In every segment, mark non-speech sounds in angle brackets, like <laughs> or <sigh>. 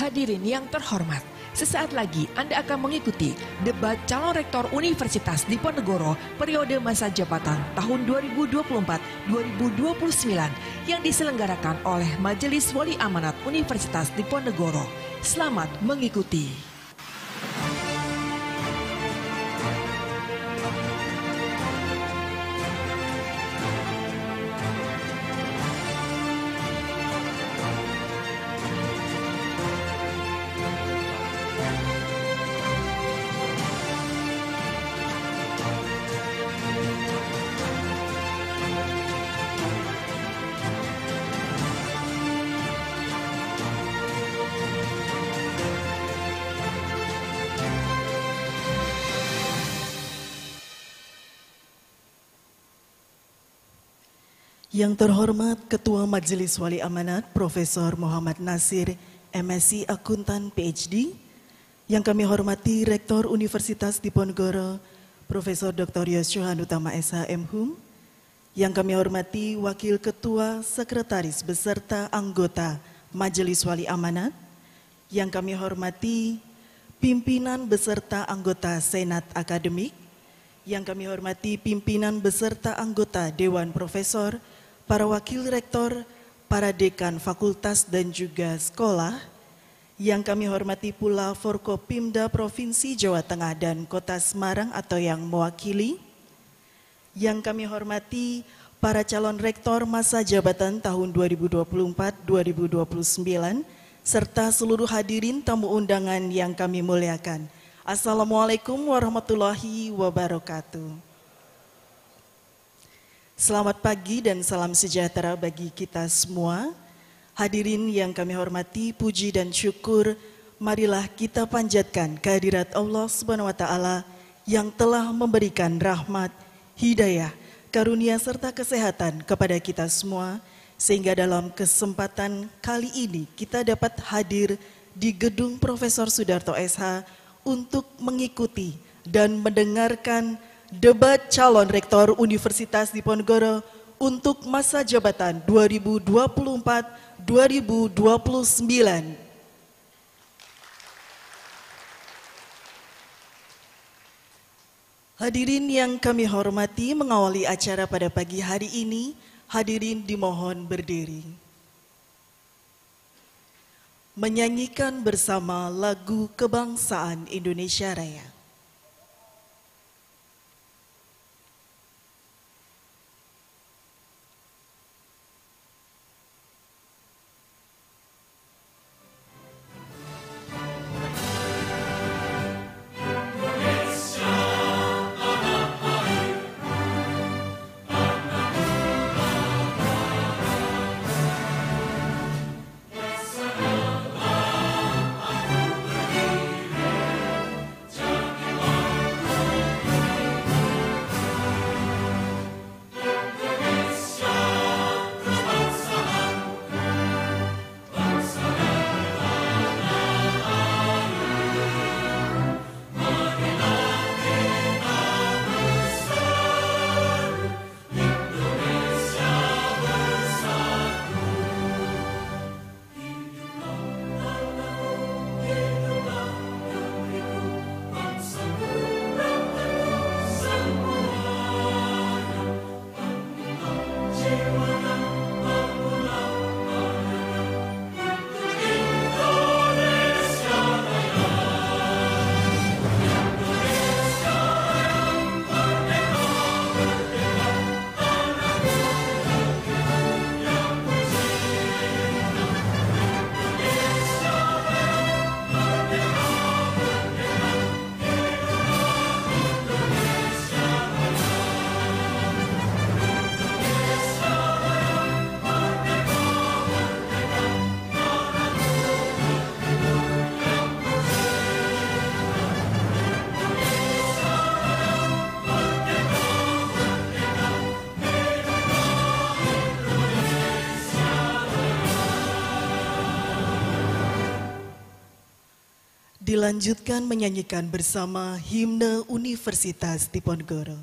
Hadirin yang terhormat, sesaat lagi Anda akan mengikuti debat calon rektor Universitas Diponegoro periode masa jabatan tahun 2024-2029 yang diselenggarakan oleh Majelis Wali Amanat Universitas Diponegoro. Selamat mengikuti. Yang terhormat Ketua Majelis Wali Amanat Profesor Muhammad Nasir MSc Akuntan PhD, yang kami hormati Rektor Universitas Diponegoro Profesor Dr. Yosua Utama SHM Hum, yang kami hormati Wakil Ketua Sekretaris beserta anggota Majelis Wali Amanat, yang kami hormati pimpinan beserta anggota Senat Akademik, yang kami hormati pimpinan beserta anggota Dewan Profesor para wakil rektor, para dekan fakultas dan juga sekolah, yang kami hormati pula Forkopimda Provinsi Jawa Tengah dan Kota Semarang atau yang mewakili, yang kami hormati para calon rektor masa jabatan tahun 2024-2029, serta seluruh hadirin tamu undangan yang kami muliakan. Assalamualaikum warahmatullahi wabarakatuh. Selamat pagi dan salam sejahtera bagi kita semua. Hadirin yang kami hormati, puji dan syukur, marilah kita panjatkan kehadirat Allah Subhanahu wa taala yang telah memberikan rahmat, hidayah, karunia serta kesehatan kepada kita semua sehingga dalam kesempatan kali ini kita dapat hadir di gedung Profesor Sudarto SH untuk mengikuti dan mendengarkan debat calon rektor Universitas Diponegoro untuk masa jabatan 2024-2029. Hadirin yang kami hormati mengawali acara pada pagi hari ini, hadirin dimohon berdiri. Menyanyikan bersama lagu kebangsaan Indonesia Raya. Dilanjutkan menyanyikan bersama himne Universitas Diponegoro.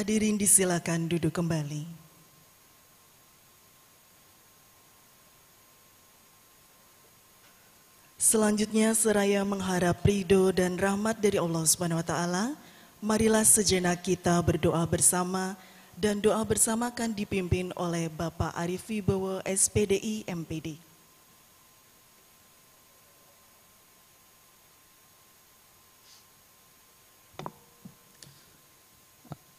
Hadirin disilakan duduk kembali. Selanjutnya seraya mengharap ridho dan rahmat dari Allah Subhanahu wa taala, marilah sejenak kita berdoa bersama dan doa bersama akan dipimpin oleh Bapak Arif Wibowo SPDI MPD.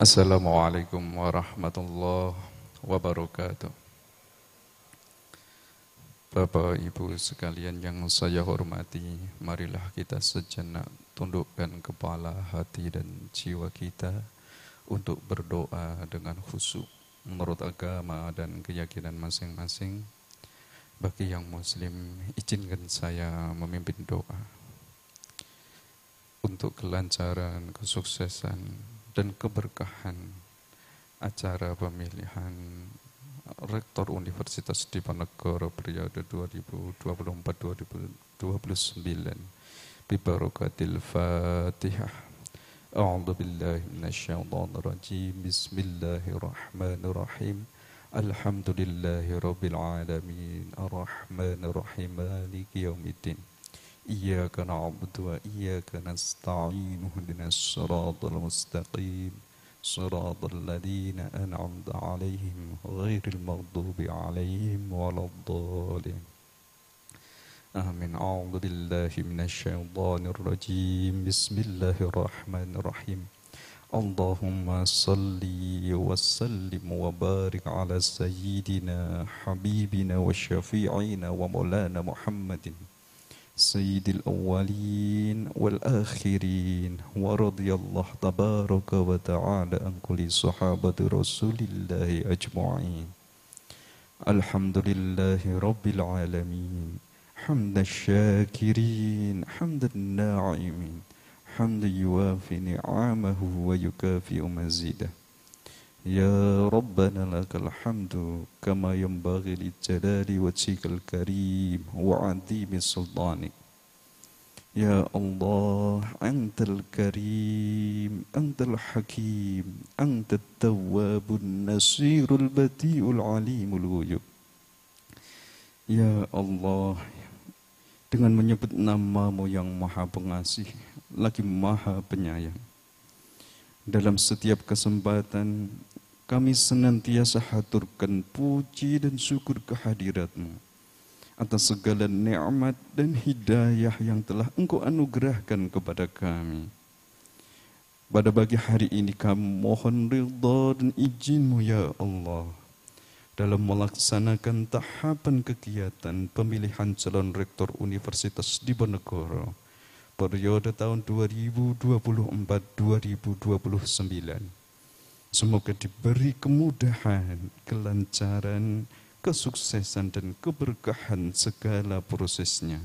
Assalamualaikum warahmatullahi wabarakatuh. Bapak Ibu sekalian yang saya hormati, marilah kita sejenak tundukkan kepala, hati dan jiwa kita untuk berdoa dengan khusyuk menurut agama dan keyakinan masing-masing. Bagi yang muslim, izinkan saya memimpin doa untuk kelancaran, kesuksesan, dan keberkahan acara pemilihan Rektor Universitas Diponegoro periode 2024-2029 Bibarokatil Fatihah A'udhu billahi minasyaitanir rajim Bismillahirrahmanirrahim Alhamdulillahi rabbil alamin ar rahmanirrahim Maliki yaumiddin إياك نعبد وإياك نستعين اهدنا الصراط المستقيم صراط الذين أنعمت عليهم غير المغضوب عليهم ولا الضالين آمين أعوذ بالله من الشيطان الرجيم بسم الله الرحمن الرحيم اللهم صل وسلم وبارك على سيدنا حبيبنا وشفيعنا ومولانا محمد سيد الأولين والآخرين ورضي الله تبارك وتعالى عن كل صحابة رسول الله أجمعين الحمد لله رب العالمين حمد الشاكرين حمد الناعمين حمد يوافي نعمه ويكافئ مزيده يا ربنا لك الحمد كما ينبغي للجلال وجهك الكريم وعظيم سلطانك يا الله أنت الكريم أنت الحكيم أنت التواب النصير البديع العليم الغيوب يا الله dengan menyebut namamu yang maha pengasih lagi maha penyayang dalam setiap kesempatan kami senantiasa haturkan puji dan syukur kehadiratmu atas segala nikmat dan hidayah yang telah engkau anugerahkan kepada kami. Pada pagi hari ini kami mohon ridha dan izinmu ya Allah dalam melaksanakan tahapan kegiatan pemilihan calon rektor Universitas Diponegoro periode tahun 2024-2029. Semoga diberi kemudahan, kelancaran, kesuksesan dan keberkahan segala prosesnya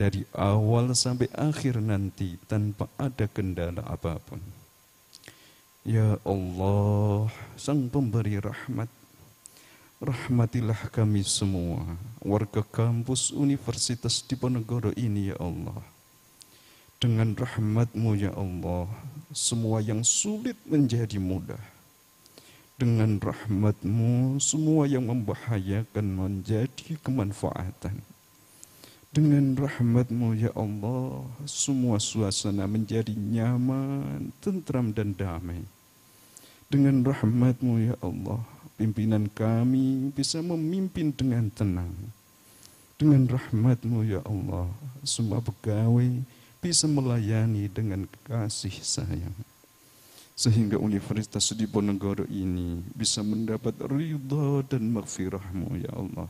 dari awal sampai akhir nanti tanpa ada kendala apapun. Ya Allah, Sang Pemberi Rahmat, rahmatilah kami semua, warga kampus Universitas Diponegoro ini ya Allah. Dengan rahmatmu ya Allah, semua yang sulit menjadi mudah dengan rahmatmu semua yang membahayakan menjadi kemanfaatan. Dengan rahmatmu ya Allah semua suasana menjadi nyaman, tentram dan damai. Dengan rahmatmu ya Allah pimpinan kami bisa memimpin dengan tenang. Dengan rahmatmu ya Allah, semua pegawai bisa melayani dengan kasih sayang sehingga Universitas di ini bisa mendapat ridha dan maghfirahmu ya Allah.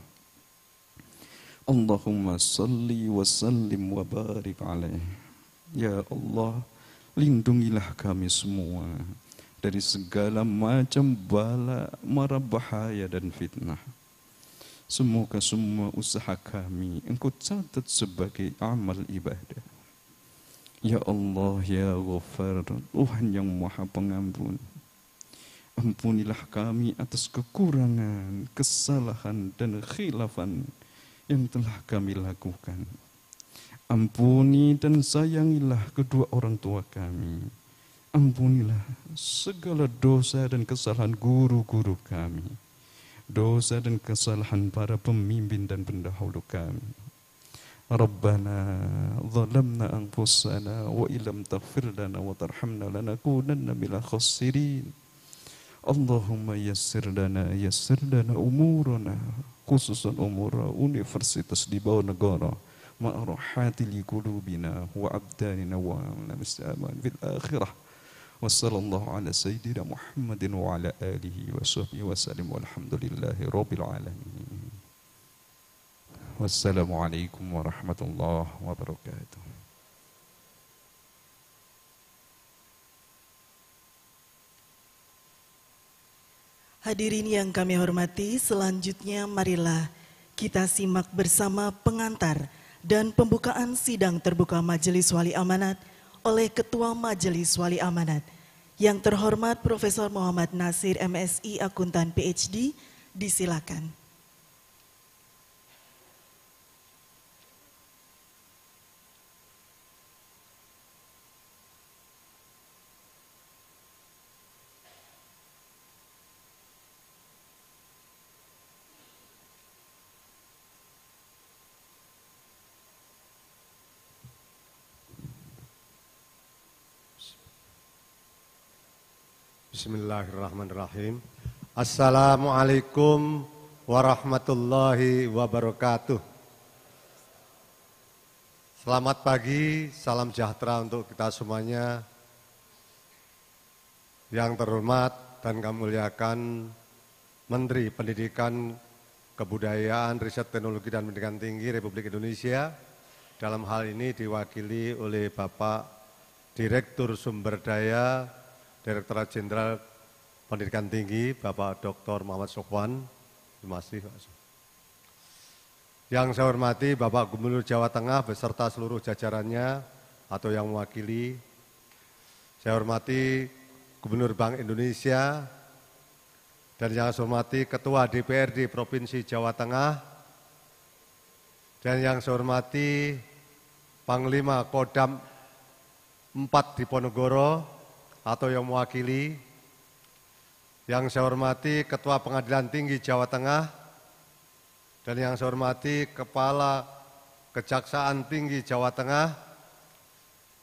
Allahumma salli wa sallim wa barik alaih. Ya Allah, lindungilah kami semua dari segala macam bala, mara bahaya dan fitnah. Semoga semua usaha kami engkau catat sebagai amal ibadah Ya Allah ya Ghafar Tuhan yang maha pengampun Ampunilah kami atas kekurangan, kesalahan, dan khilafan yang telah kami lakukan. Ampuni dan sayangilah kedua orang tua kami. Ampunilah segala dosa dan kesalahan guru-guru kami. Dosa dan kesalahan para pemimpin dan pendahulu kami ربنا ظلمنا أنفسنا وإن لم تغفر لنا وترحمنا لنكونن من الخاسرين اللهم يسر لنا يسر لنا أمورنا خصوصا أمور Universitas di نغارا ما مأرحات لقلوبنا وأبداننا وعلى مسلمان في الآخرة وصلى الله على سيدنا محمد وعلى آله وصحبه وسلم والحمد لله رب العالمين Wassalamualaikum warahmatullahi wabarakatuh. Hadirin yang kami hormati, selanjutnya marilah kita simak bersama pengantar dan pembukaan sidang terbuka Majelis Wali Amanat oleh Ketua Majelis Wali Amanat, yang terhormat Profesor Muhammad Nasir MSI Akuntan PhD, disilakan. Bismillahirrahmanirrahim. Assalamualaikum warahmatullahi wabarakatuh. Selamat pagi, salam sejahtera untuk kita semuanya. Yang terhormat dan kami muliakan Menteri Pendidikan, Kebudayaan, Riset Teknologi dan Pendidikan Tinggi Republik Indonesia. Dalam hal ini diwakili oleh Bapak Direktur Sumber Daya Direkturat Jenderal Pendidikan Tinggi Bapak Dr. Muhammad Sofwan. Terima kasih Yang saya hormati Bapak Gubernur Jawa Tengah beserta seluruh jajarannya atau yang mewakili. Saya hormati Gubernur Bank Indonesia dan yang saya hormati Ketua DPRD Provinsi Jawa Tengah dan yang saya hormati Panglima Kodam 4 Diponegoro, atau yang mewakili yang saya hormati Ketua Pengadilan Tinggi Jawa Tengah dan yang saya hormati Kepala Kejaksaan Tinggi Jawa Tengah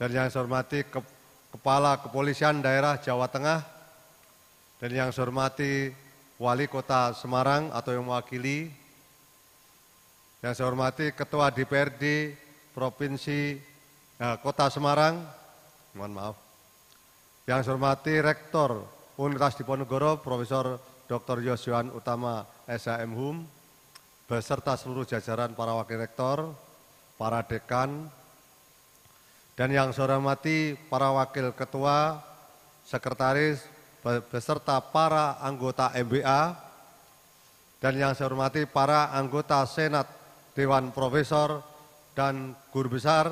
dan yang saya hormati Kepala Kepolisian Daerah Jawa Tengah dan yang saya hormati Wali Kota Semarang atau yang mewakili yang saya hormati Ketua DPRD Provinsi eh, Kota Semarang mohon maaf yang saya hormati Rektor Universitas Diponegoro Profesor Dr. Yosuan Utama SHM HUM beserta seluruh jajaran para wakil rektor, para dekan, dan yang saya hormati para wakil ketua, sekretaris, beserta para anggota MBA, dan yang saya hormati para anggota Senat, Dewan Profesor, dan Guru Besar,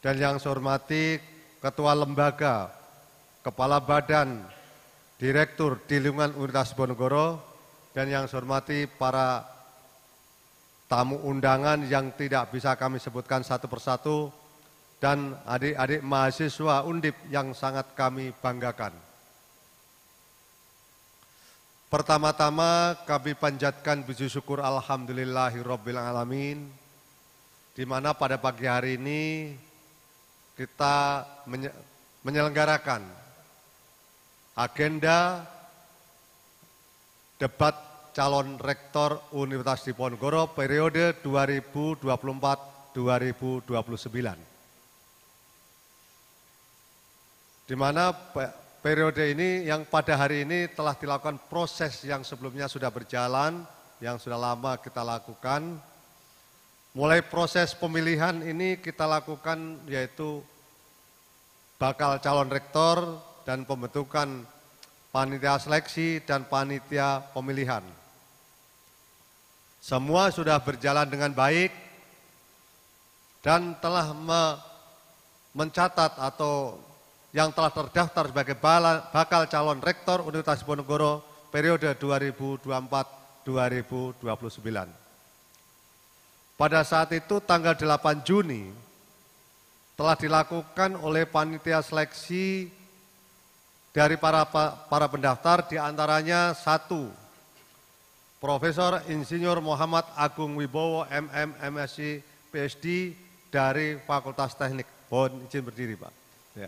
dan yang saya hormati ketua lembaga, kepala badan, direktur di lingkungan Universitas Bonegoro, dan yang saya hormati para tamu undangan yang tidak bisa kami sebutkan satu persatu, dan adik-adik mahasiswa undip yang sangat kami banggakan. Pertama-tama kami panjatkan puji syukur Alhamdulillahirrabbilalamin, di mana pada pagi hari ini kita menyelenggarakan agenda debat calon rektor Universitas Diponegoro periode 2024-2029. Di mana periode ini yang pada hari ini telah dilakukan proses yang sebelumnya sudah berjalan, yang sudah lama kita lakukan, Mulai proses pemilihan ini kita lakukan yaitu bakal calon rektor dan pembentukan panitia seleksi dan panitia pemilihan. Semua sudah berjalan dengan baik dan telah me mencatat atau yang telah terdaftar sebagai bakal calon rektor Universitas Bonegoro periode 2024-2029. Pada saat itu tanggal 8 Juni telah dilakukan oleh panitia seleksi dari para para pendaftar diantaranya satu Profesor Insinyur Muhammad Agung Wibowo MM MSc PhD dari Fakultas Teknik. Mohon izin berdiri Pak. Ya.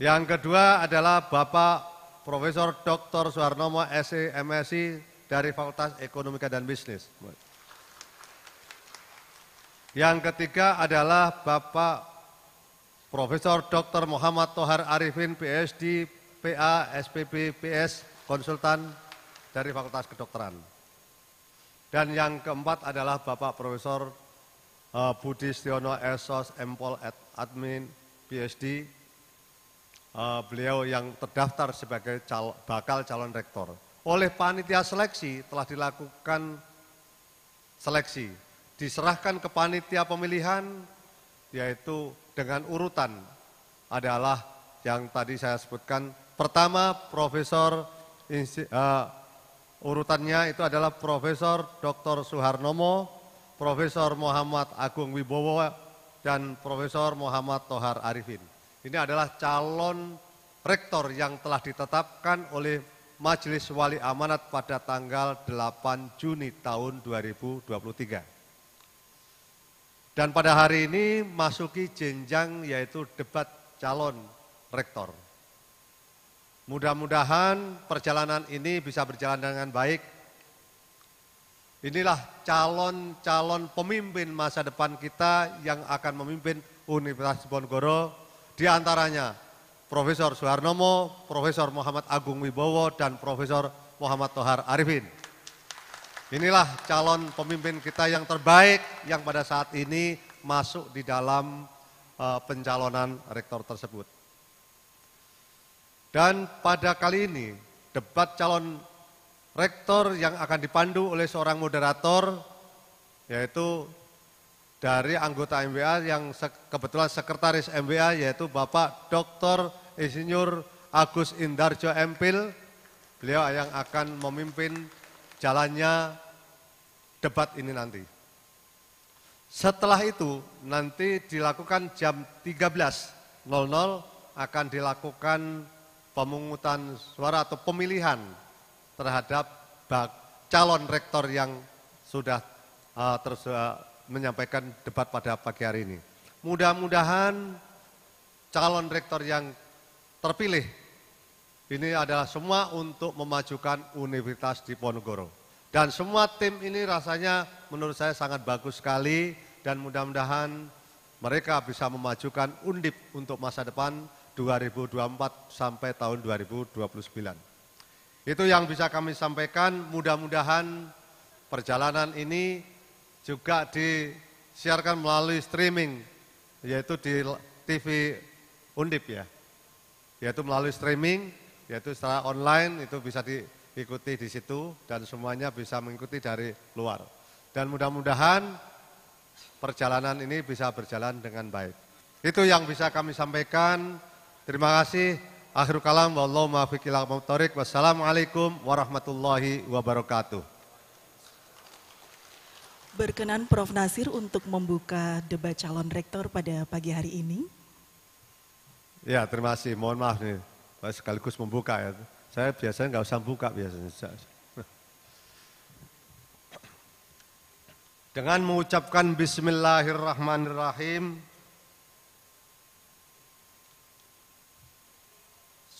Yang kedua adalah Bapak Profesor Dr. Suharnomo SE MSc dari Fakultas Ekonomika dan Bisnis. Yang ketiga adalah Bapak Profesor Dr. Muhammad Tohar Arifin, PhD, PA, SPB, PS, konsultan dari Fakultas Kedokteran. Dan yang keempat adalah Bapak Profesor eh, Budi Stiono Esos Empol Admin PhD, eh, beliau yang terdaftar sebagai bakal calon rektor oleh panitia seleksi telah dilakukan seleksi, diserahkan ke panitia pemilihan yaitu dengan urutan adalah yang tadi saya sebutkan pertama Profesor uh, urutannya itu adalah Profesor Dr. Suharnomo, Profesor Muhammad Agung Wibowo dan Profesor Muhammad Tohar Arifin. Ini adalah calon rektor yang telah ditetapkan oleh Majelis Wali Amanat pada tanggal 8 Juni tahun 2023. Dan pada hari ini masuki jenjang yaitu debat calon rektor. Mudah-mudahan perjalanan ini bisa berjalan dengan baik. Inilah calon-calon pemimpin masa depan kita yang akan memimpin Universitas Bonegoro di antaranya Profesor Soeharnomo, Profesor Muhammad Agung Wibowo, dan Profesor Muhammad Tohar Arifin. Inilah calon pemimpin kita yang terbaik yang pada saat ini masuk di dalam eh, pencalonan rektor tersebut. Dan pada kali ini debat calon rektor yang akan dipandu oleh seorang moderator yaitu dari anggota MBA yang kebetulan sekretaris MBA yaitu Bapak Dr. Insinyur Agus Indarjo Empil, beliau yang akan memimpin jalannya debat ini nanti. Setelah itu nanti dilakukan jam 13.00 akan dilakukan pemungutan suara atau pemilihan terhadap calon rektor yang sudah uh, terus uh, menyampaikan debat pada pagi hari ini. Mudah-mudahan calon rektor yang terpilih. Ini adalah semua untuk memajukan Universitas Diponegoro. Dan semua tim ini rasanya menurut saya sangat bagus sekali dan mudah-mudahan mereka bisa memajukan Undip untuk masa depan 2024 sampai tahun 2029. Itu yang bisa kami sampaikan, mudah-mudahan perjalanan ini juga disiarkan melalui streaming, yaitu di TV Undip ya yaitu melalui streaming, yaitu secara online itu bisa diikuti di situ dan semuanya bisa mengikuti dari luar. Dan mudah-mudahan perjalanan ini bisa berjalan dengan baik. Itu yang bisa kami sampaikan. Terima kasih. Akhirul kalam, wallahu maafiq Wassalamualaikum warahmatullahi wabarakatuh. Berkenan Prof. Nasir untuk membuka debat calon rektor pada pagi hari ini. Ya, terima kasih. Mohon maaf nih, sekaligus membuka ya. Saya biasanya nggak usah buka biasanya. Dengan mengucapkan Bismillahirrahmanirrahim,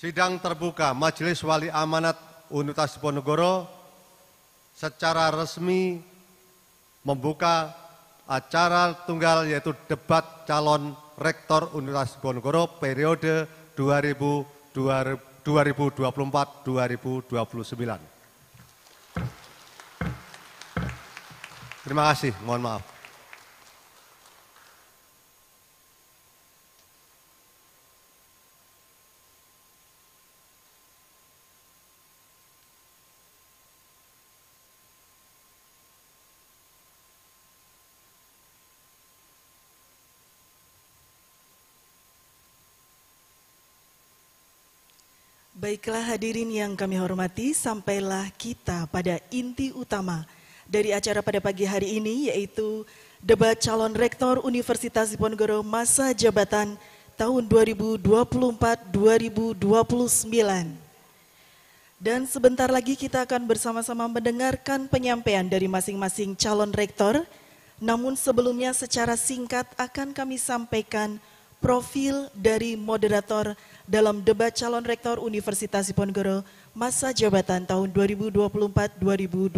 Sidang terbuka Majelis Wali Amanat Universitas Ponegoro secara resmi membuka acara tunggal yaitu debat calon Rektor Universitas Diponegoro periode 2024-2029. Terima kasih, mohon maaf. Baiklah hadirin yang kami hormati, sampailah kita pada inti utama dari acara pada pagi hari ini yaitu debat calon rektor Universitas Diponegoro masa jabatan tahun 2024-2029. Dan sebentar lagi kita akan bersama-sama mendengarkan penyampaian dari masing-masing calon rektor. Namun sebelumnya secara singkat akan kami sampaikan profil dari moderator dalam debat calon rektor Universitas Diponegoro masa jabatan tahun 2024-2029.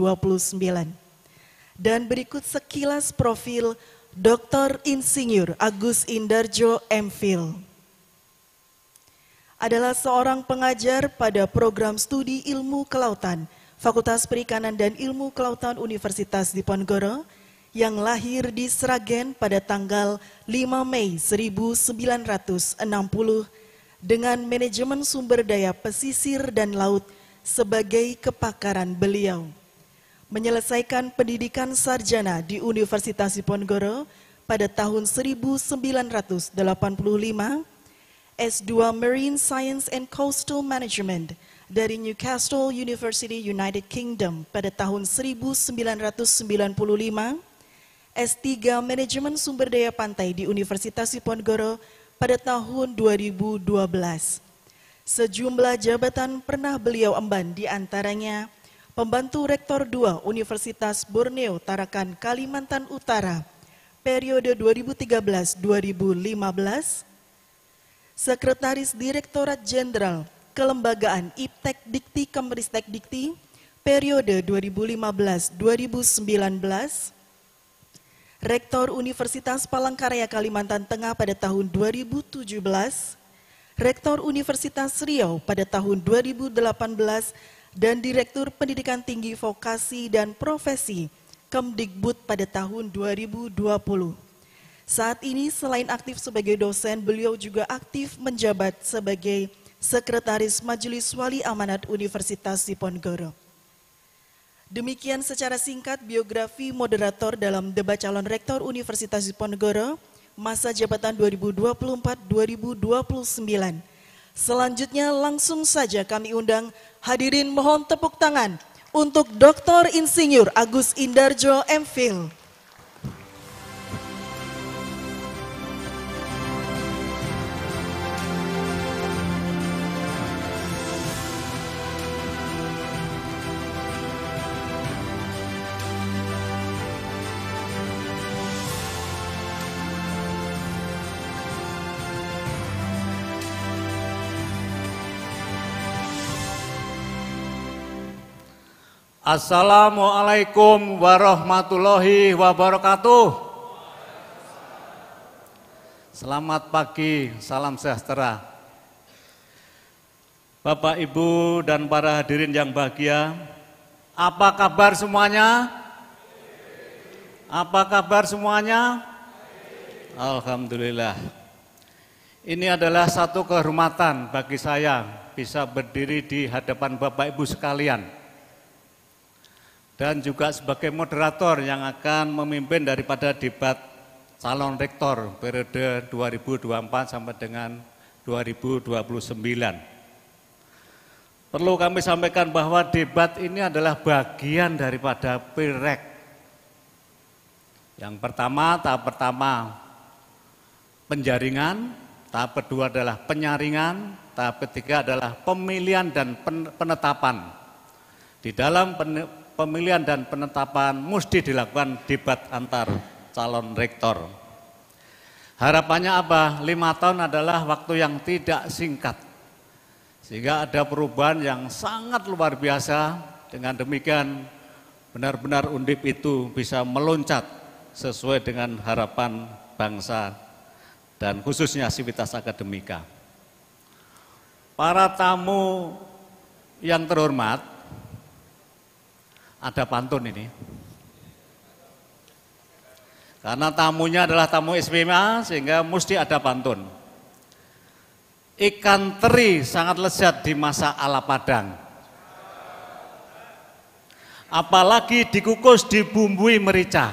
Dan berikut sekilas profil Dr. Insinyur Agus Indarjo MPhil. Adalah seorang pengajar pada program studi ilmu kelautan Fakultas Perikanan dan Ilmu Kelautan Universitas Diponegoro, yang lahir di Sragen pada tanggal 5 Mei 1960 dengan manajemen sumber daya pesisir dan laut sebagai kepakaran beliau. Menyelesaikan pendidikan sarjana di Universitas Diponegoro pada tahun 1985, S2 Marine Science and Coastal Management dari Newcastle University United Kingdom pada tahun 1995 S3 Manajemen Sumber Daya Pantai di Universitas Diponegoro pada tahun 2012. Sejumlah jabatan pernah beliau emban di antaranya pembantu Rektor 2 Universitas Borneo Tarakan Kalimantan Utara periode 2013-2015, Sekretaris Direktorat Jenderal Kelembagaan Iptek Dikti Kemristek Dikti periode 2015-2019, Rektor Universitas Palangkaraya Kalimantan Tengah pada tahun 2017, Rektor Universitas Riau pada tahun 2018, dan Direktur Pendidikan Tinggi Vokasi dan Profesi Kemdikbud pada tahun 2020. Saat ini selain aktif sebagai dosen, beliau juga aktif menjabat sebagai Sekretaris Majelis Wali Amanat Universitas Diponegoro. Demikian secara singkat biografi moderator dalam debat calon rektor Universitas Diponegoro masa jabatan 2024-2029. Selanjutnya langsung saja kami undang hadirin mohon tepuk tangan untuk Dr. Insinyur Agus Indarjo Phil. Assalamualaikum warahmatullahi wabarakatuh. Selamat pagi, salam sejahtera. Bapak, Ibu, dan para hadirin yang bahagia, apa kabar semuanya? Apa kabar semuanya? Alhamdulillah. Ini adalah satu kehormatan bagi saya bisa berdiri di hadapan Bapak Ibu sekalian dan juga sebagai moderator yang akan memimpin daripada debat calon rektor periode 2024 sampai dengan 2029. Perlu kami sampaikan bahwa debat ini adalah bagian daripada pilrek. Yang pertama, tahap pertama penjaringan, tahap kedua adalah penyaringan, tahap ketiga adalah pemilihan dan penetapan. Di dalam pemilihan dan penetapan mesti dilakukan debat antar calon rektor. Harapannya apa? Lima tahun adalah waktu yang tidak singkat. Sehingga ada perubahan yang sangat luar biasa. Dengan demikian benar-benar undip itu bisa meloncat sesuai dengan harapan bangsa dan khususnya sivitas akademika. Para tamu yang terhormat, ada pantun ini. Karena tamunya adalah tamu SPMA sehingga mesti ada pantun. Ikan teri sangat lezat di masa ala Padang. Apalagi dikukus dibumbui merica.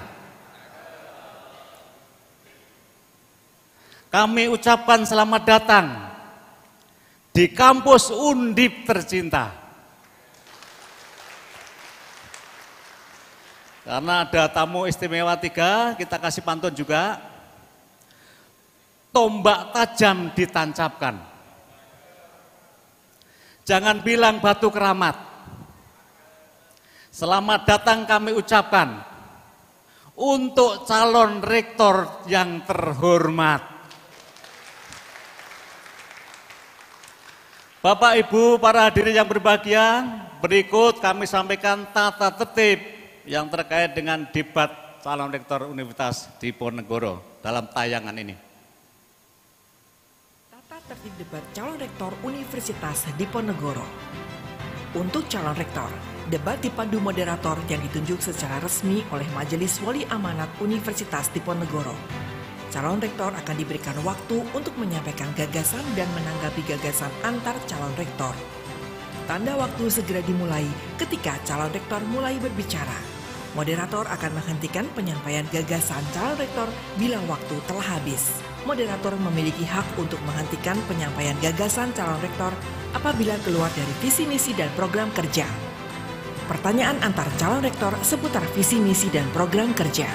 Kami ucapkan selamat datang di kampus Undip tercinta. Karena ada tamu istimewa tiga, kita kasih pantun juga. Tombak tajam ditancapkan. Jangan bilang batu keramat. Selamat datang kami ucapkan untuk calon rektor yang terhormat. Bapak Ibu, para hadirin yang berbahagia, berikut kami sampaikan tata tertib yang terkait dengan debat calon rektor Universitas Diponegoro dalam tayangan ini. Tata tertib debat calon rektor Universitas Diponegoro. Untuk calon rektor, debat dipandu moderator yang ditunjuk secara resmi oleh Majelis Wali Amanat Universitas Diponegoro. Calon rektor akan diberikan waktu untuk menyampaikan gagasan dan menanggapi gagasan antar calon rektor. Tanda waktu segera dimulai ketika calon rektor mulai berbicara. Moderator akan menghentikan penyampaian gagasan calon rektor bila waktu telah habis. Moderator memiliki hak untuk menghentikan penyampaian gagasan calon rektor apabila keluar dari visi misi dan program kerja. Pertanyaan antar calon rektor seputar visi misi dan program kerja.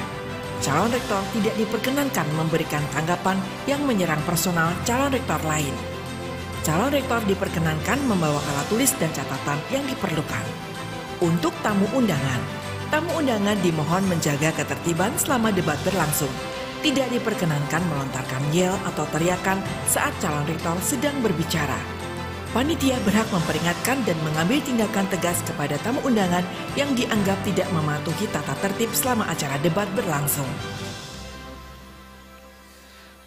Calon rektor tidak diperkenankan memberikan tanggapan yang menyerang personal calon rektor lain calon rektor diperkenankan membawa alat tulis dan catatan yang diperlukan. Untuk tamu undangan, tamu undangan dimohon menjaga ketertiban selama debat berlangsung. Tidak diperkenankan melontarkan yel atau teriakan saat calon rektor sedang berbicara. Panitia berhak memperingatkan dan mengambil tindakan tegas kepada tamu undangan yang dianggap tidak mematuhi tata tertib selama acara debat berlangsung.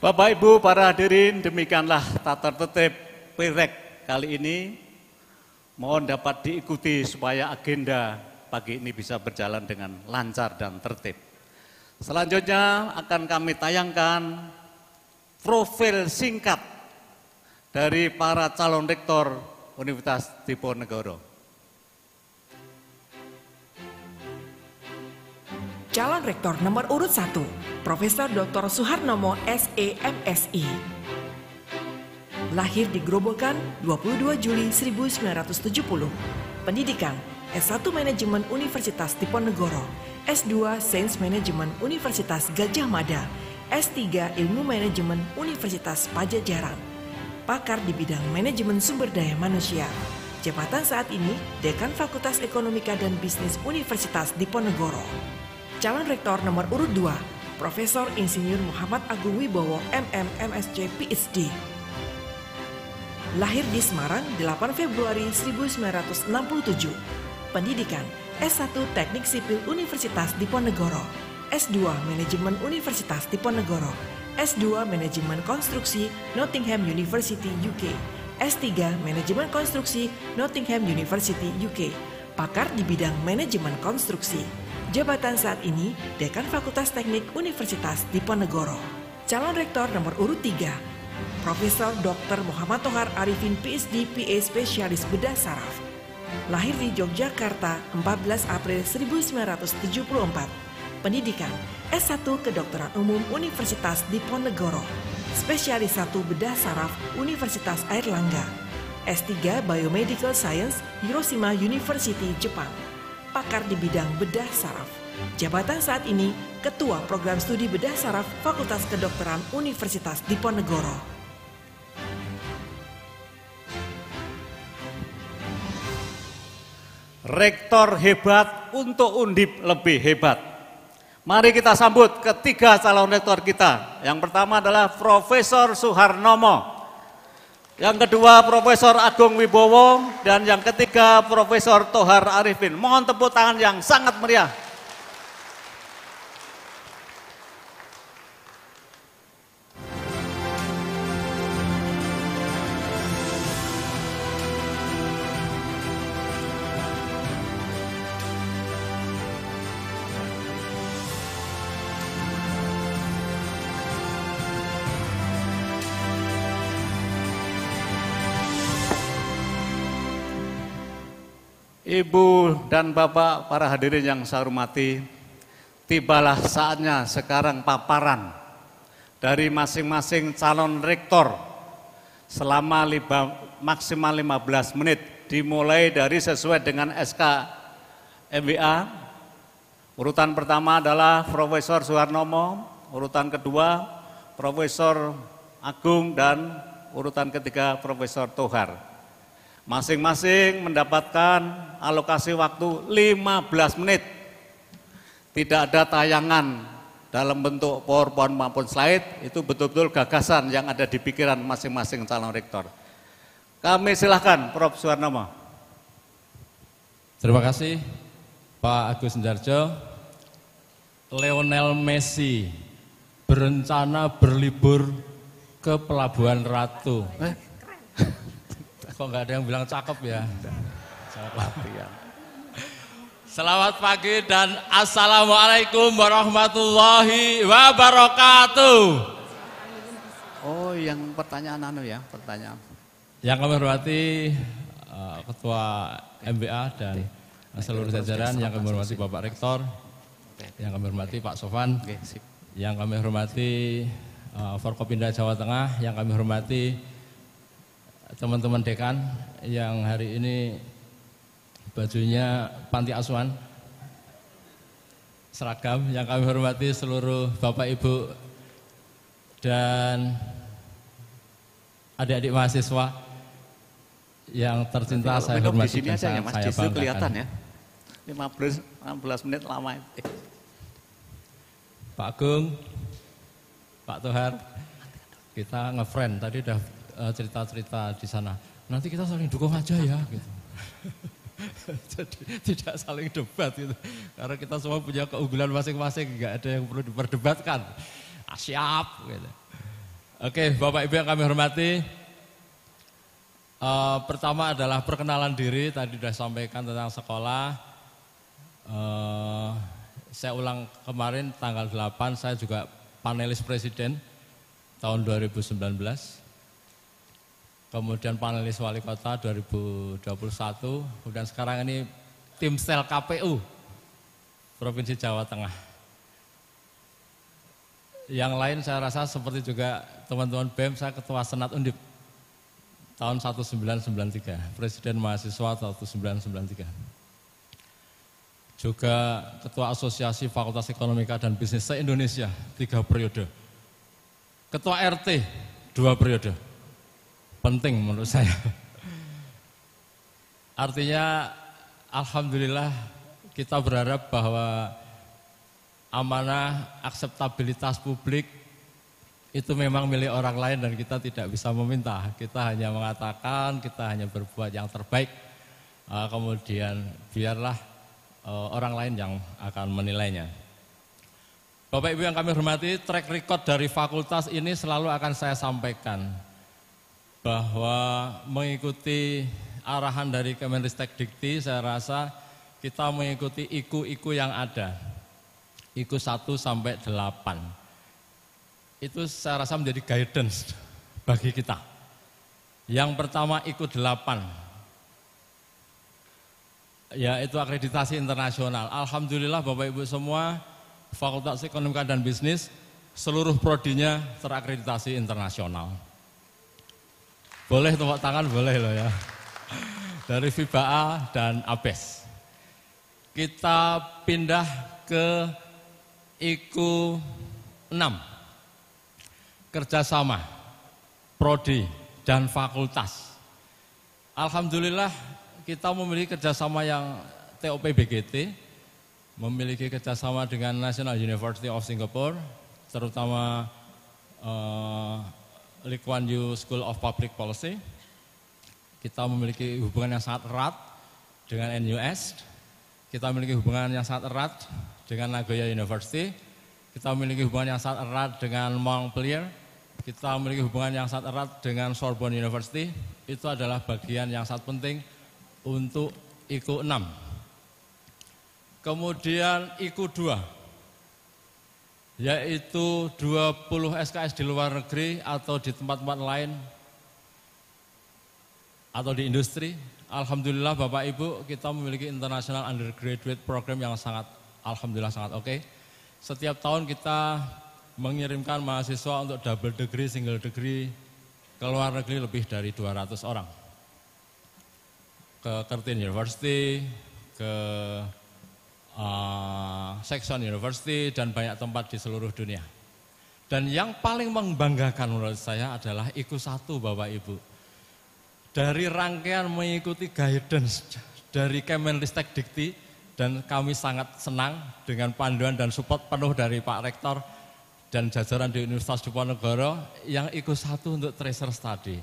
Bapak Ibu para hadirin, demikianlah tata tertib Pirek kali ini mohon dapat diikuti supaya agenda pagi ini bisa berjalan dengan lancar dan tertib. Selanjutnya akan kami tayangkan profil singkat dari para calon rektor Universitas Diponegoro. Calon rektor nomor urut 1, Profesor Dr. Suharnomo SEMSI lahir di Grobogan 22 Juli 1970. Pendidikan S1 Manajemen Universitas Diponegoro, S2 Sains Manajemen Universitas Gajah Mada, S3 Ilmu Manajemen Universitas Pajajaran. Pakar di bidang manajemen sumber daya manusia. Jabatan saat ini Dekan Fakultas Ekonomika dan Bisnis Universitas Diponegoro. Calon Rektor nomor urut 2, Profesor Insinyur Muhammad Agung Wibowo, MM, MSc, PhD. Lahir di Semarang 8 Februari 1967. Pendidikan S1 Teknik Sipil Universitas Diponegoro, S2 Manajemen Universitas Diponegoro, S2 Manajemen Konstruksi Nottingham University UK, S3 Manajemen Konstruksi Nottingham University UK, pakar di bidang manajemen konstruksi. Jabatan saat ini Dekan Fakultas Teknik Universitas Diponegoro. Calon Rektor nomor urut 3 Profesor Dr. Muhammad Tohar Arifin PhD, PA Spesialis Bedah Saraf. Lahir di Yogyakarta 14 April 1974. Pendidikan S1 Kedokteran Umum Universitas Diponegoro. Spesialis 1 Bedah Saraf Universitas Airlangga. S3 Biomedical Science Hiroshima University, Jepang. Pakar di bidang bedah saraf. Jabatan saat ini Ketua Program Studi Bedah Saraf Fakultas Kedokteran Universitas Diponegoro. rektor hebat untuk undip lebih hebat. Mari kita sambut ketiga calon rektor kita. Yang pertama adalah Profesor Suharnomo. Yang kedua Profesor Agung Wibowo dan yang ketiga Profesor Tohar Arifin. Mohon tepuk tangan yang sangat meriah Ibu dan Bapak para hadirin yang saya hormati, tibalah saatnya sekarang paparan dari masing-masing calon rektor selama liba, maksimal 15 menit dimulai dari sesuai dengan SK MBA. Urutan pertama adalah Profesor Suharnomo, urutan kedua Profesor Agung dan urutan ketiga Profesor Tohar. Masing-masing mendapatkan alokasi waktu 15 menit. Tidak ada tayangan dalam bentuk PowerPoint maupun slide, itu betul-betul gagasan yang ada di pikiran masing-masing calon rektor. Kami silahkan Prof. Suwarnama. Terima kasih Pak Agus Njarjo. Lionel Messi berencana berlibur ke Pelabuhan Ratu. Eh? <laughs> Kok nggak ada yang bilang cakep ya? Iya. Selamat pagi dan assalamualaikum warahmatullahi wabarakatuh. Oh, yang pertanyaan anu ya, pertanyaan. Yang kami hormati uh, Ketua MBA dan seluruh jajaran, yang kami hormati Bapak Rektor, yang kami hormati Pak Sofan, yang kami hormati uh, eh, Forkopinda Jawa Tengah, yang kami hormati teman-teman dekan yang hari ini bajunya panti asuhan seragam yang kami hormati seluruh Bapak Ibu dan adik-adik mahasiswa yang tercinta Nanti saya hormati ya, di sini aja ya Mas saya kelihatan ya 15, 16 menit lama ya. Pak Agung Pak Tohar kita ngefriend tadi udah Eh, cerita-cerita di sana. Nanti kita saling dukung aja ya gitu. <laughs> Jadi tidak saling debat gitu. Karena kita semua punya keunggulan masing-masing, nggak ada yang perlu diperdebatkan. Ah, siap gitu. Oke, Bapak Ibu yang kami hormati, Uh, pertama adalah perkenalan diri, tadi sudah sampaikan tentang sekolah. Uh, saya ulang kemarin tanggal 8, saya juga panelis presiden tahun 2019 kemudian panelis wali kota 2021, kemudian sekarang ini tim sel KPU Provinsi Jawa Tengah. Yang lain saya rasa seperti juga teman-teman BEM, saya ketua Senat Undip tahun 1993, Presiden Mahasiswa tahun 1993. Juga Ketua Asosiasi Fakultas Ekonomika dan Bisnis se-Indonesia, tiga periode. Ketua RT, dua periode penting menurut saya. Artinya alhamdulillah kita berharap bahwa amanah akseptabilitas publik itu memang milik orang lain dan kita tidak bisa meminta. Kita hanya mengatakan, kita hanya berbuat yang terbaik. Ah, kemudian biarlah eh, orang lain yang akan menilainya. Bapak Ibu yang kami hormati, track record dari fakultas ini selalu akan saya sampaikan bahwa mengikuti arahan dari Kemenristek Dikti saya rasa kita mengikuti iku-iku yang ada. Iku 1 sampai 8. Itu saya rasa menjadi guidance bagi kita. Yang pertama iku 8. Yaitu akreditasi internasional. Alhamdulillah Bapak Ibu semua Fakultas Ekonomi dan Bisnis seluruh prodinya terakreditasi internasional. Boleh tepuk tangan boleh loh ya. Dari FIBA dan ABES. Kita pindah ke IKU 6. Kerjasama, prodi, dan fakultas. Alhamdulillah kita memiliki kerjasama yang TOP BGT memiliki kerjasama dengan National University of Singapore, terutama eh, Lee Kuan Yew School of Public Policy. Kita memiliki hubungan yang sangat erat dengan NUS. Kita memiliki hubungan yang sangat erat dengan Nagoya University. Kita memiliki hubungan yang sangat erat dengan Montpelier. Kita memiliki hubungan yang sangat erat dengan Sorbonne University. Itu adalah bagian yang sangat penting untuk IKU 6. Kemudian IKU 2, yaitu 20 SKS di luar negeri atau di tempat-tempat lain atau di industri. Alhamdulillah Bapak Ibu kita memiliki International Undergraduate Program yang sangat alhamdulillah sangat oke. Okay. Setiap tahun kita mengirimkan mahasiswa untuk double degree, single degree ke luar negeri lebih dari 200 orang. Ke Curtin University, ke uh, University dan banyak tempat di seluruh dunia. Dan yang paling membanggakan menurut saya adalah IKU satu Bapak Ibu. Dari rangkaian mengikuti guidance dari Kemenristek Dikti dan kami sangat senang dengan panduan dan support penuh dari Pak Rektor dan jajaran di Universitas Diponegoro yang ikut satu untuk tracer study.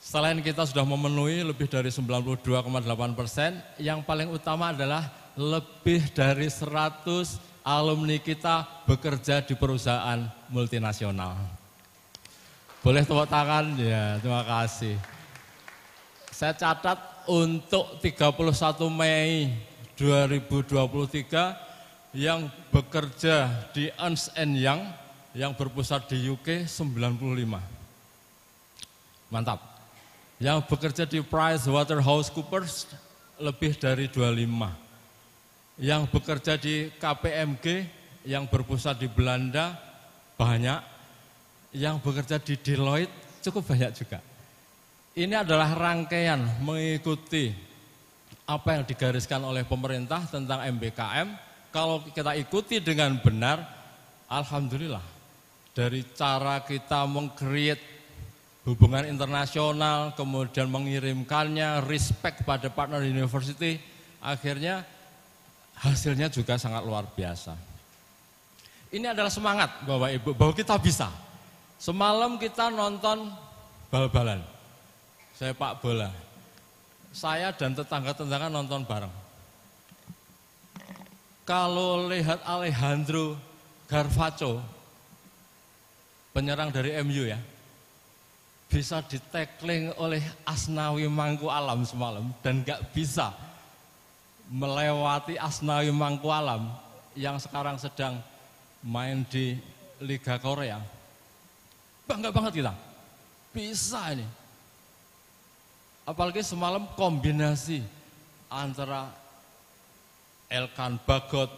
Selain kita sudah memenuhi lebih dari 92,8 persen, yang paling utama adalah lebih dari 100 alumni kita bekerja di perusahaan multinasional. Boleh tepuk tangan? Ya, terima kasih. Saya catat untuk 31 Mei 2023 yang bekerja di Ernst Young yang berpusat di UK 95. Mantap. Yang bekerja di Price Waterhouse Coopers lebih dari 25 yang bekerja di KPMG yang berpusat di Belanda banyak, yang bekerja di Deloitte cukup banyak juga. Ini adalah rangkaian mengikuti apa yang digariskan oleh pemerintah tentang MBKM. Kalau kita ikuti dengan benar, alhamdulillah dari cara kita meng-create hubungan internasional, kemudian mengirimkannya, respect pada partner university, akhirnya hasilnya juga sangat luar biasa. Ini adalah semangat Bapak Ibu, bahwa kita bisa. Semalam kita nonton bal-balan, pak bola. Saya dan tetangga-tetangga nonton bareng. Kalau lihat Alejandro Garfaco, penyerang dari MU ya, bisa ditekling oleh Asnawi Mangku Alam semalam dan gak bisa melewati Asnawi Mangkualam yang sekarang sedang main di Liga Korea. Bangga banget kita. Bisa ini. Apalagi semalam kombinasi antara Elkan Bagot,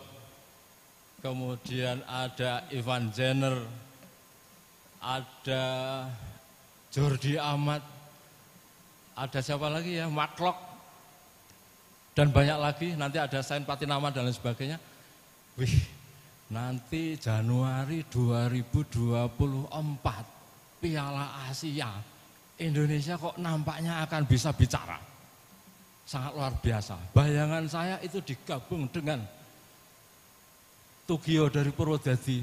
kemudian ada Ivan Jenner, ada Jordi Ahmad, ada siapa lagi ya, Maklok, dan banyak lagi nanti ada sain patinama dan lain sebagainya. Wih, nanti Januari 2024 Piala Asia Indonesia kok nampaknya akan bisa bicara. Sangat luar biasa. Bayangan saya itu digabung dengan Tugio dari Purwodadi.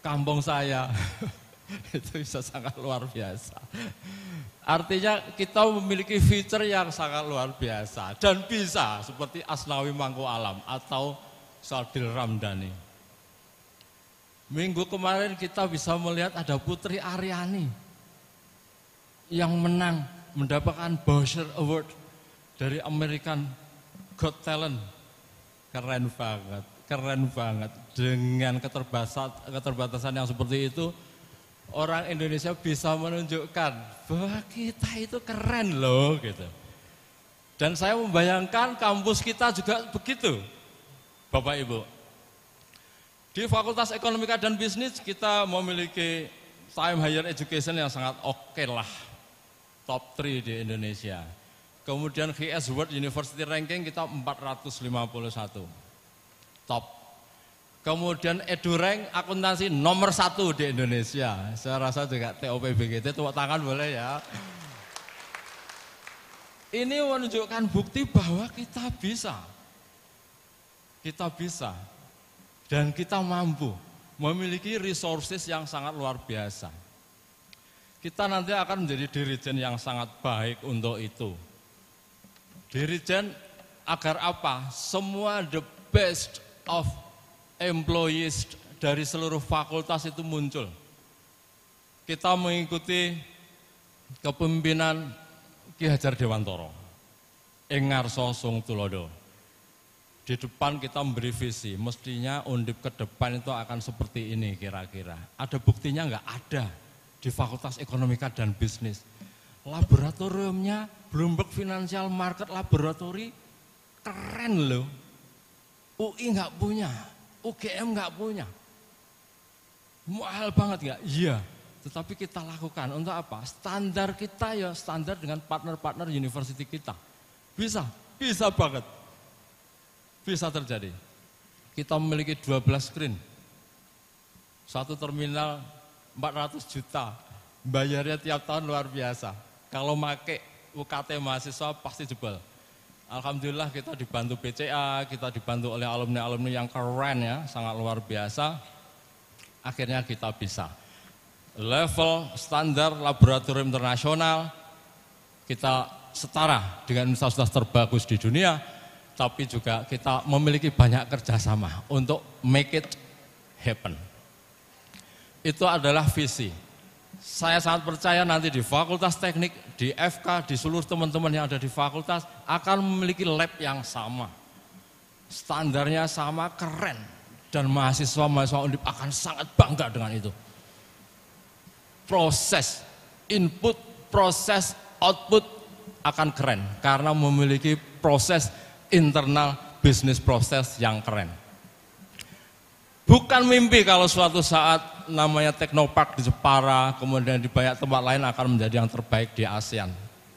Kampung saya. <laughs> <laughs> itu bisa sangat luar biasa. Artinya kita memiliki fitur yang sangat luar biasa dan bisa seperti Asnawi Mangku Alam atau Sadil Ramdhani. Minggu kemarin kita bisa melihat ada Putri Aryani yang menang mendapatkan Bowser Award dari American Got Talent. Keren banget, keren banget dengan keterbatasan keterbatasan yang seperti itu orang Indonesia bisa menunjukkan bahwa kita itu keren loh gitu. Dan saya membayangkan kampus kita juga begitu, Bapak Ibu. Di Fakultas Ekonomika dan Bisnis kita memiliki time higher education yang sangat oke okay lah, top 3 di Indonesia. Kemudian GS World University Ranking kita 451, top Kemudian Edureng akuntansi nomor satu di Indonesia. Saya rasa juga TOP BGT tepuk tangan boleh ya. Ini menunjukkan bukti bahwa kita bisa. Kita bisa. Dan kita mampu memiliki resources yang sangat luar biasa. Kita nanti akan menjadi dirijen yang sangat baik untuk itu. Dirijen agar apa? Semua the best of employees dari seluruh fakultas itu muncul. Kita mengikuti kepemimpinan Ki Hajar Dewantoro, Engarso Sung Tulodo. Di depan kita memberi visi, mestinya undip ke depan itu akan seperti ini kira-kira. Ada buktinya nggak ada di Fakultas Ekonomika dan Bisnis. Laboratoriumnya Bloomberg Financial Market Laboratory keren loh. UI nggak punya, UGM nggak punya. Mahal banget nggak? Iya. Tetapi kita lakukan untuk apa? Standar kita ya standar dengan partner-partner university kita. Bisa, bisa banget. Bisa terjadi. Kita memiliki 12 screen. Satu terminal 400 juta. Bayarnya tiap tahun luar biasa. Kalau make UKT mahasiswa pasti jebol. Alhamdulillah kita dibantu BCA, kita dibantu oleh alumni-alumni yang keren ya, sangat luar biasa. Akhirnya kita bisa. Level standar laboratorium internasional, kita setara dengan universitas terbagus di dunia, tapi juga kita memiliki banyak kerjasama untuk make it happen. Itu adalah visi. Saya sangat percaya nanti di Fakultas Teknik, di FK, di seluruh teman-teman yang ada di fakultas akan memiliki lab yang sama. Standarnya sama, keren. Dan mahasiswa-mahasiswa Undip akan sangat bangga dengan itu. Proses, input, proses, output akan keren. Karena memiliki proses internal bisnis proses yang keren. Bukan mimpi kalau suatu saat namanya Teknopark di Jepara, kemudian di banyak tempat lain akan menjadi yang terbaik di ASEAN.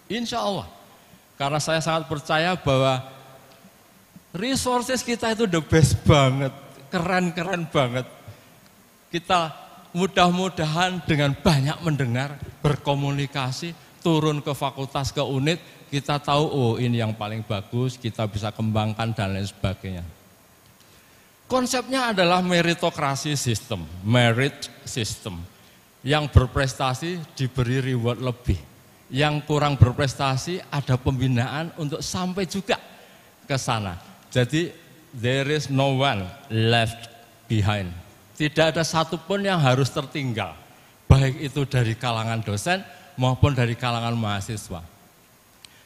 Insya Allah. Karena saya sangat percaya bahwa resources kita itu the best banget, keren-keren banget. Kita mudah-mudahan dengan banyak mendengar, berkomunikasi, turun ke fakultas, ke unit, kita tahu oh ini yang paling bagus, kita bisa kembangkan dan lain sebagainya. Konsepnya adalah meritokrasi sistem, merit system. Yang berprestasi diberi reward lebih. Yang kurang berprestasi ada pembinaan untuk sampai juga ke sana. Jadi there is no one left behind. Tidak ada satupun yang harus tertinggal. Baik itu dari kalangan dosen maupun dari kalangan mahasiswa.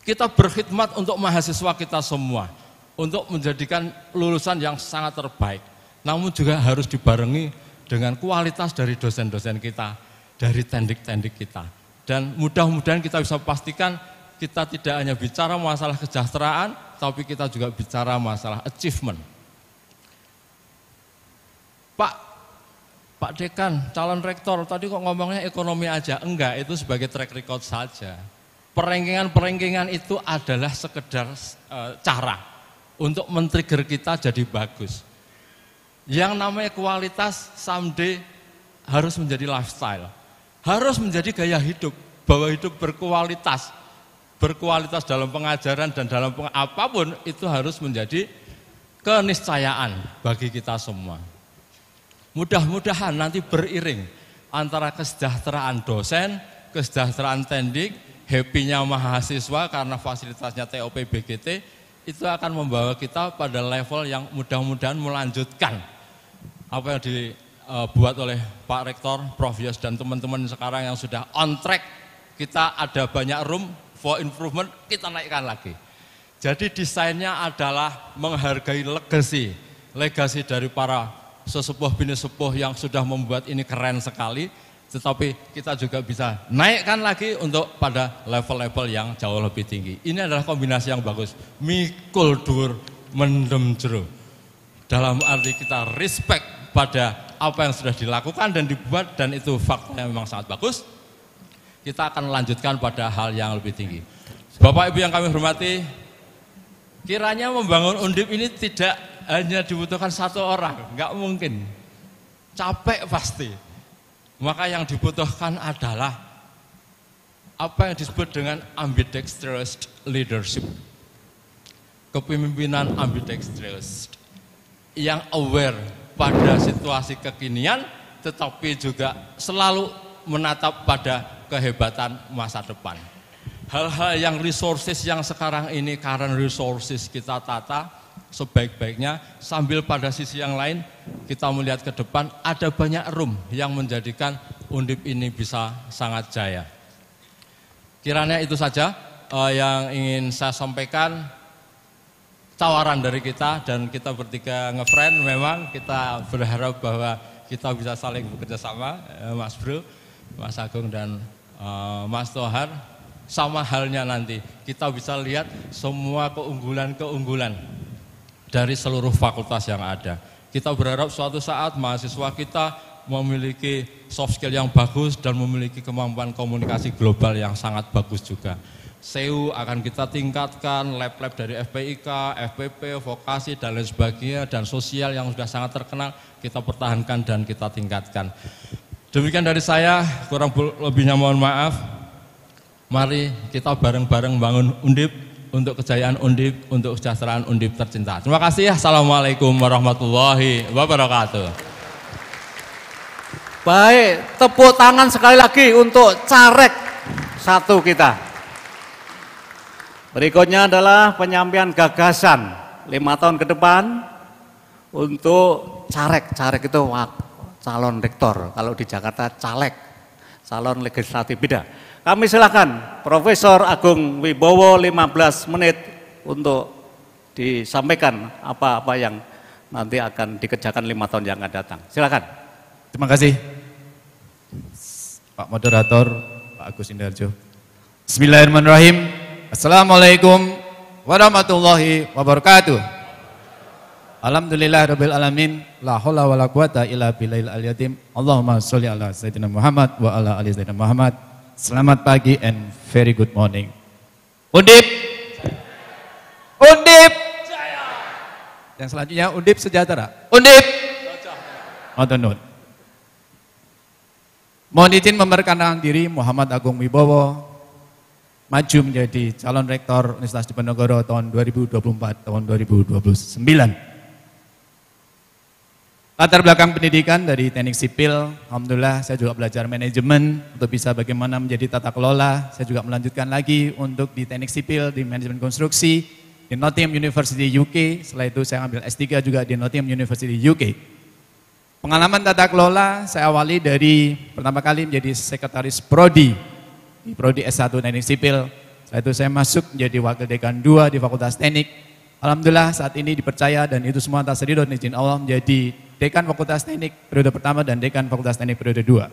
Kita berkhidmat untuk mahasiswa kita semua untuk menjadikan lulusan yang sangat terbaik. Namun juga harus dibarengi dengan kualitas dari dosen-dosen kita, dari tendik-tendik kita. Dan mudah-mudahan kita bisa pastikan kita tidak hanya bicara masalah kesejahteraan, tapi kita juga bicara masalah achievement. Pak, Pak Dekan, calon rektor, tadi kok ngomongnya ekonomi aja? Enggak, itu sebagai track record saja. Perengkingan-perengkingan itu adalah sekedar e, cara untuk men-trigger kita jadi bagus. Yang namanya kualitas someday harus menjadi lifestyle. Harus menjadi gaya hidup, bahwa hidup berkualitas. Berkualitas dalam pengajaran dan dalam peng apapun itu harus menjadi keniscayaan bagi kita semua. Mudah-mudahan nanti beriring antara kesejahteraan dosen, kesejahteraan tendik, happy-nya mahasiswa karena fasilitasnya TOP BGT, itu akan membawa kita pada level yang mudah-mudahan melanjutkan apa yang dibuat oleh Pak Rektor, Prof. Yos, dan teman-teman sekarang yang sudah on track. Kita ada banyak room for improvement, kita naikkan lagi. Jadi desainnya adalah menghargai legasi, legasi dari para sesepuh bini sepuh yang sudah membuat ini keren sekali, tetapi kita juga bisa naikkan lagi untuk pada level-level yang jauh lebih tinggi. Ini adalah kombinasi yang bagus. dur mendem jeru. Dalam arti kita respect pada apa yang sudah dilakukan dan dibuat dan itu faktanya memang sangat bagus. Kita akan lanjutkan pada hal yang lebih tinggi. Bapak Ibu yang kami hormati, kiranya membangun undip ini tidak hanya dibutuhkan satu orang, nggak mungkin. Capek pasti maka yang dibutuhkan adalah apa yang disebut dengan ambidextrous leadership. Kepemimpinan ambidextrous yang aware pada situasi kekinian tetapi juga selalu menatap pada kehebatan masa depan. Hal-hal yang resources yang sekarang ini current resources kita tata sebaik-baiknya sambil pada sisi yang lain kita melihat ke depan ada banyak room yang menjadikan undip ini bisa sangat jaya. Kiranya itu saja uh, yang ingin saya sampaikan tawaran dari kita dan kita bertiga ngefriend memang kita berharap bahwa kita bisa saling bekerja sama eh, Mas Bro, Mas Agung dan eh, Mas Tohar sama halnya nanti kita bisa lihat semua keunggulan-keunggulan dari seluruh fakultas yang ada. Kita berharap suatu saat mahasiswa kita memiliki soft skill yang bagus dan memiliki kemampuan komunikasi global yang sangat bagus juga. SEU akan kita tingkatkan, lab-lab dari FPIK, FPP, vokasi, dan lain sebagainya, dan sosial yang sudah sangat terkenal, kita pertahankan dan kita tingkatkan. Demikian dari saya, kurang lebihnya mohon maaf. Mari kita bareng-bareng bangun undip untuk kejayaan Undip, untuk kesejahteraan Undip tercinta. Terima kasih. Assalamualaikum warahmatullahi wabarakatuh. Baik, tepuk tangan sekali lagi untuk carek satu kita. Berikutnya adalah penyampaian gagasan lima tahun ke depan untuk carek. Carek itu calon rektor, kalau di Jakarta caleg, calon legislatif beda. Kami silakan Profesor Agung Wibowo 15 menit untuk disampaikan apa-apa yang nanti akan dikerjakan lima tahun yang akan datang. Silakan. Terima kasih. Pak Moderator, Pak Agus Indarjo. Bismillahirrahmanirrahim. Assalamualaikum warahmatullahi wabarakatuh. Alhamdulillah rabbil alamin. La wa la quwata illa billahil al-yatim Allahumma sholli ala sayyidina Muhammad wa ala ali sayyidina Muhammad selamat pagi and very good morning. Undip. Undip. Yang selanjutnya Undip Sejahtera. Undip. Otonut. Oh, Mohon izin memperkenalkan diri Muhammad Agung Wibowo, maju menjadi calon rektor Universitas Diponegoro tahun 2024 tahun 2029. Latar belakang pendidikan dari teknik sipil, Alhamdulillah saya juga belajar manajemen untuk bisa bagaimana menjadi tata kelola. Saya juga melanjutkan lagi untuk di teknik sipil, di manajemen konstruksi, di Nottingham University UK. Setelah itu saya ambil S3 juga di Nottingham University UK. Pengalaman tata kelola saya awali dari pertama kali menjadi sekretaris Prodi, di Prodi S1 Teknik Sipil. Setelah itu saya masuk menjadi wakil dekan 2 di Fakultas Teknik Alhamdulillah saat ini dipercaya dan itu semua atas ridho dan izin Allah menjadi Dekan Fakultas Teknik periode pertama dan Dekan Fakultas Teknik periode dua.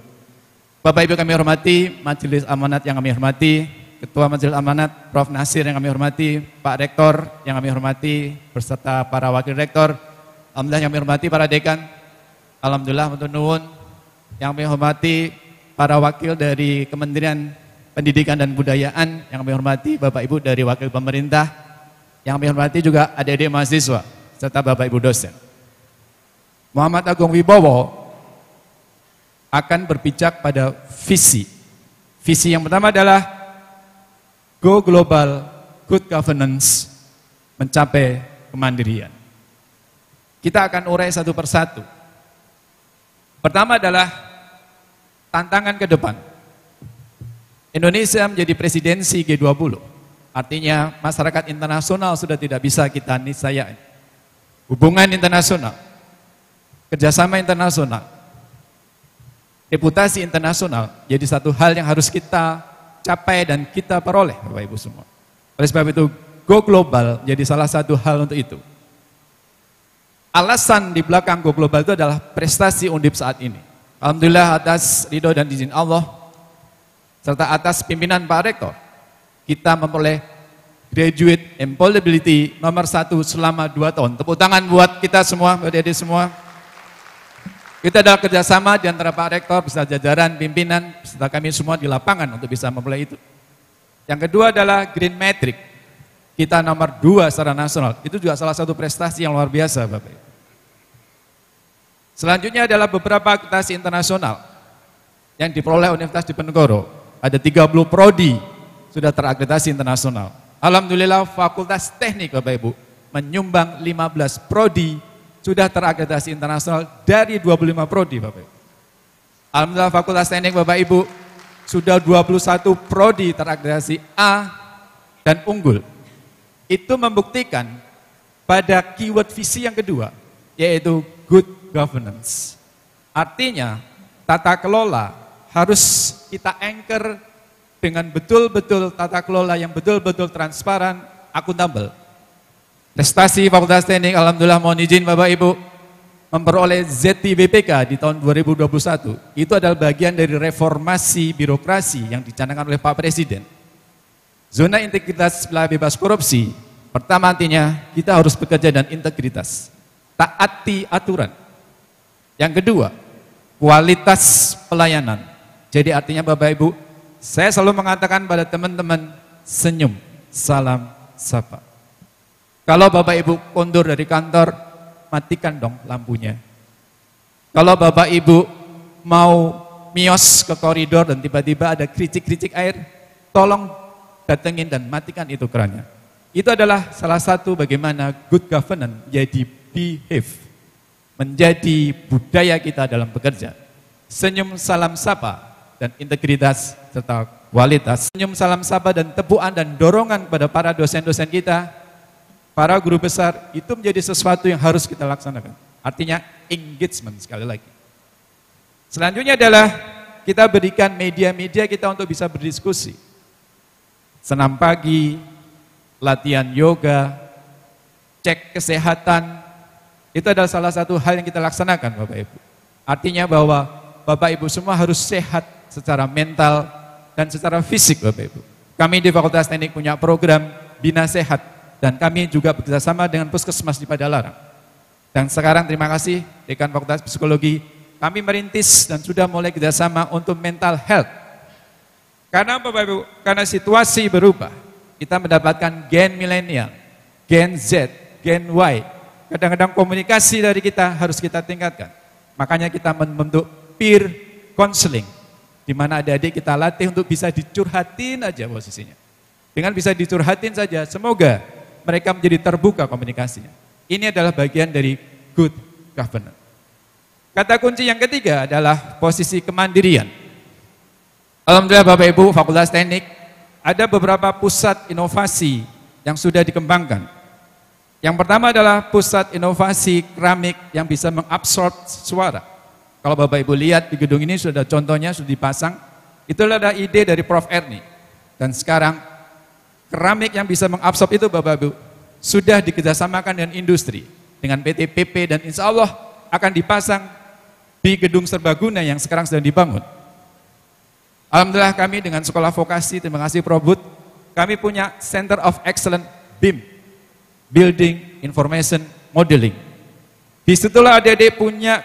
Bapak Ibu kami hormati, Majelis Amanat yang kami hormati, Ketua Majelis Amanat Prof. Nasir yang kami hormati, Pak Rektor yang kami hormati, beserta para Wakil Rektor, Alhamdulillah yang kami hormati para Dekan, Alhamdulillah untuk Nuhun, yang kami hormati para wakil dari Kementerian Pendidikan dan Budayaan, yang kami hormati Bapak Ibu dari Wakil Pemerintah, yang kami hormati juga adik-adik mahasiswa serta Bapak Ibu dosen. Muhammad Agung Wibowo akan berpijak pada visi. Visi yang pertama adalah go global, good governance, mencapai kemandirian. Kita akan urai satu persatu. Pertama adalah tantangan ke depan. Indonesia menjadi presidensi G20 Artinya masyarakat internasional sudah tidak bisa kita niscaya. Hubungan internasional, kerjasama internasional, reputasi internasional jadi satu hal yang harus kita capai dan kita peroleh Bapak Ibu semua. Oleh sebab itu go global jadi salah satu hal untuk itu. Alasan di belakang go global itu adalah prestasi Undip saat ini. Alhamdulillah atas ridho dan izin Allah serta atas pimpinan Pak Rektor kita memperoleh graduate employability nomor satu selama dua tahun. Tepuk tangan buat kita semua, buat adik semua. Kita ada kerjasama di antara Pak Rektor, beserta jajaran, pimpinan, beserta kami semua di lapangan untuk bisa memulai itu. Yang kedua adalah Green Metric. Kita nomor dua secara nasional. Itu juga salah satu prestasi yang luar biasa, Bapak. Selanjutnya adalah beberapa akreditasi internasional yang diperoleh Universitas Diponegoro. Ada 30 prodi sudah terakreditasi internasional. Alhamdulillah Fakultas Teknik Bapak Ibu menyumbang 15 prodi sudah terakreditasi internasional dari 25 prodi Bapak Ibu. Alhamdulillah Fakultas Teknik Bapak Ibu sudah 21 prodi terakreditasi A dan unggul. Itu membuktikan pada keyword visi yang kedua yaitu good governance. Artinya tata kelola harus kita anchor dengan betul-betul tata kelola yang betul-betul transparan, akuntabel. Prestasi Fakultas Teknik, Alhamdulillah mohon izin Bapak Ibu, memperoleh ZTBPK di tahun 2021, itu adalah bagian dari reformasi birokrasi yang dicanangkan oleh Pak Presiden. Zona integritas setelah bebas korupsi, pertama artinya kita harus bekerja dan integritas, taati aturan. Yang kedua, kualitas pelayanan. Jadi artinya Bapak Ibu, saya selalu mengatakan pada teman-teman, senyum, salam, sapa. Kalau Bapak Ibu kondur dari kantor, matikan dong lampunya. Kalau Bapak Ibu mau mios ke koridor dan tiba-tiba ada kritik-kritik air, tolong datengin dan matikan itu kerannya. Itu adalah salah satu bagaimana good governance jadi behave, menjadi budaya kita dalam bekerja. Senyum, salam, sapa, dan integritas serta kualitas. Senyum salam sabar dan tepuan dan dorongan kepada para dosen-dosen kita, para guru besar, itu menjadi sesuatu yang harus kita laksanakan. Artinya engagement sekali lagi. Selanjutnya adalah kita berikan media-media kita untuk bisa berdiskusi. Senam pagi, latihan yoga, cek kesehatan, itu adalah salah satu hal yang kita laksanakan Bapak Ibu. Artinya bahwa Bapak Ibu semua harus sehat secara mental, dan secara fisik Bapak Ibu. Kami di Fakultas Teknik punya program Bina Sehat dan kami juga bekerjasama dengan Puskesmas di Padalarang. Dan sekarang terima kasih Dekan Fakultas Psikologi, kami merintis dan sudah mulai kerjasama untuk mental health. Karena Bapak Ibu, karena situasi berubah, kita mendapatkan gen milenial, gen Z, gen Y. Kadang-kadang komunikasi dari kita harus kita tingkatkan. Makanya kita membentuk peer counseling di mana adik-adik kita latih untuk bisa dicurhatin aja posisinya. Dengan bisa dicurhatin saja, semoga mereka menjadi terbuka komunikasinya. Ini adalah bagian dari good governance. Kata kunci yang ketiga adalah posisi kemandirian. Alhamdulillah Bapak Ibu Fakultas Teknik, ada beberapa pusat inovasi yang sudah dikembangkan. Yang pertama adalah pusat inovasi keramik yang bisa mengabsorb suara. Kalau Bapak Ibu lihat di gedung ini sudah contohnya sudah dipasang. Itulah ada ide dari Prof. Erni. Dan sekarang keramik yang bisa mengabsorb itu Bapak Ibu sudah dikerjasamakan dengan industri. Dengan PT PP dan insya Allah akan dipasang di gedung serbaguna yang sekarang sedang dibangun. Alhamdulillah kami dengan sekolah vokasi, terima kasih Prof Bud, kami punya Center of Excellence BIM, Building Information Modeling. Disitulah adik-adik punya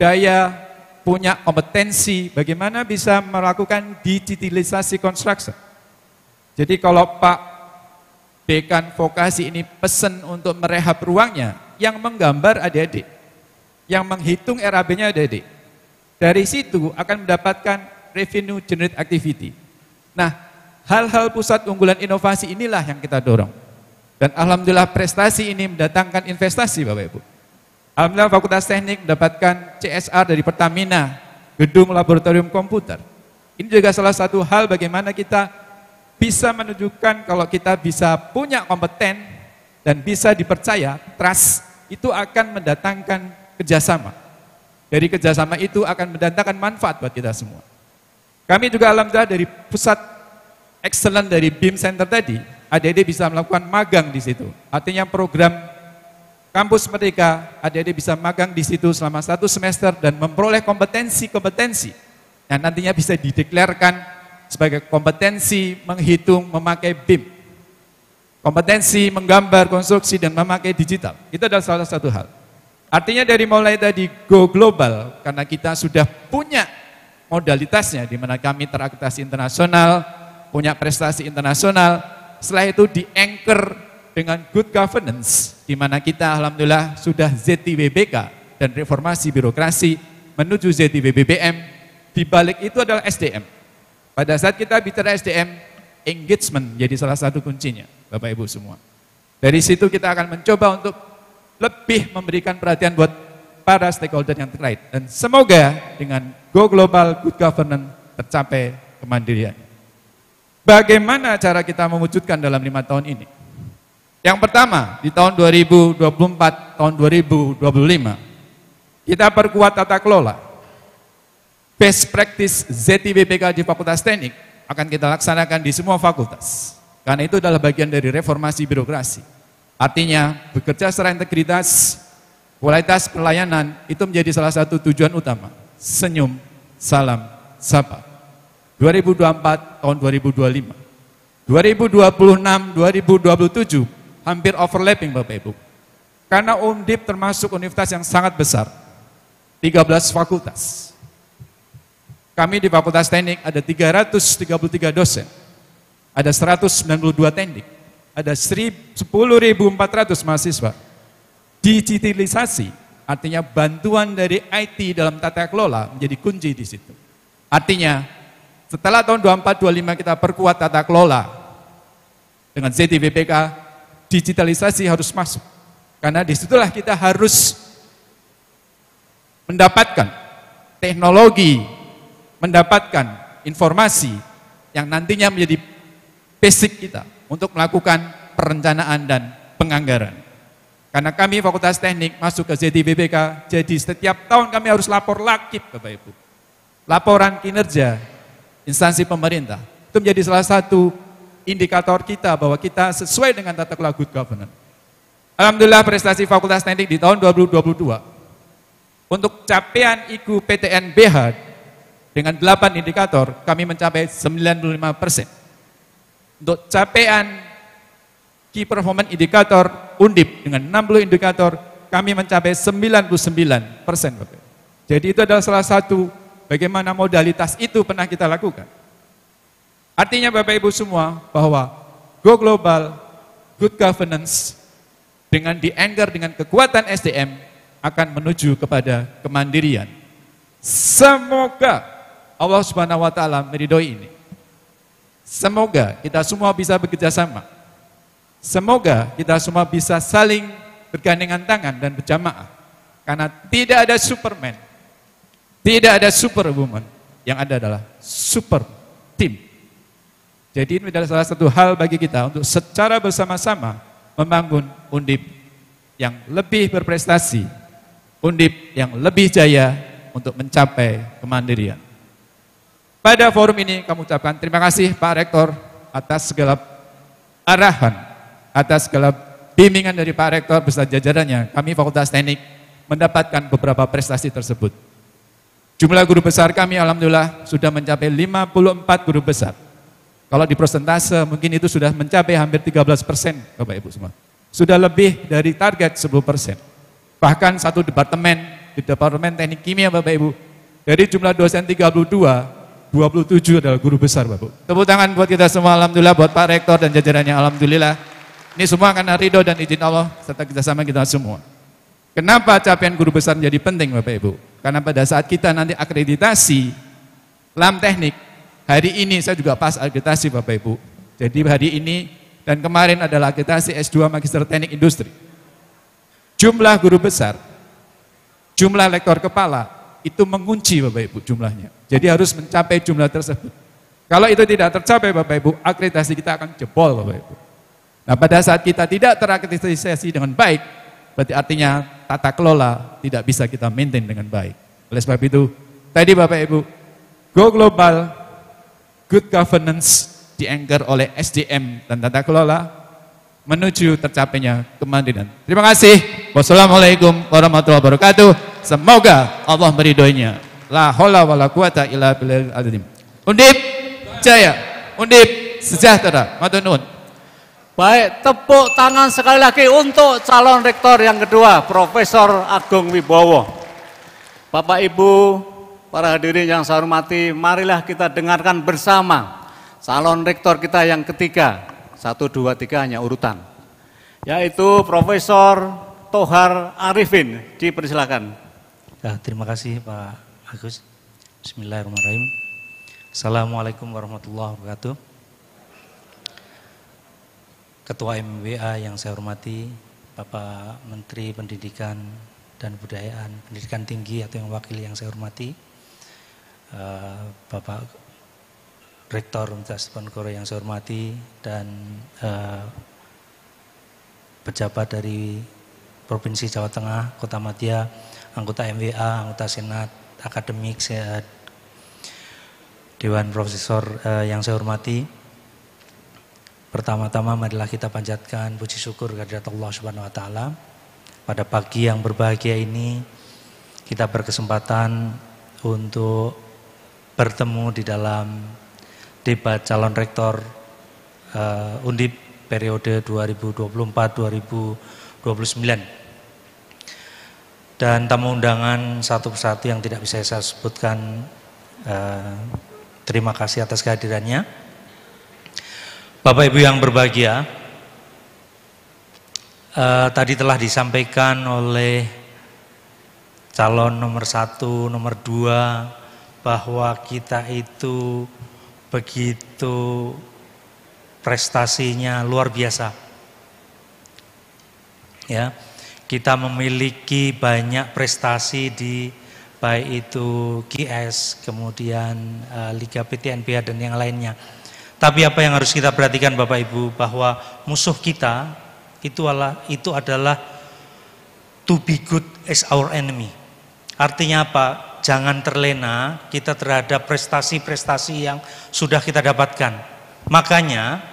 daya, punya kompetensi, bagaimana bisa melakukan digitalisasi construction. Jadi kalau Pak Dekan Vokasi ini pesan untuk merehab ruangnya, yang menggambar adik-adik, yang menghitung RAB-nya adik-adik. Dari situ akan mendapatkan revenue generate activity. Nah, hal-hal pusat unggulan inovasi inilah yang kita dorong. Dan alhamdulillah prestasi ini mendatangkan investasi Bapak Ibu. Alhamdulillah Fakultas Teknik mendapatkan CSR dari Pertamina, gedung laboratorium komputer. Ini juga salah satu hal bagaimana kita bisa menunjukkan kalau kita bisa punya kompeten dan bisa dipercaya, trust itu akan mendatangkan kerjasama. Dari kerjasama itu akan mendatangkan manfaat buat kita semua. Kami juga alhamdulillah dari pusat excellent dari BIM Center tadi, adik bisa melakukan magang di situ. Artinya program kampus merdeka, adik-adik bisa magang di situ selama satu semester dan memperoleh kompetensi-kompetensi yang nantinya bisa dideklarkan sebagai kompetensi menghitung memakai BIM, kompetensi menggambar konstruksi dan memakai digital. Itu adalah salah satu hal. Artinya dari mulai tadi go global, karena kita sudah punya modalitasnya, di mana kami terakreditasi internasional, punya prestasi internasional, setelah itu di anchor dengan good governance, di mana kita alhamdulillah sudah ZTBBK dan reformasi birokrasi menuju ZTWBBM, di balik itu adalah SDM. Pada saat kita bicara SDM, engagement jadi salah satu kuncinya, Bapak Ibu semua. Dari situ kita akan mencoba untuk lebih memberikan perhatian buat para stakeholder yang terkait. Dan semoga dengan Go Global Good Governance tercapai kemandirian. Bagaimana cara kita mewujudkan dalam lima tahun ini? Yang pertama, di tahun 2024, tahun 2025, kita perkuat tata kelola. Best practice ZTBPK di Fakultas Teknik akan kita laksanakan di semua fakultas. Karena itu adalah bagian dari reformasi birokrasi. Artinya, bekerja secara integritas, kualitas pelayanan, itu menjadi salah satu tujuan utama. Senyum, salam, sapa. 2024, tahun 2025. 2026, 2027, hampir overlapping Bapak Ibu. Karena Undip termasuk universitas yang sangat besar. 13 fakultas. Kami di Fakultas Teknik ada 333 dosen. Ada 192 teknik. Ada 10.400 mahasiswa. Digitalisasi artinya bantuan dari IT dalam tata kelola menjadi kunci di situ. Artinya setelah tahun 24 25 kita perkuat tata kelola dengan ZTVPK digitalisasi harus masuk. Karena disitulah kita harus mendapatkan teknologi, mendapatkan informasi yang nantinya menjadi basic kita untuk melakukan perencanaan dan penganggaran. Karena kami Fakultas Teknik masuk ke ZDBBK, jadi setiap tahun kami harus lapor lakip Bapak Ibu. Laporan kinerja instansi pemerintah. Itu menjadi salah satu indikator kita bahwa kita sesuai dengan tata kelola good governance. Alhamdulillah prestasi Fakultas Teknik di tahun 2022 untuk capaian IQ BH dengan 8 indikator kami mencapai 95 persen. Untuk capaian Key Performance Indikator Undip dengan 60 indikator kami mencapai 99 persen. Jadi itu adalah salah satu bagaimana modalitas itu pernah kita lakukan. Artinya Bapak Ibu semua bahwa go global, good governance dengan di anchor dengan kekuatan SDM akan menuju kepada kemandirian. Semoga Allah Subhanahu wa taala meridhoi ini. Semoga kita semua bisa bekerja sama. Semoga kita semua bisa saling bergandengan tangan dan berjamaah. Karena tidak ada superman, tidak ada superwoman, yang ada adalah super team. Jadi ini adalah salah satu hal bagi kita untuk secara bersama-sama membangun undip yang lebih berprestasi, undip yang lebih jaya untuk mencapai kemandirian. Pada forum ini kami ucapkan terima kasih Pak Rektor atas segala arahan, atas segala bimbingan dari Pak Rektor beserta jajarannya. Kami Fakultas Teknik mendapatkan beberapa prestasi tersebut. Jumlah guru besar kami alhamdulillah sudah mencapai 54 guru besar kalau di persentase mungkin itu sudah mencapai hampir 13 persen, Bapak Ibu semua. Sudah lebih dari target 10 persen. Bahkan satu departemen, di Departemen Teknik Kimia Bapak Ibu, dari jumlah dosen 32, 27 adalah guru besar Bapak. ibu. Tepuk tangan buat kita semua, Alhamdulillah, buat Pak Rektor dan jajarannya, Alhamdulillah. Ini semua karena ridho dan izin Allah, serta kita sama kita semua. Kenapa capaian guru besar menjadi penting Bapak Ibu? Karena pada saat kita nanti akreditasi, lam teknik, Hari ini saya juga pas akreditasi Bapak Ibu. Jadi hari ini dan kemarin adalah akreditasi S2 Magister Teknik Industri. Jumlah guru besar, jumlah lektor kepala itu mengunci Bapak Ibu jumlahnya. Jadi harus mencapai jumlah tersebut. Kalau itu tidak tercapai Bapak Ibu, akreditasi kita akan jebol Bapak Ibu. Nah pada saat kita tidak terakreditasi dengan baik, berarti artinya tata kelola tidak bisa kita maintain dengan baik. Oleh sebab itu, tadi Bapak Ibu, go global good governance dianggap oleh SDM dan tata kelola menuju tercapainya kemandirian. Terima kasih. Wassalamualaikum warahmatullahi wabarakatuh. Semoga Allah meridhoinya. La haula wala quwata illa billahil azim. Undip jaya. Undip sejahtera. Matur nuwun. Baik, tepuk tangan sekali lagi untuk calon rektor yang kedua, Profesor Agung Wibowo. Bapak Ibu para hadirin yang saya hormati, marilah kita dengarkan bersama calon rektor kita yang ketiga. Satu, dua, tiga hanya urutan. Yaitu Profesor Tohar Arifin. Dipersilakan. Ya, terima kasih Pak Agus. Bismillahirrahmanirrahim. Assalamualaikum warahmatullahi wabarakatuh. Ketua MWA yang saya hormati, Bapak Menteri Pendidikan dan Budayaan, Pendidikan Tinggi atau yang wakil yang saya hormati, Eh, Bapak Rektor Universitas Ponorogo yang saya hormati dan eh, pejabat dari Provinsi Jawa Tengah, Kota Madia, anggota MWA, anggota Senat, akademik, Dewan Profesor eh, yang saya hormati. Pertama-tama marilah kita panjatkan puji syukur kehadirat Allah Subhanahu wa taala. Pada pagi yang berbahagia ini kita berkesempatan untuk bertemu di dalam debat calon rektor uh, Undip periode 2024-2029. Dan tamu undangan satu persatu yang tidak bisa saya sebutkan, uh, terima kasih atas kehadirannya. Bapak Ibu yang berbahagia, uh, tadi telah disampaikan oleh calon nomor satu, nomor dua, bahwa kita itu begitu prestasinya luar biasa. Ya. Kita memiliki banyak prestasi di baik itu GS, kemudian eh, Liga ptnba dan yang lainnya. Tapi apa yang harus kita perhatikan Bapak Ibu bahwa musuh kita itu adalah itu adalah to be good as our enemy. Artinya apa? Jangan terlena kita terhadap prestasi-prestasi yang sudah kita dapatkan. Makanya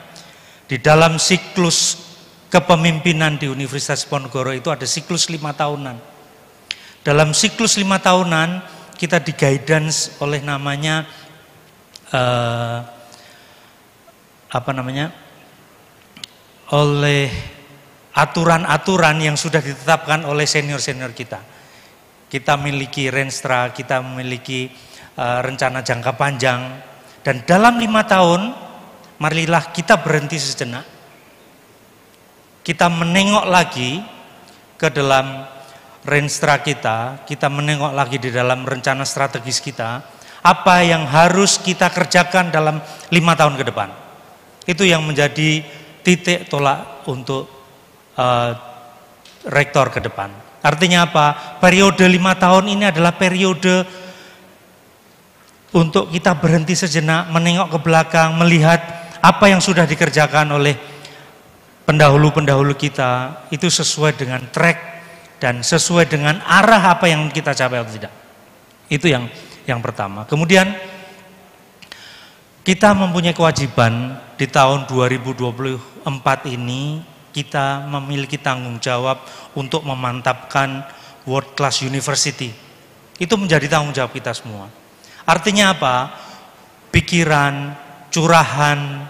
di dalam siklus kepemimpinan di Universitas Ponegoro itu ada siklus lima tahunan. Dalam siklus lima tahunan kita di guidance oleh namanya uh, apa namanya oleh aturan-aturan yang sudah ditetapkan oleh senior-senior kita. Kita miliki renstra, kita memiliki uh, eh, rencana jangka panjang. Dan dalam lima tahun, marilah kita berhenti sejenak. Kita menengok lagi ke dalam renstra kita, kita menengok lagi di dalam rencana strategis kita, apa yang harus kita kerjakan dalam lima tahun ke depan. Itu yang menjadi titik tolak untuk uh, rektor ke depan. Artinya apa? Periode lima tahun ini adalah periode untuk kita berhenti sejenak, menengok ke belakang, melihat apa yang sudah dikerjakan oleh pendahulu-pendahulu kita itu sesuai dengan track dan sesuai dengan arah apa yang kita capai atau tidak. Itu yang yang pertama. Kemudian kita mempunyai kewajiban di tahun 2024 ini kita memiliki tanggung jawab untuk memantapkan world class university. Itu menjadi tanggung jawab kita semua. Artinya apa? Pikiran, curahan,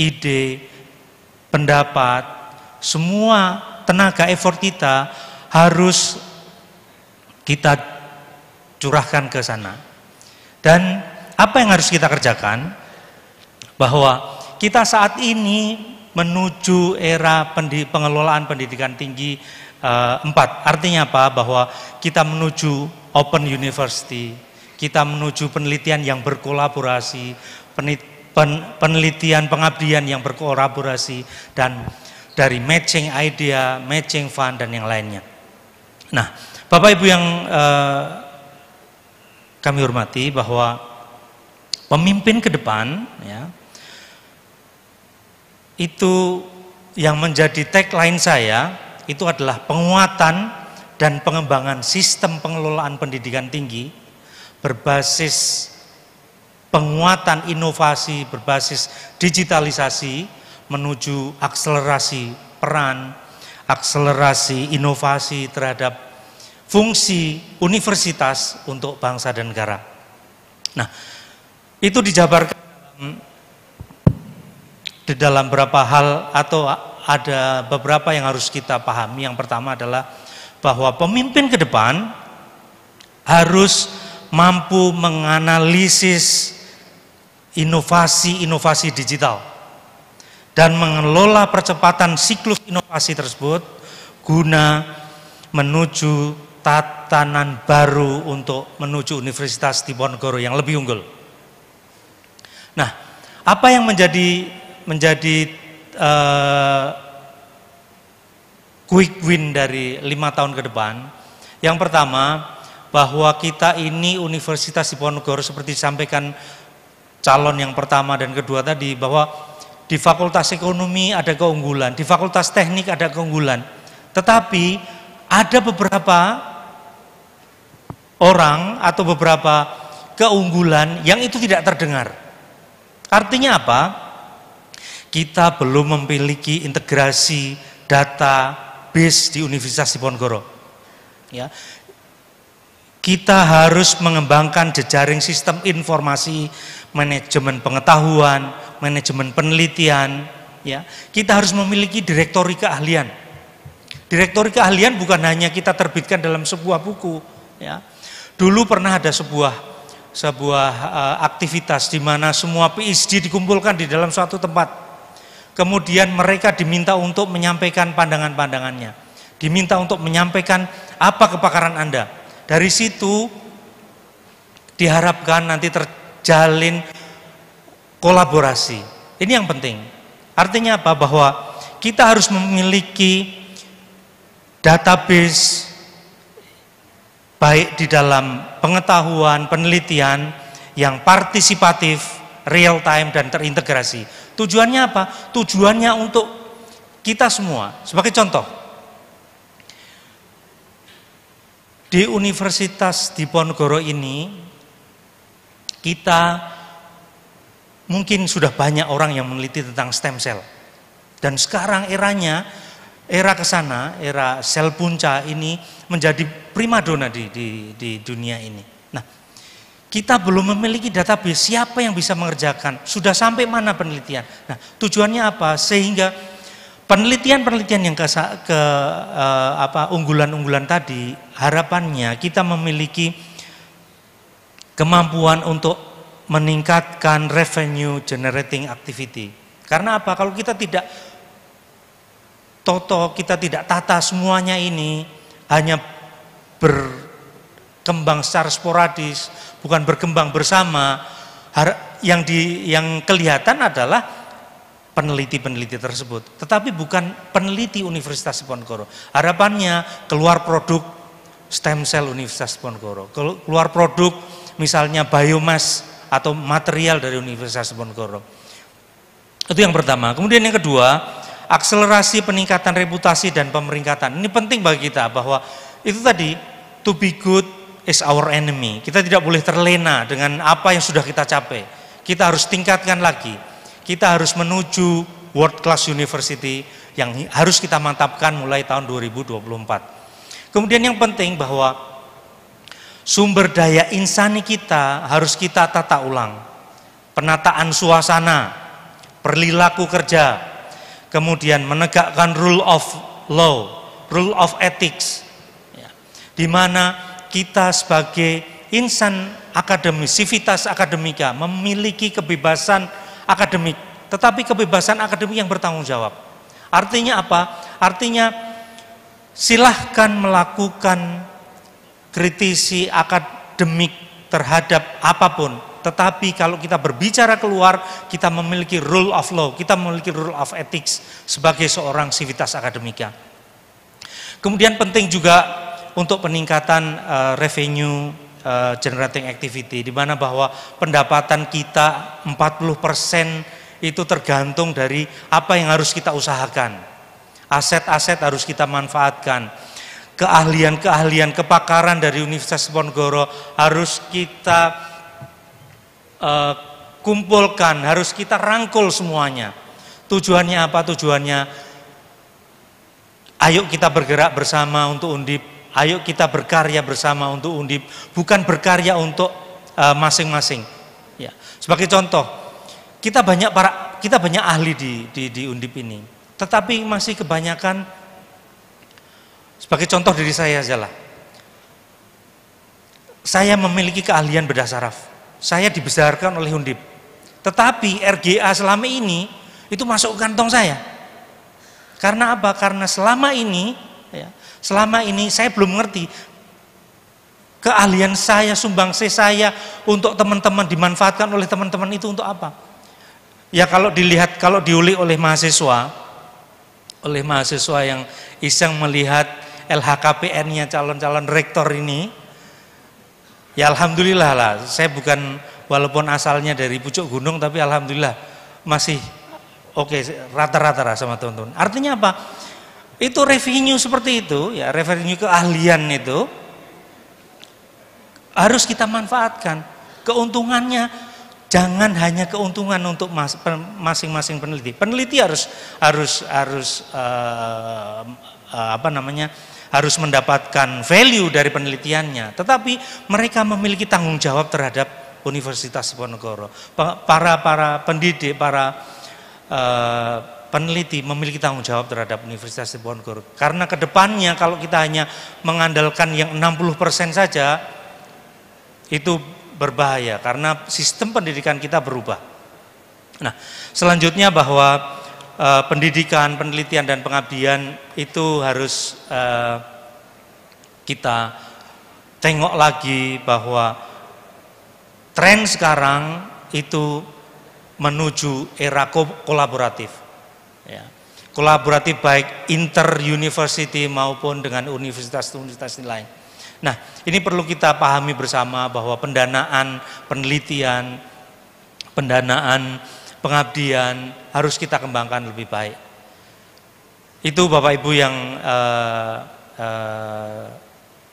ide, pendapat, semua tenaga effort kita harus kita curahkan ke sana. Dan apa yang harus kita kerjakan? Bahwa kita saat ini menuju era pengelolaan pendidikan tinggi eh, empat Artinya apa? Bahwa kita menuju open university, kita menuju penelitian yang berkolaborasi, penelitian pengabdian yang berkolaborasi dan dari matching idea, matching fund dan yang lainnya. Nah, Bapak Ibu yang eh, kami hormati bahwa pemimpin ke depan ya itu yang menjadi tagline saya itu adalah penguatan dan pengembangan sistem pengelolaan pendidikan tinggi berbasis penguatan inovasi berbasis digitalisasi menuju akselerasi peran, akselerasi inovasi terhadap fungsi universitas untuk bangsa dan negara. Nah, itu dijabarkan di dalam beberapa hal atau ada beberapa yang harus kita pahami. Yang pertama adalah bahwa pemimpin ke depan harus mampu menganalisis inovasi-inovasi digital dan mengelola percepatan siklus inovasi tersebut guna menuju tatanan baru untuk menuju Universitas Diponegoro yang lebih unggul. Nah, apa yang menjadi menjadi uh, quick win dari lima tahun ke depan. Yang pertama, bahwa kita ini Universitas Diponegoro seperti disampaikan calon yang pertama dan kedua tadi bahwa di Fakultas Ekonomi ada keunggulan, di Fakultas Teknik ada keunggulan. Tetapi ada beberapa orang atau beberapa keunggulan yang itu tidak terdengar. Artinya apa? Kita belum memiliki integrasi data base di Universitas Diponegoro. Ya. Kita harus mengembangkan jejaring sistem informasi, manajemen pengetahuan, manajemen penelitian, ya. Kita harus memiliki direktori keahlian. Direktori keahlian bukan hanya kita terbitkan dalam sebuah buku, ya. Dulu pernah ada sebuah sebuah uh, aktivitas di mana semua PhD dikumpulkan di dalam suatu tempat Kemudian mereka diminta untuk menyampaikan pandangan-pandangannya. Diminta untuk menyampaikan apa kepakaran Anda. Dari situ diharapkan nanti terjalin kolaborasi. Ini yang penting. Artinya apa? Bahwa kita harus memiliki database baik di dalam pengetahuan, penelitian yang partisipatif real time dan terintegrasi. Tujuannya apa? Tujuannya untuk kita semua. Sebagai contoh, di Universitas Diponegoro ini kita mungkin sudah banyak orang yang meneliti tentang stem cell. Dan sekarang eranya era ke sana, era sel punca ini menjadi primadona di, di, di dunia ini. Kita belum memiliki database siapa yang bisa mengerjakan, sudah sampai mana penelitian. Nah, tujuannya apa? Sehingga penelitian-penelitian yang ke, ke eh, unggulan-unggulan tadi harapannya kita memiliki kemampuan untuk meningkatkan revenue generating activity. Karena apa? Kalau kita tidak toto, kita tidak tata semuanya ini hanya berkembang secara sporadis, bukan berkembang bersama. Yang di yang kelihatan adalah peneliti-peneliti tersebut, tetapi bukan peneliti Universitas Diponegoro. Harapannya keluar produk stem cell Universitas Diponegoro, keluar produk misalnya biomass atau material dari Universitas Diponegoro. Itu yang pertama. Kemudian yang kedua, akselerasi peningkatan reputasi dan pemeringkatan. Ini penting bagi kita bahwa itu tadi to be good is our enemy. Kita tidak boleh terlena dengan apa yang sudah kita capai. Kita harus tingkatkan lagi. Kita harus menuju world class university yang harus kita mantapkan mulai tahun 2024. Kemudian yang penting bahwa sumber daya insani kita harus kita tata ulang. Penataan suasana, perilaku kerja, kemudian menegakkan rule of law, rule of ethics. Ya. Di mana kita sebagai insan akademis, sivitas akademika memiliki kebebasan akademik, tetapi kebebasan akademik yang bertanggung jawab. Artinya apa? Artinya silahkan melakukan kritisi akademik terhadap apapun, tetapi kalau kita berbicara keluar, kita memiliki rule of law, kita memiliki rule of ethics sebagai seorang sivitas akademika. Kemudian penting juga untuk peningkatan uh, revenue uh, generating activity di mana bahwa pendapatan kita 40% itu tergantung dari apa yang harus kita usahakan. Aset-aset harus kita manfaatkan. Keahlian-keahlian, kepakaran dari Universitas Ponegoro harus kita uh, kumpulkan, harus kita rangkul semuanya. Tujuannya apa? Tujuannya ayo kita bergerak bersama untuk undip Ayo kita berkarya bersama untuk Undip, bukan berkarya untuk eh, masing-masing. Uh, ya. Sebagai contoh, kita banyak para kita banyak ahli di di, di Undip ini, tetapi masih kebanyakan sebagai contoh dari saya lah, Saya memiliki keahlian bedah saraf. Saya dibesarkan oleh Undip. Tetapi RGA selama ini itu masuk kantong saya. Karena apa? Karena selama ini Selama ini saya belum mengerti keahlian saya, sumbangsih saya untuk teman-teman dimanfaatkan oleh teman-teman itu untuk apa? Ya kalau dilihat, kalau diulik oleh mahasiswa, oleh mahasiswa yang iseng melihat LHKPN-nya calon-calon rektor ini, ya Alhamdulillah lah, saya bukan walaupun asalnya dari pucuk gunung, tapi Alhamdulillah masih oke okay, rata-rata lah sama teman-teman. Artinya apa? Itu revenue seperti itu, ya revenue keahlian itu harus kita manfaatkan. Keuntungannya jangan hanya keuntungan untuk masing-masing peneliti. Peneliti harus harus harus uh, apa namanya? harus mendapatkan value dari penelitiannya, tetapi mereka memiliki tanggung jawab terhadap Universitas Diponegoro. Para para pendidik, para uh, peneliti memiliki tanggung jawab terhadap Universitas Diponegoro. Karena kedepannya kalau kita hanya mengandalkan yang 60% saja, itu berbahaya karena sistem pendidikan kita berubah. Nah, selanjutnya bahwa uh, pendidikan, penelitian dan pengabdian itu harus uh, kita tengok lagi bahwa tren sekarang itu menuju era kolaboratif kolaboratif baik inter-university maupun dengan universitas-universitas lain. Nah, ini perlu kita pahami bersama bahwa pendanaan, penelitian, pendanaan, pengabdian harus kita kembangkan lebih baik. Itu Bapak Ibu yang uh, uh,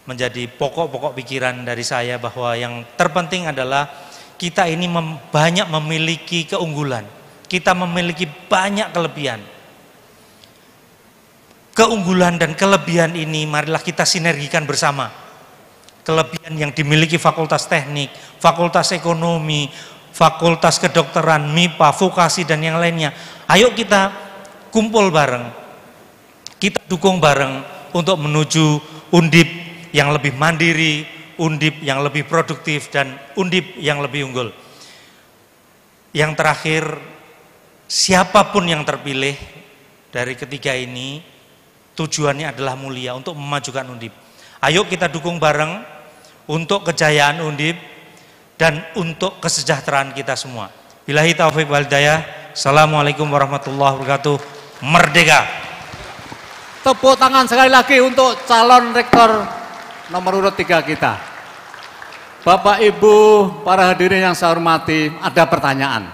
menjadi pokok-pokok pikiran dari saya bahwa yang terpenting adalah kita ini mem banyak memiliki keunggulan, kita memiliki banyak kelebihan keunggulan dan kelebihan ini marilah kita sinergikan bersama. Kelebihan yang dimiliki Fakultas Teknik, Fakultas Ekonomi, Fakultas Kedokteran, MIPA, Vokasi dan yang lainnya. Ayo kita kumpul bareng. Kita dukung bareng untuk menuju undip yang lebih mandiri, undip yang lebih produktif dan undip yang lebih unggul. Yang terakhir, siapapun yang terpilih dari ketiga ini tujuannya adalah mulia untuk memajukan Undip. Ayo kita dukung bareng untuk kejayaan Undip dan untuk kesejahteraan kita semua. Bilahi taufik wal Assalamualaikum warahmatullahi wabarakatuh. Merdeka. Tepuk tangan sekali lagi untuk calon rektor nomor urut tiga kita. Bapak Ibu, para hadirin yang saya hormati, ada pertanyaan.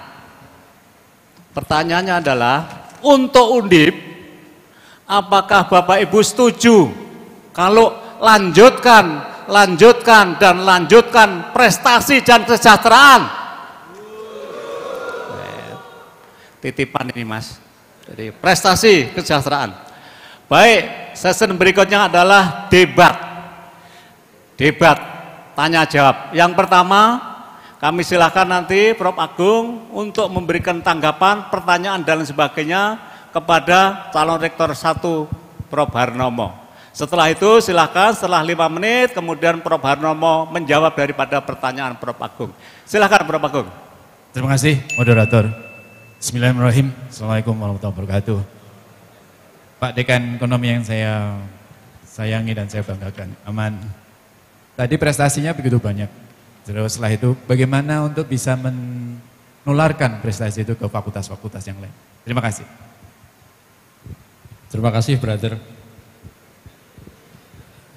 Pertanyaannya adalah untuk Undip Apakah Bapak Ibu setuju kalau lanjutkan, lanjutkan dan lanjutkan prestasi dan kesejahteraan? Titipan ini Mas. Jadi prestasi kesejahteraan. Baik, sesi berikutnya adalah debat. Debat, tanya jawab. Yang pertama, kami silakan nanti Prof Agung untuk memberikan tanggapan, pertanyaan dan sebagainya kepada calon rektor satu Prof. Harnomo. Setelah itu silahkan setelah lima menit kemudian Prof. Harnomo menjawab daripada pertanyaan Prof. Agung. Silahkan Prof. Agung. Terima kasih moderator. Bismillahirrahmanirrahim. Assalamualaikum warahmatullahi wabarakatuh. Pak Dekan Ekonomi yang saya sayangi dan saya banggakan. Aman. Tadi prestasinya begitu banyak. Terus setelah itu bagaimana untuk bisa menularkan prestasi itu ke fakultas-fakultas yang lain. Terima kasih. Terima kasih, brother.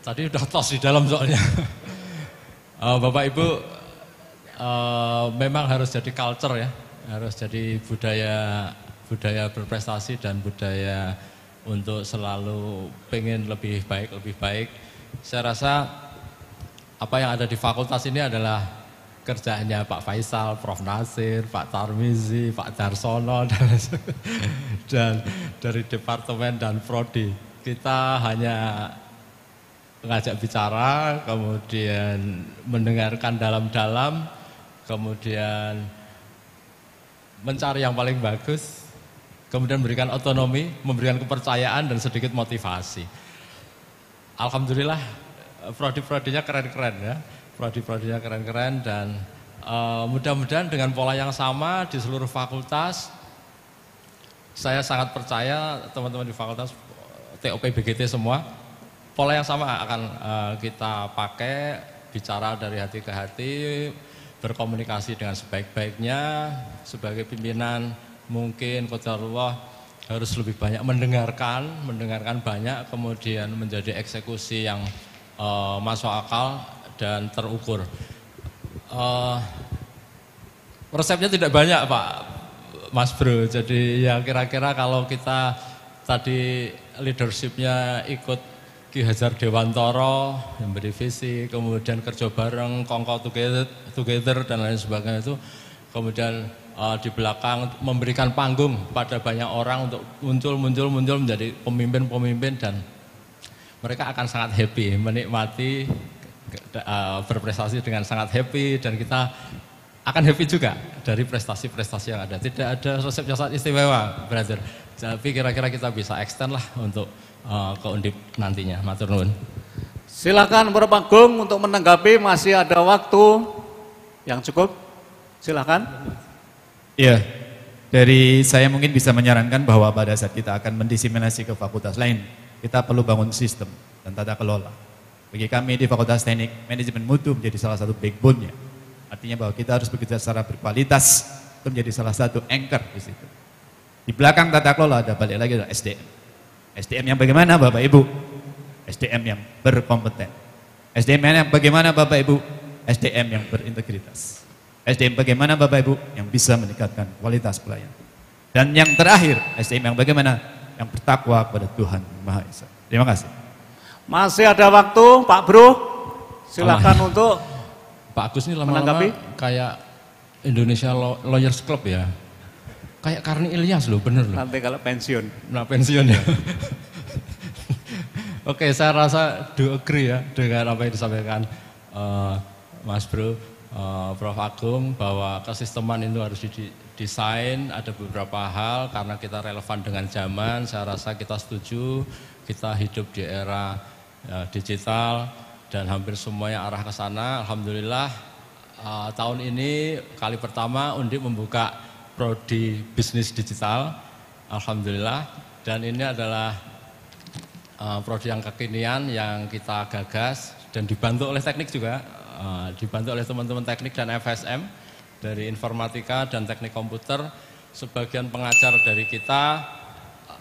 Tadi udah tos di dalam soalnya. uh, Bapak Ibu, uh, memang harus jadi culture ya, harus jadi budaya budaya berprestasi dan budaya untuk selalu pengen lebih baik, lebih baik. Saya rasa apa yang ada di fakultas ini adalah kerjaannya Pak Faisal, Prof Nasir, Pak Tarmizi, Pak Darsono <laughs> dan, dan dari departemen dan prodi. Kita hanya ngajak bicara, kemudian mendengarkan dalam-dalam, kemudian mencari yang paling bagus, kemudian memberikan otonomi, memberikan kepercayaan dan sedikit motivasi. Alhamdulillah prodi-prodinya keren-keren ya prodi-prodinya keren-keren dan uh, mudah-mudahan dengan pola yang sama di seluruh fakultas saya sangat percaya teman-teman di fakultas TOP BGT semua pola yang sama akan uh, kita pakai bicara dari hati ke hati berkomunikasi dengan sebaik-baiknya sebagai pimpinan mungkin kota Allah harus lebih banyak mendengarkan, mendengarkan banyak kemudian menjadi eksekusi yang uh, masuk akal dan terukur. Uh, resepnya tidak banyak Pak Mas Bro, jadi ya kira-kira kalau kita tadi leadershipnya ikut Ki Hajar Dewantoro beri visi, kemudian kerja bareng, kongkow together, together dan lain sebagainya itu, kemudian uh, di belakang memberikan panggung pada banyak orang untuk muncul, muncul, muncul menjadi pemimpin-pemimpin dan mereka akan sangat happy menikmati Eh, berprestasi dengan sangat happy dan kita akan happy juga dari prestasi-prestasi yang ada. Tidak ada resep yang sangat istimewa, brother. Tapi kira-kira kita bisa extend lah untuk uh, ke Undip nantinya. Matur nuwun. Silakan berpanggung untuk menanggapi masih ada waktu yang cukup. Silakan. Iya. Dari saya mungkin bisa menyarankan bahwa pada saat kita akan mendiseminasi ke fakultas lain, kita perlu bangun sistem dan tata kelola. Bagi kami di Fakultas Teknik Manajemen Mutu menjadi salah satu backbone-nya. Artinya bahwa kita harus bekerja secara berkualitas untuk menjadi salah satu anchor di situ. Di belakang tata kelola ada balik lagi adalah SDM. SDM yang bagaimana Bapak Ibu? SDM yang berkompeten. SDM yang bagaimana Bapak Ibu? SDM yang berintegritas. SDM bagaimana Bapak Ibu? Yang bisa meningkatkan kualitas pelayanan. Dan yang terakhir, SDM yang bagaimana? Yang bertakwa kepada Tuhan Maha Esa. Terima kasih. Masih ada waktu, Pak Bro. Silakan Alah. untuk Pak Agus ini lama-lama kayak Indonesia Lawyers Club ya. Kayak Karni Ilyas loh, bener loh. Nanti kalau pensiun. Nah, pensiun ya. <laughs> Oke, saya rasa do agree ya dengan apa yang disampaikan uh, Mas Bro, uh, Prof Agung bahwa kesisteman itu harus didesain ada beberapa hal karena kita relevan dengan zaman. Saya rasa kita setuju kita hidup di era ya, digital dan hampir semuanya arah ke sana. Alhamdulillah uh, tahun ini kali pertama Undip membuka prodi bisnis digital. Alhamdulillah dan ini adalah uh, prodi yang kekinian yang kita gagas dan dibantu oleh teknik juga, uh, dibantu oleh teman-teman teknik dan FSM dari informatika dan teknik komputer. Sebagian pengajar dari kita,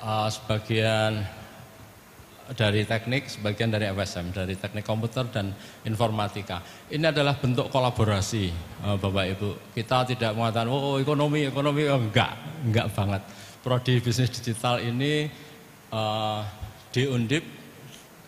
uh, sebagian dari teknik, sebagian dari FSM, dari teknik komputer dan informatika. Ini adalah bentuk kolaborasi, eh, Bapak Ibu. Kita tidak mengatakan, oh, oh ekonomi, ekonomi, oh, enggak, enggak banget. Prodi bisnis digital ini uh, diundip,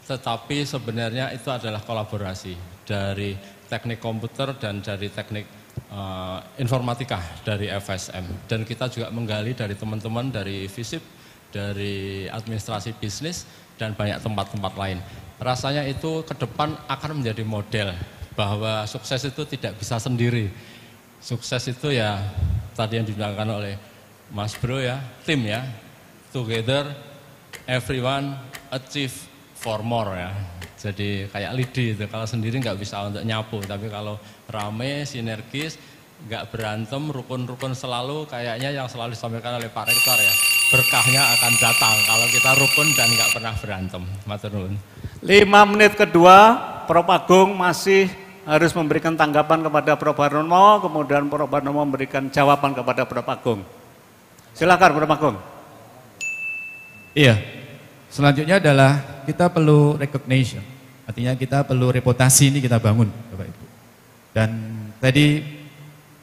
tetapi sebenarnya itu adalah kolaborasi dari teknik komputer dan dari teknik uh, informatika dari FSM dan kita juga menggali dari teman-teman dari FISIP dari administrasi bisnis dan banyak tempat-tempat lain. Rasanya itu ke depan akan menjadi model bahwa sukses itu tidak bisa sendiri. Sukses itu ya tadi yang dibilangkan oleh Mas Bro ya, tim ya. Together everyone achieve for more ya. Jadi kayak lidi itu kalau sendiri nggak bisa untuk nyapu, tapi kalau rame sinergis nggak berantem, rukun-rukun selalu kayaknya yang selalu disampaikan oleh Pak Rektor ya. Berkahnya akan datang kalau kita rukun dan nggak pernah berantem. Maturun. Lima menit kedua, Prof. Agung masih harus memberikan tanggapan kepada Prof. Harnono, kemudian Prof. Harnono memberikan jawaban kepada Prof. Agung. Silakan Prof. Agung. Iya, selanjutnya adalah kita perlu recognition. Artinya kita perlu reputasi ini kita bangun Bapak Ibu. Dan tadi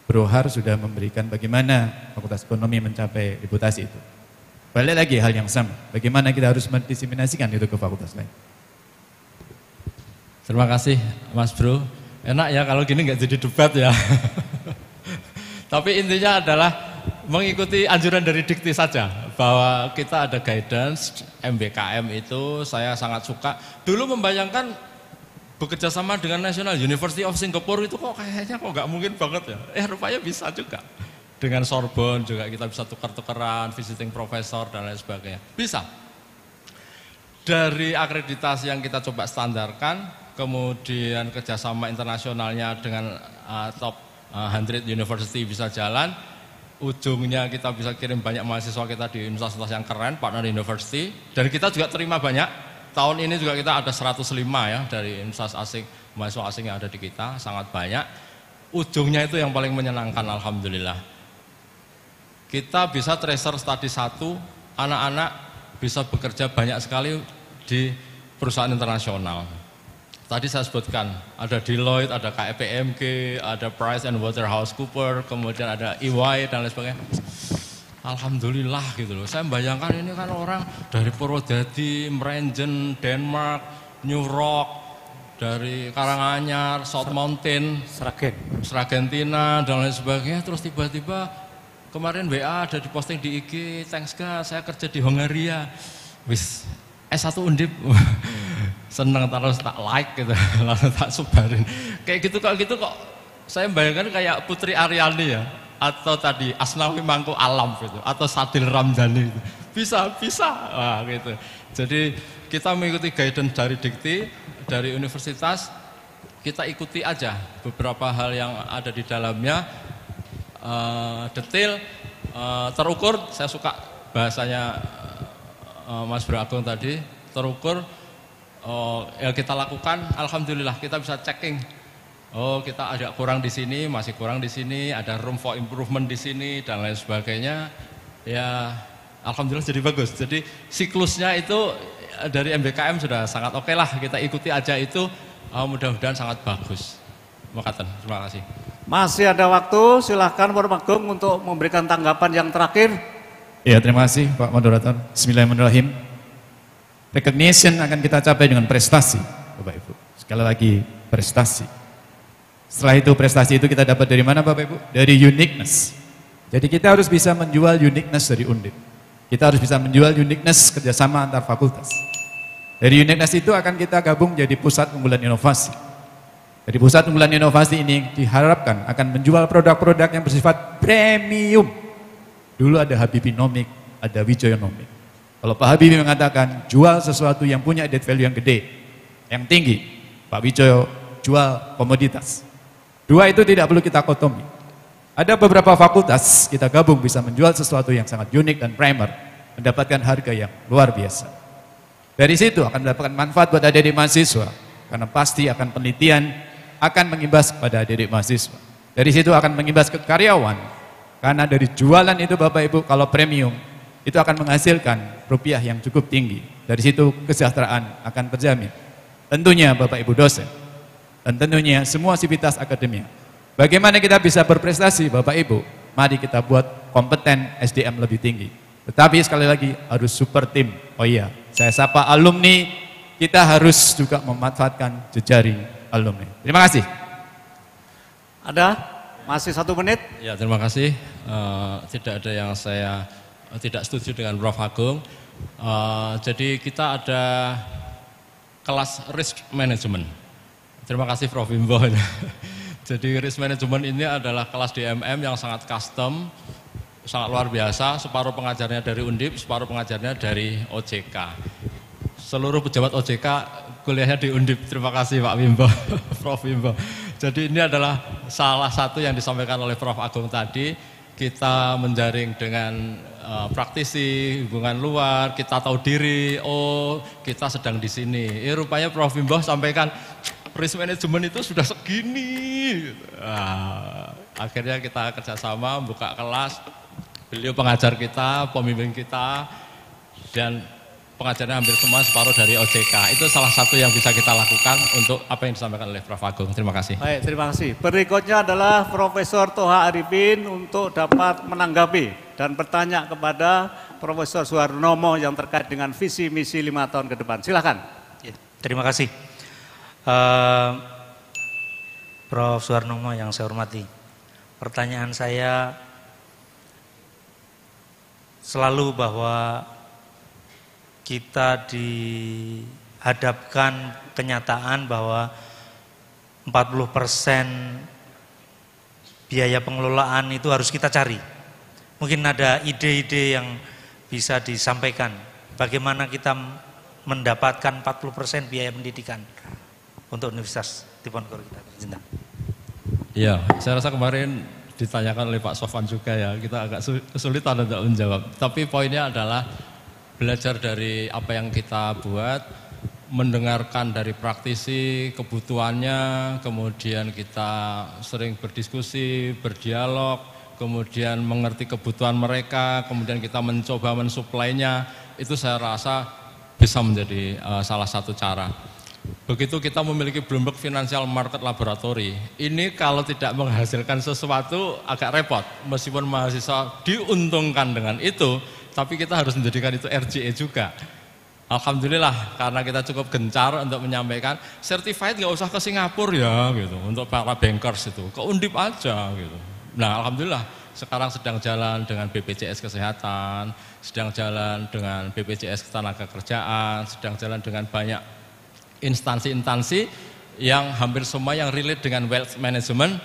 Brohar sudah memberikan bagaimana Fakultas Ekonomi mencapai reputasi itu. Balik lagi hal yang sama, bagaimana kita harus mendiseminasikan itu ke fakultas lain. Terima kasih Mas Bro. Enak ya kalau gini nggak jadi debat ya. <laughs> Tapi intinya adalah mengikuti anjuran dari dikti saja bahwa kita ada guidance MBKM itu saya sangat suka. Dulu membayangkan bekerja sama dengan National University of Singapore itu kok kayaknya kok nggak mungkin banget ya. Eh rupanya bisa juga. Dengan Sorbon juga kita bisa tukar-tukaran, visiting professor dan lain sebagainya. Bisa. Dari akreditasi yang kita coba standarkan, kemudian kerjasama internasionalnya dengan uh, top uh, 100 university bisa jalan, ujungnya kita bisa kirim banyak mahasiswa kita di universitas yang keren, partner university, dan kita juga terima banyak tahun ini juga kita ada 105 ya dari investasi asing, mahasiswa asing yang ada di kita, sangat banyak. Ujungnya itu yang paling menyenangkan alhamdulillah. Kita bisa tracer study satu, anak-anak bisa bekerja banyak sekali di perusahaan internasional. Tadi saya sebutkan ada Deloitte, ada KPMG, e ada Price and Waterhouse Cooper, kemudian ada EY dan lain sebagainya Alhamdulillah gitu loh. Saya bayangkan ini kan orang dari Purwodadi, Merenjen, Denmark, New Rock, dari Karanganyar, South Mountain, Sragen, Sragentina dan lain sebagainya. Terus tiba-tiba kemarin WA ada di posting di IG, thanks ga, saya kerja di Hongaria. Wis S1 undip. <laughs> Seneng terus tak like gitu, lalu <laughs> tak sebarin. Kayak gitu kok gitu kok saya bayangkan kayak Putri Aryani ya, atau tadi Asnawi Mangku Alam gitu atau Sadil Ramdhani gitu. bisa bisa Wah, gitu jadi kita mengikuti guidance dari dikti dari universitas kita ikuti aja beberapa hal yang ada di dalamnya uh, detail uh, terukur saya suka bahasanya uh, Mas Bro Agung tadi terukur uh, oh, yang kita lakukan alhamdulillah kita bisa checking Oh kita agak kurang di sini, masih kurang di sini, ada room for improvement di sini dan lain sebagainya. Ya Alhamdulillah jadi bagus. Jadi siklusnya itu eh, dari MBKM sudah sangat oke okay lah kita ikuti aja itu. Oh, mudah-mudahan sangat bagus. Makatan, terima kasih. Masih ada waktu, silahkan Pak untuk memberikan tanggapan yang terakhir. Ya, terima kasih Pak Moderator. Bismillahirrahmanirrahim. Recognition akan kita capai dengan prestasi, Bapak Ibu. Sekali lagi, prestasi. Setelah itu prestasi itu kita dapat dari mana Bapak Ibu? Dari uniqueness. Jadi kita harus bisa menjual uniqueness dari Undip. Kita harus bisa menjual uniqueness kerjasama antar fakultas. Dari uniqueness itu akan kita gabung jadi pusat unggulan inovasi. Dari pusat unggulan inovasi ini diharapkan akan menjual produk-produk yang bersifat premium. Dulu ada Nomik, ada Wijoyo Nomik. Kalau Pak Habibie mengatakan jual sesuatu yang punya added value yang gede, yang tinggi, Pak Wijoyo jual komoditas. Dua itu tidak perlu kita kotomi. Ada beberapa fakultas kita gabung bisa menjual sesuatu yang sangat unik dan primer, mendapatkan harga yang luar biasa. Dari situ akan mendapatkan manfaat buat adik-adik mahasiswa, karena pasti akan penelitian akan mengimbas kepada adik-adik mahasiswa. Dari situ akan mengimbas ke karyawan, karena dari jualan itu Bapak Ibu kalau premium, itu akan menghasilkan rupiah yang cukup tinggi. Dari situ kesejahteraan akan terjamin. Tentunya Bapak Ibu dosen, dan tentunya semua sivitas akademia. Bagaimana kita bisa berprestasi Bapak Ibu? Mari kita buat kompeten SDM lebih tinggi. Tetapi sekali lagi harus super tim. Oh iya, saya sapa alumni, kita harus juga memanfaatkan jejaring alumni. Terima kasih. Ada? Masih satu menit? Ya, terima kasih. Uh, tidak ada yang saya eh, tidak setuju dengan Prof. Agung. Uh, jadi kita ada kelas risk management Terima kasih Prof. Wimbo. <laughs> Jadi risk management ini adalah kelas DMM yang sangat custom, sangat luar biasa, separuh pengajarnya dari Undip, separuh pengajarnya dari OJK. Seluruh pejabat OJK kuliahnya di Undip. Terima kasih Pak Wimbo, <laughs> Prof. Wimbo. Jadi ini adalah salah satu yang disampaikan oleh Prof. Agung tadi, kita menjaring dengan eh, praktisi, hubungan luar, kita tahu diri, oh kita sedang di sini. Eh, rupanya Prof. Wimbo sampaikan, risk management itu sudah segini. Nah, akhirnya kita kerjasama, buka kelas, beliau pengajar kita, pemimpin kita, dan pengajarnya hampir semua separuh dari OJK. Itu salah satu yang bisa kita lakukan untuk apa yang disampaikan oleh Prof. Agung. Terima kasih. Baik, terima kasih. Berikutnya adalah Profesor Toha Arifin untuk dapat menanggapi dan bertanya kepada Profesor Suharnomo yang terkait dengan visi misi lima tahun ke depan. Silakan. Ya, terima kasih. Uh, Prof. Suwarnomo yang saya hormati, pertanyaan saya selalu bahwa kita dihadapkan kenyataan bahwa 40 persen biaya pengelolaan itu harus kita cari. Mungkin ada ide-ide yang bisa disampaikan. Bagaimana kita mendapatkan 40 persen biaya pendidikan? untuk Universitas Diponegoro kita. Cinta. Ya, saya rasa kemarin ditanyakan oleh Pak Sofan juga ya, kita agak kesulitan untuk menjawab. Tapi poinnya adalah belajar dari apa yang kita buat, mendengarkan dari praktisi kebutuhannya, kemudian kita sering berdiskusi, berdialog, kemudian mengerti kebutuhan mereka, kemudian kita mencoba mensuplainya, itu saya rasa bisa menjadi eh, salah satu cara. Begitu kita memiliki Bloomberg Financial Market Laboratory, ini kalau tidak menghasilkan sesuatu agak repot. Meskipun mahasiswa diuntungkan dengan itu, tapi kita harus menjadikan itu RGE juga. Alhamdulillah karena kita cukup gencar untuk menyampaikan certified nggak usah ke Singapura ya gitu untuk para bankers itu ke Undip aja gitu. Nah alhamdulillah sekarang sedang jalan dengan BPJS Kesehatan, sedang jalan dengan BPJS Ketenagakerjaan, Kerjaan, sedang jalan dengan banyak instansi-instansi yang hampir semua yang relate dengan wealth management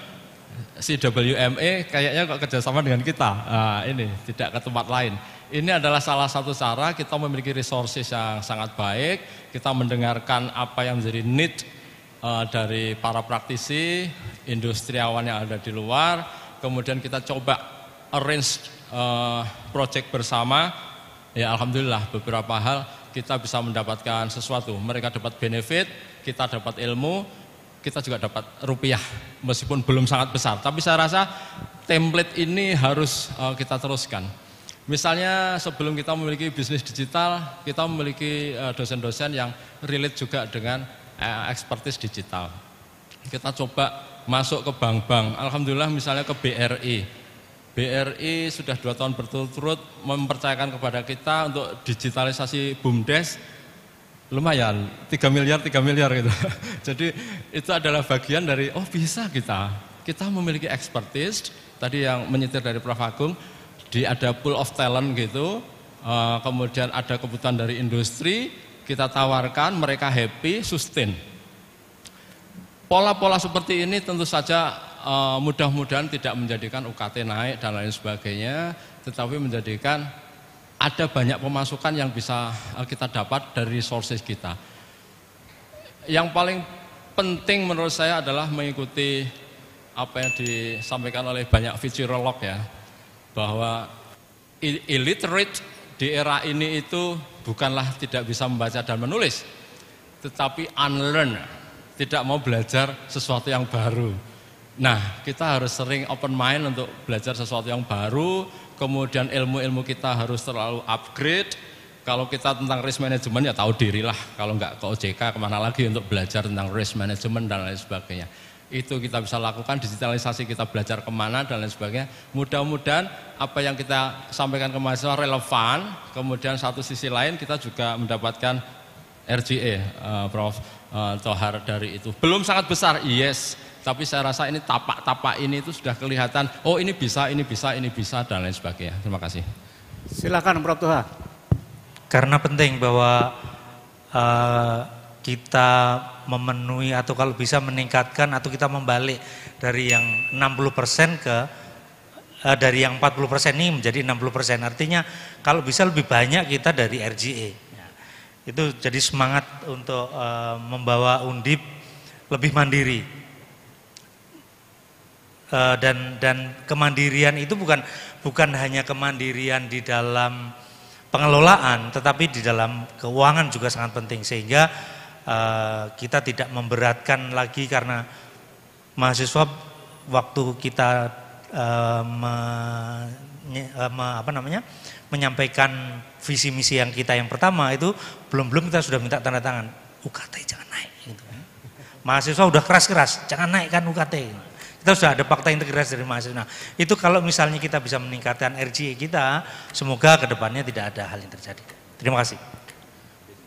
si WME kayaknya kok kerjasama dengan kita nah, ini tidak ke tempat lain ini adalah salah satu cara kita memiliki resources yang sangat baik kita mendengarkan apa yang menjadi need uh, dari para praktisi industriawan yang ada di luar kemudian kita coba arrange uh, project bersama ya alhamdulillah beberapa hal kita bisa mendapatkan sesuatu. Mereka dapat benefit, kita dapat ilmu, kita juga dapat rupiah meskipun belum sangat besar. Tapi saya rasa template ini harus uh, kita teruskan. Misalnya sebelum kita memiliki bisnis digital, kita memiliki eh, dosen-dosen yang relate juga dengan eh, expertise digital. Kita coba masuk ke bank-bank. Alhamdulillah misalnya ke BRI BRI sudah dua tahun berturut-turut mempercayakan kepada kita untuk digitalisasi BUMDes lumayan 3 miliar 3 miliar gitu. <laughs> Jadi itu adalah bagian dari oh bisa kita. Kita memiliki expertise tadi yang menyetir dari Prof Agung di ada pool of talent gitu. Eh, kemudian ada kebutuhan dari industri, kita tawarkan, mereka happy, sustain. Pola-pola seperti ini tentu saja uh, mudah-mudahan tidak menjadikan UKT naik dan lain sebagainya, tetapi menjadikan ada banyak pemasukan yang bisa eh, kita dapat dari sources kita. Yang paling penting menurut saya adalah mengikuti apa yang disampaikan oleh banyak futurolog ya, bahwa illiterate di era ini itu bukanlah tidak bisa membaca dan menulis, tetapi unlearn, tidak mau belajar sesuatu yang baru. Nah, kita harus sering open mind untuk belajar sesuatu yang baru, kemudian ilmu-ilmu kita harus terlalu upgrade. Kalau kita tentang risk management ya tahu dirilah, kalau nggak ke OJK kemana lagi untuk belajar tentang risk management dan lain sebagainya. Itu kita bisa lakukan, digitalisasi kita belajar kemana dan lain sebagainya. Mudah-mudahan apa yang kita sampaikan ke mahasiswa relevan, kemudian satu sisi lain kita juga mendapatkan RGE, uh, eh, Prof. Uh, Tohar dari itu. Belum sangat besar, yes tapi saya rasa ini tapak-tapak ini itu sudah kelihatan, oh ini bisa, ini bisa, ini bisa, dan lain sebagainya. Terima kasih. Silakan Prof. Tuhan Karena penting bahwa uh, kita memenuhi atau kalau bisa meningkatkan atau kita membalik dari yang 60% persen ke uh, dari yang 40% persen ini menjadi 60%. persen. Artinya kalau bisa lebih banyak kita dari RGE. Ya. Itu jadi semangat untuk uh, membawa Undip lebih mandiri. Eh, dan dan kemandirian itu bukan bukan hanya kemandirian di dalam pengelolaan tetapi di dalam keuangan juga sangat penting sehingga uh, kita tidak memberatkan lagi karena mahasiswa waktu kita uh, me, uh, me, apa namanya menyampaikan visi misi yang kita yang pertama itu belum belum kita sudah minta tanda tangan UKT jangan naik gitu. Kan. mahasiswa udah keras keras jangan naikkan UKT kita sudah ada fakta integritas dari mahasiswa. Nah, itu kalau misalnya kita bisa meningkatkan RGE kita, semoga kedepannya tidak ada hal yang terjadi. Terima kasih.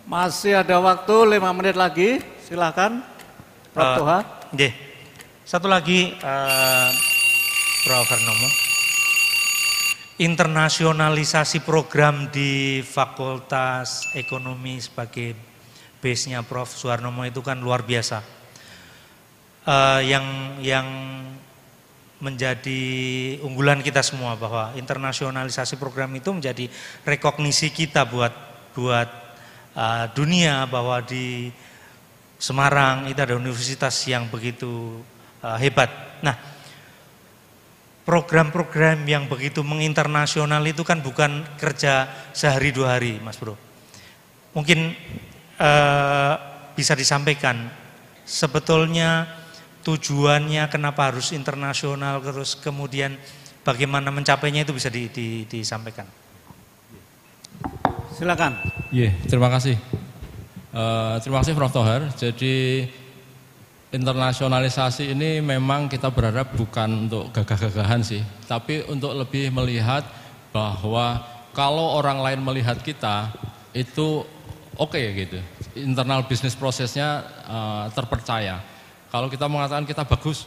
Masih ada waktu lima menit lagi, silakan. Prof. Uh, Satu lagi, uh, Prof. Hernomo. Internasionalisasi program di Fakultas Ekonomi sebagai base-nya Prof. Suwarnomo itu kan luar biasa uh, yang yang menjadi unggulan kita semua bahwa internasionalisasi program itu menjadi rekognisi kita buat buat uh, dunia bahwa di Semarang itu ada universitas yang begitu uh, hebat. Nah, program-program yang begitu menginternasional itu kan bukan kerja sehari dua hari, Mas Bro. Mungkin uh, bisa disampaikan sebetulnya tujuannya kenapa harus internasional terus kemudian bagaimana mencapainya itu bisa di, di, disampaikan. Silakan. Yeah, terima kasih. Uh, terima kasih Prof Tohar. Jadi internasionalisasi ini memang kita berharap bukan untuk gagah-gagahan sih, tapi untuk lebih melihat bahwa kalau orang lain melihat kita itu oke okay gitu. Internal bisnis prosesnya uh, terpercaya. Kalau kita mengatakan kita bagus,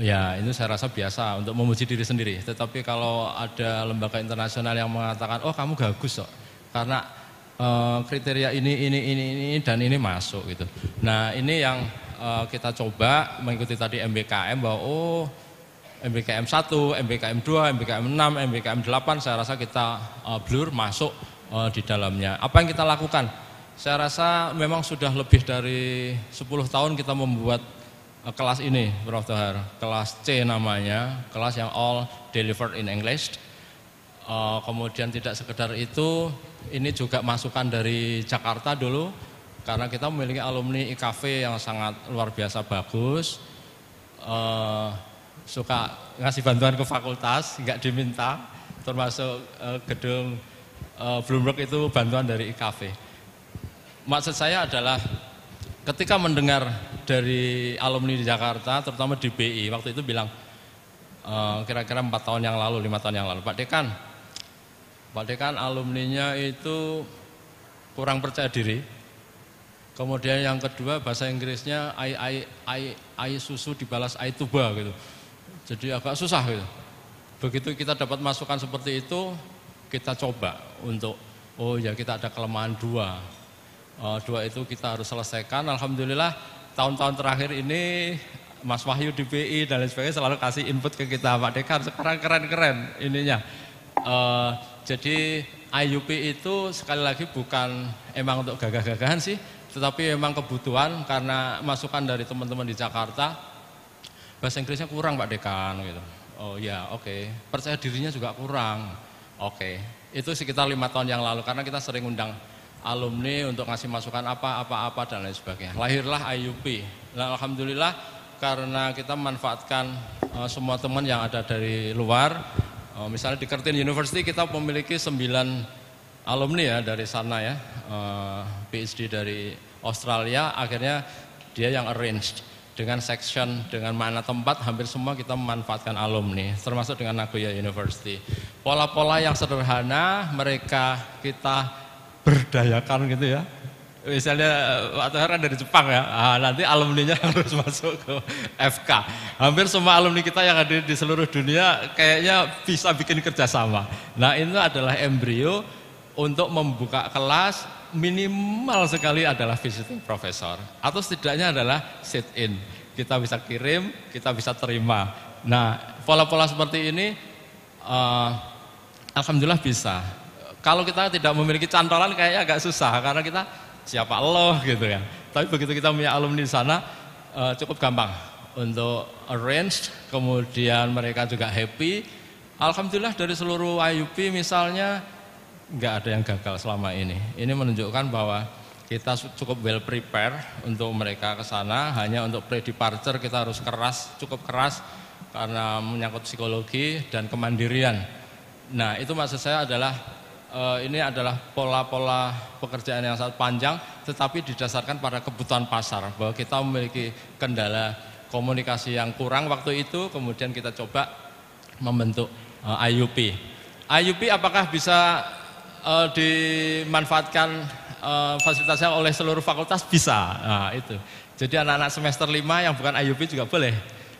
ya itu saya rasa biasa untuk memuji diri sendiri. Tetapi kalau ada lembaga internasional yang mengatakan, oh kamu bagus kok, karena e, kriteria ini, ini, ini, ini, dan ini masuk gitu. Nah ini yang e, kita coba mengikuti tadi MBKM bahwa oh MBKM 1, MBKM 2, MBKM 6, MBKM 8 saya rasa kita eh, blur masuk di dalamnya. Apa yang kita lakukan? Saya rasa memang sudah lebih dari 10 tahun kita membuat eh, kelas ini, Prof. Tohar. Kelas C namanya, kelas yang all delivered in English. Eh, kemudian tidak sekedar itu, ini juga masukan dari Jakarta dulu, karena kita memiliki alumni IKV yang sangat luar biasa bagus. Eh, suka ngasih bantuan ke fakultas, nggak diminta, termasuk gedung Bloomberg itu bantuan dari IKV maksud saya adalah ketika mendengar dari alumni di Jakarta, terutama di BI, waktu itu bilang eh, kira-kira empat -kira tahun yang lalu, lima tahun yang lalu, Pak Dekan, Pak Dekan alumninya itu kurang percaya diri, kemudian yang kedua bahasa Inggrisnya ai, ai, ai, ai susu dibalas ai tuba gitu, jadi agak susah gitu. Begitu kita dapat masukan seperti itu, kita coba untuk, oh ya kita ada kelemahan dua, Eh, dua itu kita harus selesaikan. Alhamdulillah tahun-tahun terakhir ini Mas Wahyu di BI dan lain sebagainya selalu kasih input ke kita Pak Dekan Sekarang keren-keren ininya. Uh, jadi IUP itu sekali lagi bukan emang untuk gagah-gagahan sih, tetapi emang kebutuhan karena masukan dari teman-teman di Jakarta bahasa Inggrisnya kurang Pak Dekan gitu. Oh ya oke, okay. percaya dirinya juga kurang. Oke, okay. itu sekitar lima tahun yang lalu karena kita sering undang alumni untuk ngasih masukan apa-apa-apa dan lain sebagainya. Lahirlah IUP. Nah, alhamdulillah karena kita memanfaatkan uh, semua teman yang ada dari luar. Uh, misalnya di Curtin University kita memiliki 9 alumni ya dari sana ya. Uh, eh, PhD dari Australia akhirnya dia yang arranged dengan section, dengan mana tempat, hampir semua kita memanfaatkan alumni, termasuk dengan Nagoya University. Pola-pola yang sederhana, mereka kita berdayakan gitu ya. Misalnya Pak Toher dari Jepang ya, nah, nanti alumninya <laughs> harus masuk ke FK. Hampir semua alumni kita yang ada di seluruh dunia kayaknya bisa bikin kerjasama. Nah ini adalah embrio untuk membuka kelas minimal sekali adalah visiting professor. Atau setidaknya adalah sit-in. Kita bisa kirim, kita bisa terima. Nah pola-pola seperti ini uh, Alhamdulillah bisa. Kalau kita tidak memiliki cantolan kayaknya agak susah karena kita siapa Allah gitu ya. Tapi begitu kita punya alumni di sana uh, cukup gampang untuk arrange, kemudian mereka juga happy. Alhamdulillah dari seluruh IUP misalnya nggak ada yang gagal selama ini. Ini menunjukkan bahwa kita cukup well prepare untuk mereka ke sana. Hanya untuk pre departure kita harus keras, cukup keras karena menyangkut psikologi dan kemandirian. Nah, itu maksud saya adalah Eh, ini adalah pola-pola pekerjaan yang sangat panjang, tetapi didasarkan pada kebutuhan pasar bahwa kita memiliki kendala komunikasi yang kurang waktu itu, kemudian kita coba membentuk eh, IUP. IUP apakah bisa uh, dimanfaatkan uh, fasilitasnya oleh seluruh fakultas? Bisa, nah, itu. Jadi anak-anak semester 5 yang bukan IUP juga boleh,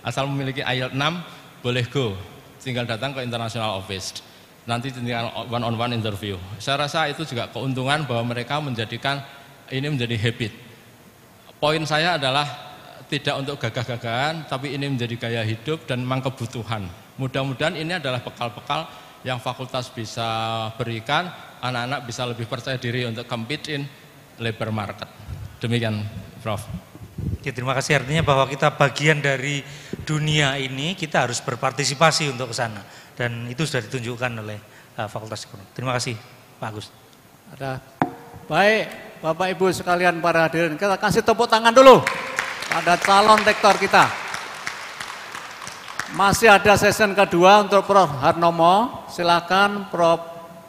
asal memiliki IELTS 6 boleh go, tinggal datang ke International Office nanti dengan one on one interview. Saya rasa itu juga keuntungan bahwa mereka menjadikan ini menjadi habit. Poin saya adalah tidak untuk gagah-gagahan, tapi ini menjadi gaya hidup dan memang kebutuhan. Mudah-mudahan ini adalah bekal-bekal yang fakultas bisa berikan, anak-anak bisa lebih percaya diri untuk compete in labor market. Demikian, Prof. Ya, terima kasih artinya bahwa kita bagian dari dunia ini, kita harus berpartisipasi untuk ke sana dan itu sudah ditunjukkan oleh uh, Fakultas Ekonomi. Terima kasih Pak Agus. Ada. Baik, Bapak Ibu sekalian para hadirin, kita kasih tepuk tangan dulu pada calon rektor kita. Masih ada session kedua untuk Prof. Harnomo. Silakan Prof.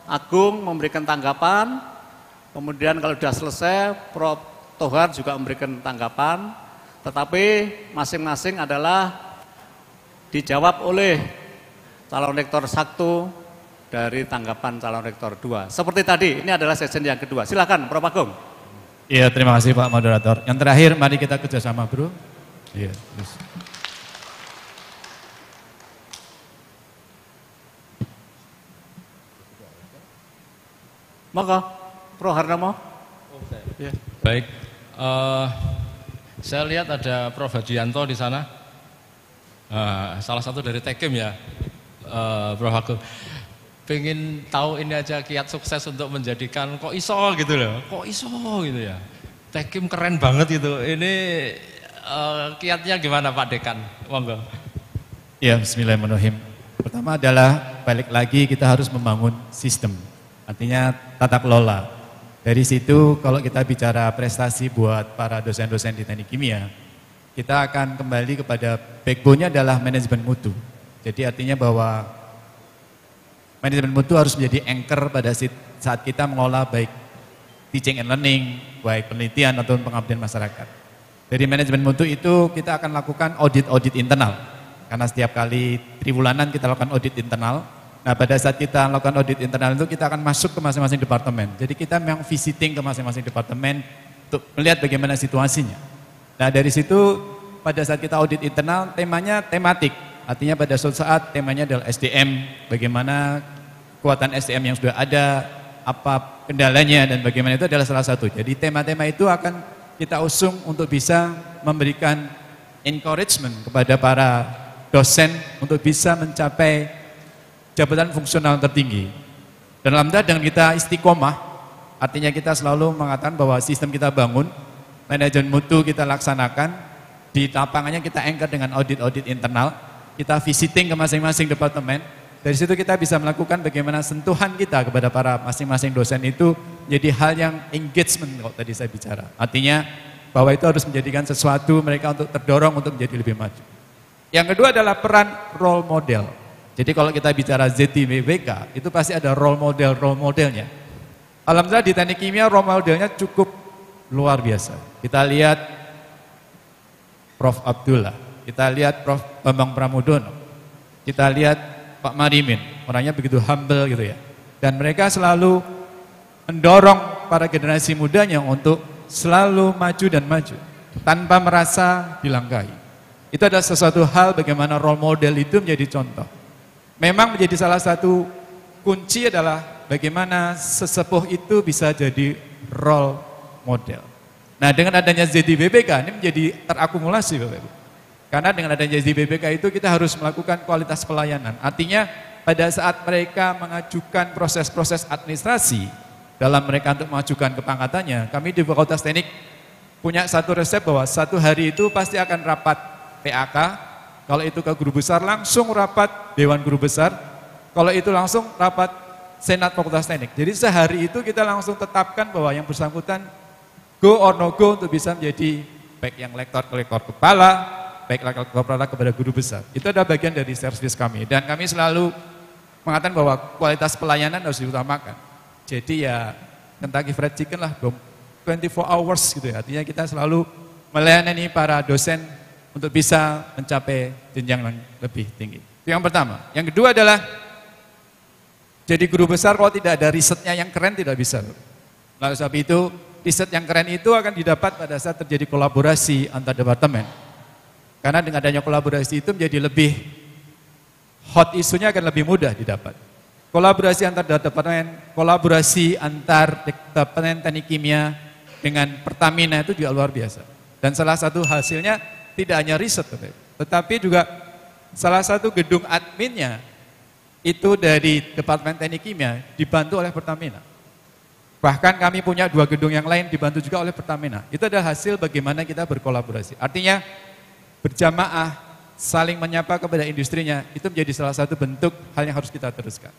Agung memberikan tanggapan. Kemudian kalau sudah selesai, Prof. Tohar juga memberikan tanggapan. Tetapi masing-masing adalah dijawab oleh calon rektor satu dari tanggapan calon rektor dua. Seperti tadi, ini adalah session yang kedua. Silakan, Prof. Agung. Iya, terima kasih Pak Moderator. Yang terakhir, mari kita kerjasama, Bro. Iya, terus. Maka, Pro Harnamo. Okay. Iya. Baik, uh, saya lihat ada Prof. Hadianto di sana. Uh, salah satu dari Tekim ya uh, eh, Prof pengen tahu ini aja kiat sukses untuk menjadikan kok iso gitu loh kok iso gitu ya Tekim keren banget gitu ini uh, kiatnya gimana Pak Dekan monggo ya Bismillahirrahmanirrahim pertama adalah balik lagi kita harus membangun sistem artinya tata kelola dari situ kalau kita bicara prestasi buat para dosen-dosen di teknik kimia kita akan kembali kepada backbone-nya adalah manajemen mutu jadi artinya bahwa manajemen mutu harus menjadi anchor pada saat kita mengelola baik teaching and learning, baik penelitian atau pengabdian masyarakat. Dari manajemen mutu itu kita akan lakukan audit-audit internal. Karena setiap kali triwulanan kita lakukan audit internal. Nah pada saat kita lakukan audit internal itu kita akan masuk ke masing-masing departemen. Jadi kita memang visiting ke masing-masing departemen untuk melihat bagaimana situasinya. Nah dari situ pada saat kita audit internal temanya tematik. Artinya pada suatu saat temanya adalah SDM, bagaimana kekuatan SDM yang sudah ada, apa kendalanya dan bagaimana itu adalah salah satu. Jadi tema-tema itu akan kita usung untuk bisa memberikan encouragement kepada para dosen untuk bisa mencapai jabatan fungsional tertinggi. Dan alhamdulillah dengan kita istiqomah, artinya kita selalu mengatakan bahwa sistem kita bangun, manajemen mutu kita laksanakan, di lapangannya kita anchor dengan audit-audit internal, kita visiting ke masing-masing departemen. Dari situ kita bisa melakukan bagaimana sentuhan kita kepada para masing-masing dosen itu jadi hal yang engagement kalau tadi saya bicara. Artinya bahwa itu harus menjadikan sesuatu mereka untuk terdorong untuk menjadi lebih maju. Yang kedua adalah peran role model. Jadi kalau kita bicara ZTWK itu pasti ada role model role modelnya. Alhamdulillah di teknik kimia role modelnya cukup luar biasa. Kita lihat Prof Abdullah kita lihat Prof. Bambang Pramudono, kita lihat Pak Marimin, orangnya begitu humble gitu ya. Dan mereka selalu mendorong para generasi mudanya untuk selalu maju dan maju tanpa merasa dilangkahi. Itu adalah sesuatu hal bagaimana role model itu menjadi contoh. Memang menjadi salah satu kunci adalah bagaimana sesepuh itu bisa jadi role model. Nah dengan adanya ZDBBK ini menjadi terakumulasi Bapak Ibu. Karena dengan adanya JBBK itu kita harus melakukan kualitas pelayanan. Artinya pada saat mereka mengajukan proses-proses administrasi dalam mereka untuk mengajukan kepangkatannya, kami di Fakultas Teknik punya satu resep bahwa satu hari itu pasti akan rapat PAK, kalau itu ke guru besar langsung rapat Dewan Guru Besar, kalau itu langsung rapat Senat Fakultas Teknik. Jadi sehari itu kita langsung tetapkan bahwa yang bersangkutan go or no go untuk bisa menjadi baik yang lektor-lektor kepala, baik laku kepada guru besar. Itu adalah bagian dari servis kami. Dan kami selalu mengatakan bahwa kualitas pelayanan harus diutamakan. Jadi ya Kentucky Fried Chicken lah 24 hours gitu ya. Artinya kita selalu melayani para dosen untuk bisa mencapai jenjang yang lebih tinggi. Itu yang pertama. Yang kedua adalah jadi guru besar kalau tidak ada risetnya yang keren tidak bisa. Nah, Lalu sebab itu riset yang keren itu akan didapat pada saat terjadi kolaborasi antar departemen. Karena dengan adanya kolaborasi itu menjadi lebih hot isunya akan lebih mudah didapat. Kolaborasi antar departemen, kolaborasi antar departemen teknik kimia dengan Pertamina itu juga luar biasa. Dan salah satu hasilnya tidak hanya riset, tetapi juga salah satu gedung adminnya itu dari Departemen Teknik Kimia dibantu oleh Pertamina. Bahkan kami punya dua gedung yang lain dibantu juga oleh Pertamina. Itu adalah hasil bagaimana kita berkolaborasi. Artinya berjamaah, saling menyapa kepada industrinya, itu menjadi salah satu bentuk hal yang harus kita teruskan.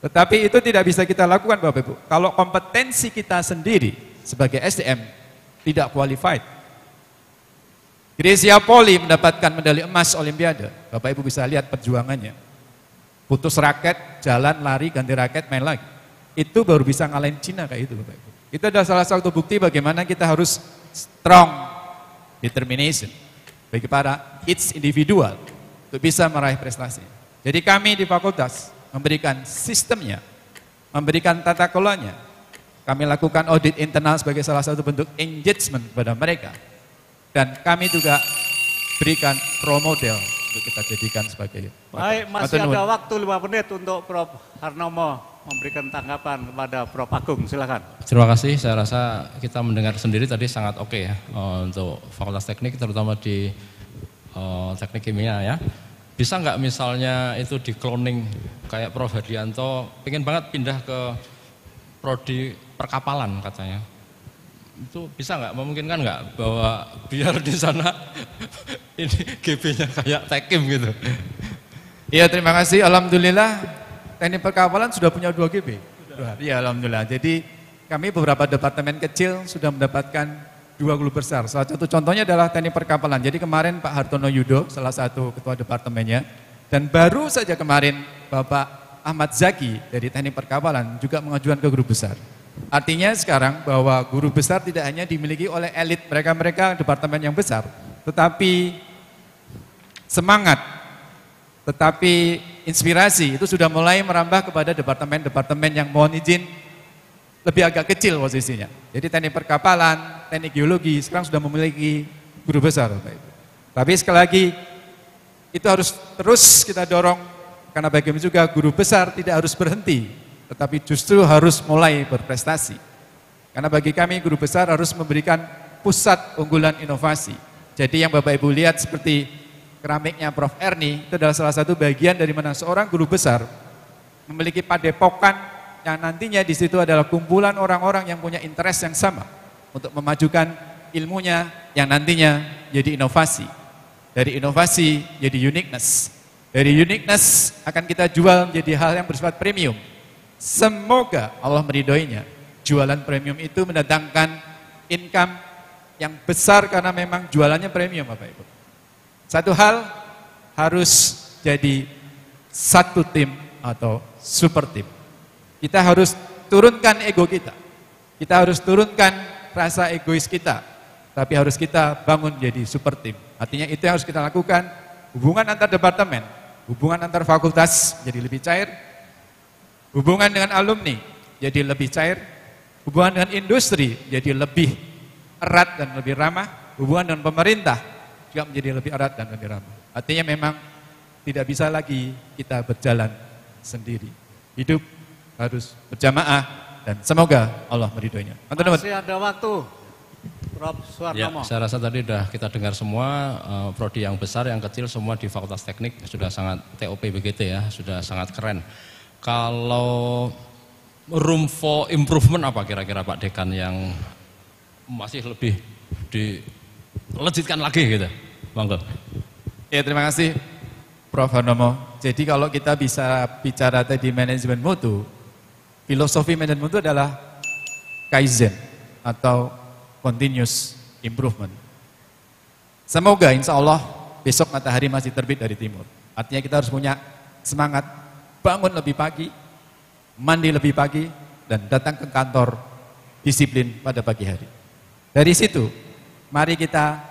Tetapi itu tidak bisa kita lakukan Bapak Ibu. Kalau kompetensi kita sendiri sebagai SDM tidak qualified. Grecia Poli mendapatkan medali emas Olimpiade. Bapak Ibu bisa lihat perjuangannya. Putus raket, jalan, lari, ganti raket, main lagi. Itu baru bisa ngalahin Cina kayak itu Bapak Ibu. Itu adalah salah satu bukti bagaimana kita harus strong determination bagi para its individual untuk bisa meraih prestasi. Jadi kami di fakultas memberikan sistemnya, memberikan tata kelolanya. Kami lakukan audit internal sebagai salah satu bentuk engagement kepada mereka. Dan kami juga berikan role model untuk kita jadikan sebagai. Baik, masih ada waktu 5 menit untuk Prof. Harnomo memberikan tanggapan kepada Prof. Agung, silakan. Terima kasih, saya rasa kita mendengar sendiri tadi sangat oke okay ya eh, untuk Fakultas Teknik terutama di eh, Teknik Kimia ya. Bisa nggak misalnya itu di cloning kayak Prof. Hadianto pengen banget pindah ke prodi perkapalan katanya itu bisa nggak memungkinkan nggak bahwa biar di sana <laughs> ini GB-nya kayak tekim gitu. Iya terima kasih. Alhamdulillah teknik Perkapalan sudah punya 2 GB. Sudah. Ya alhamdulillah. Jadi kami beberapa departemen kecil sudah mendapatkan dua guru besar. Salah satu contohnya adalah teknik perkapalan. Jadi kemarin Pak Hartono Yudo, salah satu ketua departemennya, dan baru saja kemarin Bapak Ahmad Zaki dari teknik perkapalan juga mengajukan ke guru besar. Artinya sekarang bahwa guru besar tidak hanya dimiliki oleh elit mereka-mereka departemen yang besar, tetapi semangat, tetapi inspirasi itu sudah mulai merambah kepada departemen-departemen yang mohon izin lebih agak kecil posisinya. Jadi teknik perkapalan, teknik geologi sekarang sudah memiliki guru besar Bapak Ibu. Tapi sekali lagi itu harus terus kita dorong karena bagaimana juga guru besar tidak harus berhenti, tetapi justru harus mulai berprestasi. Karena bagi kami guru besar harus memberikan pusat unggulan inovasi. Jadi yang Bapak Ibu lihat seperti keramiknya Prof. Erni itu adalah salah satu bagian dari mana seorang guru besar memiliki padepokan yang nantinya di situ adalah kumpulan orang-orang yang punya interest yang sama untuk memajukan ilmunya yang nantinya jadi inovasi. Dari inovasi jadi uniqueness. Dari uniqueness akan kita jual menjadi hal yang bersifat premium. Semoga Allah meridoinya. Jualan premium itu mendatangkan income yang besar karena memang jualannya premium Bapak Ibu. Satu hal harus jadi satu tim atau super tim. Kita harus turunkan ego kita. Kita harus turunkan rasa egois kita. Tapi harus kita bangun jadi super tim. Artinya itu yang harus kita lakukan. Hubungan antar departemen, hubungan antar fakultas jadi lebih cair. Hubungan dengan alumni jadi lebih cair. Hubungan dengan industri jadi lebih erat dan lebih ramah. Hubungan dengan pemerintah juga menjadi lebih erat dan lebih ramah. Artinya memang tidak bisa lagi kita berjalan sendiri. Hidup harus berjamaah dan semoga Allah meridhoinya. Masih ada waktu. Prof. Suarnomo. Ya, saya rasa tadi sudah kita dengar semua uh, prodi yang besar, yang kecil semua di Fakultas Teknik sudah sangat TOP begitu ya, sudah sangat keren. Kalau room for improvement apa kira-kira Pak Dekan yang masih lebih dilejitkan lagi gitu? Monggo. Ya, terima kasih Prof. Hanomo. Jadi kalau kita bisa bicara tadi manajemen mutu, filosofi manajemen mutu adalah kaizen atau continuous improvement. Semoga insya Allah besok matahari masih terbit dari timur. Artinya kita harus punya semangat, bangun lebih pagi, mandi lebih pagi, dan datang ke kantor disiplin pada pagi hari. Dari situ, mari kita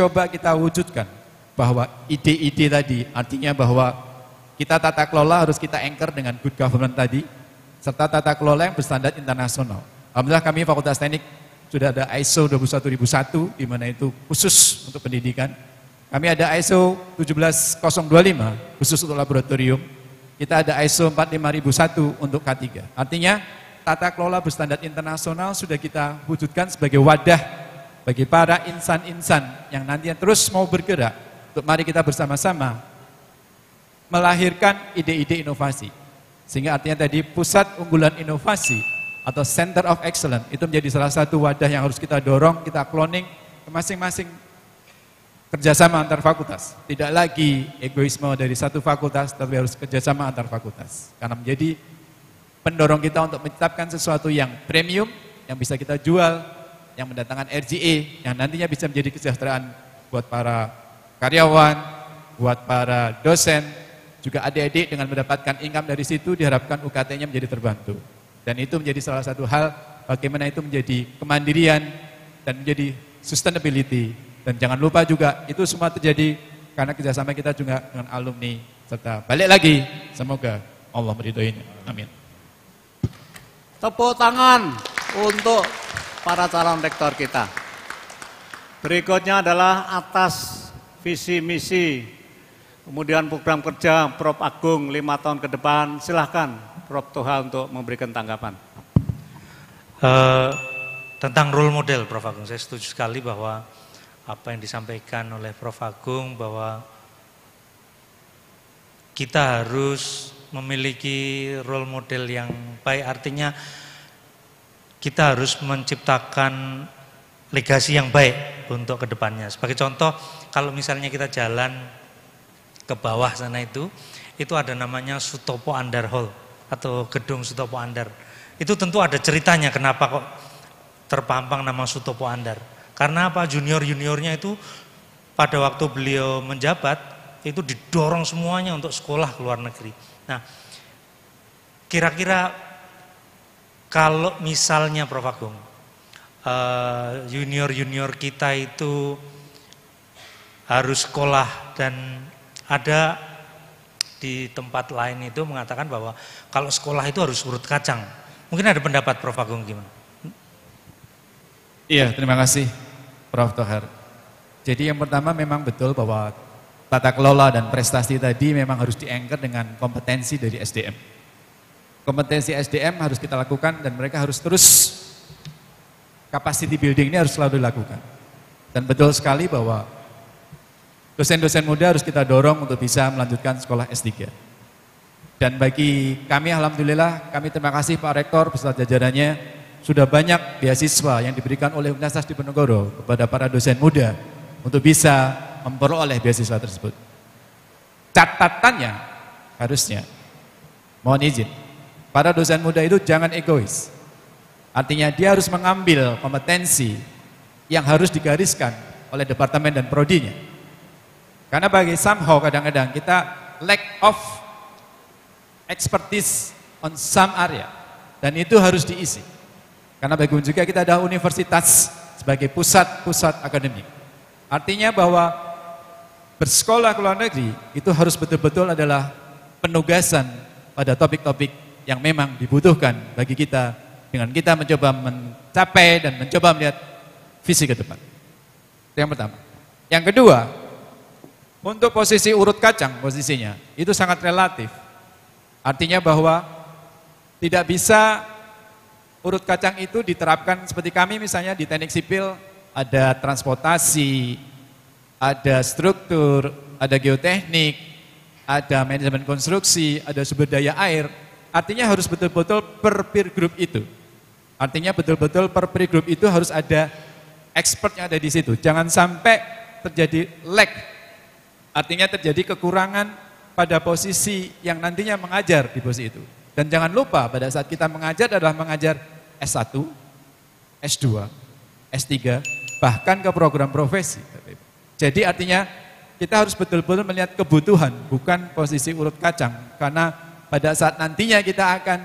coba kita wujudkan bahwa ide-ide tadi artinya bahwa kita tata kelola harus kita anchor dengan good government tadi serta tata kelola yang berstandar internasional. Alhamdulillah kami Fakultas Teknik sudah ada ISO 21001 di mana itu khusus untuk pendidikan. Kami ada ISO 17025 khusus untuk laboratorium. Kita ada ISO 45001 untuk K3. Artinya tata kelola berstandar internasional sudah kita wujudkan sebagai wadah bagi para insan-insan yang nantinya terus mau bergerak untuk mari kita bersama-sama melahirkan ide-ide inovasi. Sehingga artinya tadi pusat unggulan inovasi atau center of excellence itu menjadi salah satu wadah yang harus kita dorong, kita cloning ke masing-masing kerjasama antar fakultas. Tidak lagi egoisme dari satu fakultas, tapi harus kerjasama antar fakultas. Karena menjadi pendorong kita untuk menciptakan sesuatu yang premium, yang bisa kita jual, yang mendatangkan RGE yang nantinya bisa menjadi kesejahteraan buat para karyawan, buat para dosen, juga adik-adik dengan mendapatkan income dari situ diharapkan UKT-nya menjadi terbantu. Dan itu menjadi salah satu hal bagaimana itu menjadi kemandirian dan menjadi sustainability. Dan jangan lupa juga itu semua terjadi karena kerjasama kita juga dengan alumni serta balik lagi semoga Allah meridhoinya. Amin. Tepuk tangan untuk para calon rektor kita. Berikutnya adalah atas visi misi, kemudian program kerja Prof. Agung lima tahun ke depan. Silahkan Prof. Toha untuk memberikan tanggapan. Uh, tentang role model Prof. Agung, saya setuju sekali bahwa apa yang disampaikan oleh Prof. Agung bahwa kita harus memiliki role model yang baik artinya kita harus menciptakan legasi yang baik untuk kedepannya. Sebagai contoh, kalau misalnya kita jalan ke bawah sana itu, itu ada namanya Sutopo Andar Hall atau gedung Sutopo Under. Itu tentu ada ceritanya kenapa kok terpampang nama Sutopo Under? Karena apa junior-juniornya itu pada waktu beliau menjabat itu didorong semuanya untuk sekolah ke luar negeri. Nah, kira-kira kalau misalnya Prof Agung, eh, junior-junior kita itu harus sekolah dan ada di tempat lain itu mengatakan bahwa kalau sekolah itu harus urut kacang. Mungkin ada pendapat Prof Agung gimana? Iya, terima kasih Prof Tohar. Jadi yang pertama memang betul bahwa tata kelola dan prestasi tadi memang harus diangkat dengan kompetensi dari SDM kompetensi SDM harus kita lakukan dan mereka harus terus capacity building ini harus selalu dilakukan. Dan betul sekali bahwa dosen-dosen muda harus kita dorong untuk bisa melanjutkan sekolah S3. Dan bagi kami Alhamdulillah, kami terima kasih Pak Rektor beserta jajarannya sudah banyak beasiswa yang diberikan oleh Universitas Diponegoro kepada para dosen muda untuk bisa memperoleh beasiswa tersebut. Catatannya harusnya, mohon izin, Para dosen muda itu jangan egois. Artinya dia harus mengambil kompetensi yang harus digariskan oleh departemen dan prodinya. Karena bagi somehow kadang-kadang kita lack of expertise on some area dan itu harus diisi. Karena bagaimana juga kita ada universitas sebagai pusat-pusat akademik. Artinya bahwa bersekolah ke luar negeri itu harus betul-betul adalah penugasan pada topik-topik yang memang dibutuhkan bagi kita dengan kita mencoba mencapai dan mencoba melihat visi ke depan. Itu yang pertama. Yang kedua, untuk posisi urut kacang posisinya itu sangat relatif. Artinya bahwa tidak bisa urut kacang itu diterapkan seperti kami misalnya di teknik sipil ada transportasi, ada struktur, ada geoteknik, ada manajemen konstruksi, ada sumber daya air Artinya harus betul-betul per peer group itu. Artinya betul-betul per peer group itu harus ada expert yang ada di situ. Jangan sampai terjadi lag. Artinya terjadi kekurangan pada posisi yang nantinya mengajar di posisi itu. Dan jangan lupa pada saat kita mengajar adalah mengajar S1, S2, S3, bahkan ke program profesi. Jadi artinya kita harus betul-betul melihat kebutuhan, bukan posisi urut kacang. Karena pada saat nantinya kita akan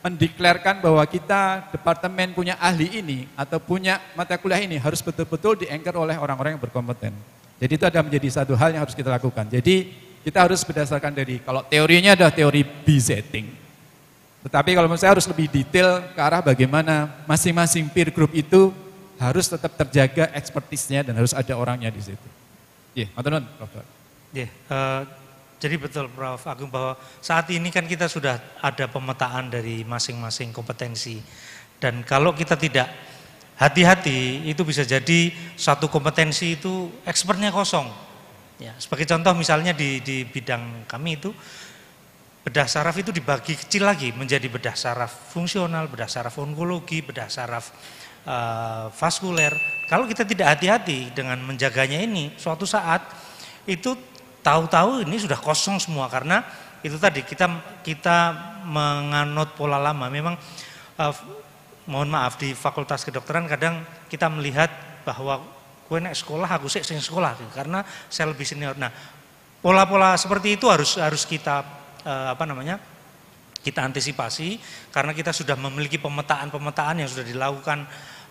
mendeklarkan bahwa kita departemen punya ahli ini atau punya mata kuliah ini harus betul-betul diengker oleh orang-orang yang berkompeten. Jadi itu ada menjadi satu hal yang harus kita lakukan. Jadi kita harus berdasarkan dari kalau teorinya adalah teori B-setting. Tetapi kalau menurut saya harus lebih detail ke arah bagaimana masing-masing peer group itu harus tetap terjaga ekspertisnya dan harus ada orangnya di situ. Iya, yeah. Prof. Iya, yeah, uh, jadi betul Prof Agung bahwa saat ini kan kita sudah ada pemetaan dari masing-masing kompetensi. Dan kalau kita tidak hati-hati itu bisa jadi satu kompetensi itu ekspernya kosong. Ya, sebagai contoh misalnya di, di bidang kami itu bedah saraf itu dibagi kecil lagi menjadi bedah saraf fungsional, bedah saraf onkologi, bedah saraf uh, vaskuler. Kalau kita tidak hati-hati dengan menjaganya ini, suatu saat itu tahu-tahu ini sudah kosong semua karena itu tadi kita kita menganut pola lama. Memang uh, mohon maaf di fakultas kedokteran kadang kita melihat bahwa gue naik sekolah aku sih sering sekolah karena saya lebih senior. Nah pola-pola seperti itu harus harus kita uh, apa namanya kita antisipasi karena kita sudah memiliki pemetaan-pemetaan yang sudah dilakukan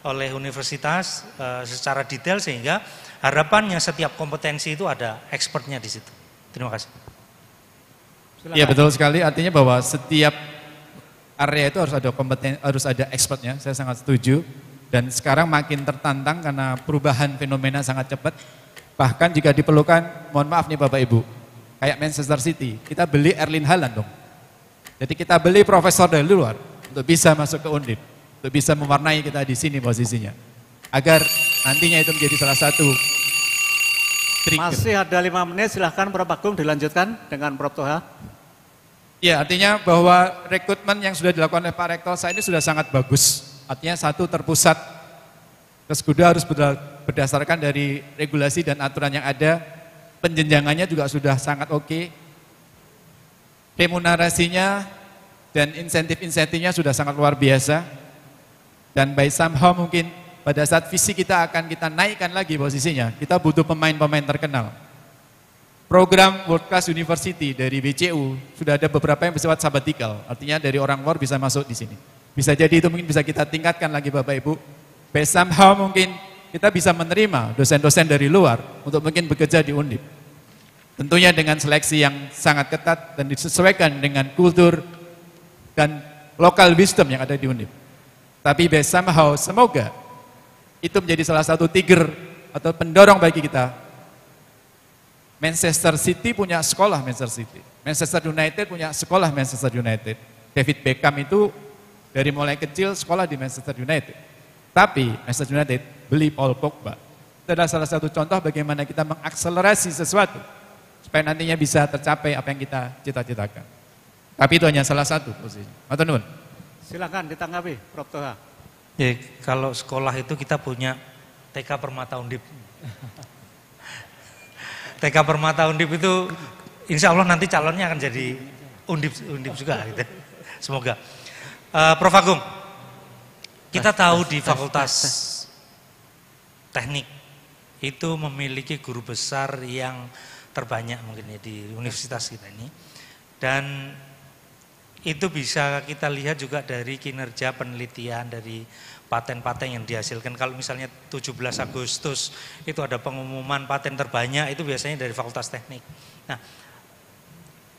oleh universitas uh, secara detail sehingga harapannya setiap kompetensi itu ada expertnya di situ. Terima kasih. Iya, Silahkan. Ya betul sekali. Artinya bahwa setiap area itu harus ada kompeten, harus ada expertnya. Saya sangat setuju. Dan sekarang makin tertantang karena perubahan fenomena sangat cepat. Bahkan jika diperlukan, mohon maaf nih Bapak Ibu, kayak Manchester City, kita beli Erling Haaland dong. Jadi kita beli profesor dari luar untuk bisa masuk ke Undip, untuk bisa mewarnai kita di sini posisinya agar nantinya itu menjadi salah satu trigger. Masih ada lima menit, silahkan Prof. Agung dilanjutkan dengan Prof. Toha. Ya, artinya bahwa rekrutmen yang sudah dilakukan oleh Pak Rektor saya ini sudah sangat bagus. Artinya satu terpusat, kuda harus berdasarkan dari regulasi dan aturan yang ada, penjenjangannya juga sudah sangat oke, okay. remunerasinya dan insentif-insentifnya sudah sangat luar biasa, dan by somehow mungkin pada saat visi kita akan kita naikkan lagi posisinya. Kita butuh pemain-pemain terkenal. Program World Class University dari BCU sudah ada beberapa yang bersifat sabatikal. Artinya dari orang luar bisa masuk di sini. Bisa jadi itu mungkin bisa kita tingkatkan lagi Bapak Ibu. Based somehow mungkin kita bisa menerima dosen-dosen dari luar untuk mungkin bekerja di Undip. Tentunya dengan seleksi yang sangat ketat dan disesuaikan dengan kultur dan lokal wisdom yang ada di Undip. Tapi based somehow semoga itu menjadi salah satu tiger atau pendorong bagi kita. Manchester City punya sekolah Manchester City. Manchester United punya sekolah Manchester United. David Beckham itu dari mulai kecil sekolah di Manchester United. Tapi Manchester United beli Paul Pogba. Itu adalah salah satu contoh bagaimana kita mengakselerasi sesuatu supaya nantinya bisa tercapai apa yang kita cita-citakan. Tapi itu hanya salah satu posisi. Matur nuwun. Silakan ditanggapi, Prof. Toha. Ya, kalau sekolah itu kita punya TK Permata Undip. <laughs> TK Permata Undip itu insya Allah nanti calonnya akan jadi undip undip juga gitu. Semoga. Uh, Prof Agung, kita tahu di Fakultas Teknik itu memiliki guru besar yang terbanyak mungkin ya di universitas kita ini dan itu bisa kita lihat juga dari kinerja penelitian dari paten-paten yang dihasilkan. Kalau misalnya 17 Agustus itu ada pengumuman paten terbanyak itu biasanya dari Fakultas Teknik. Nah,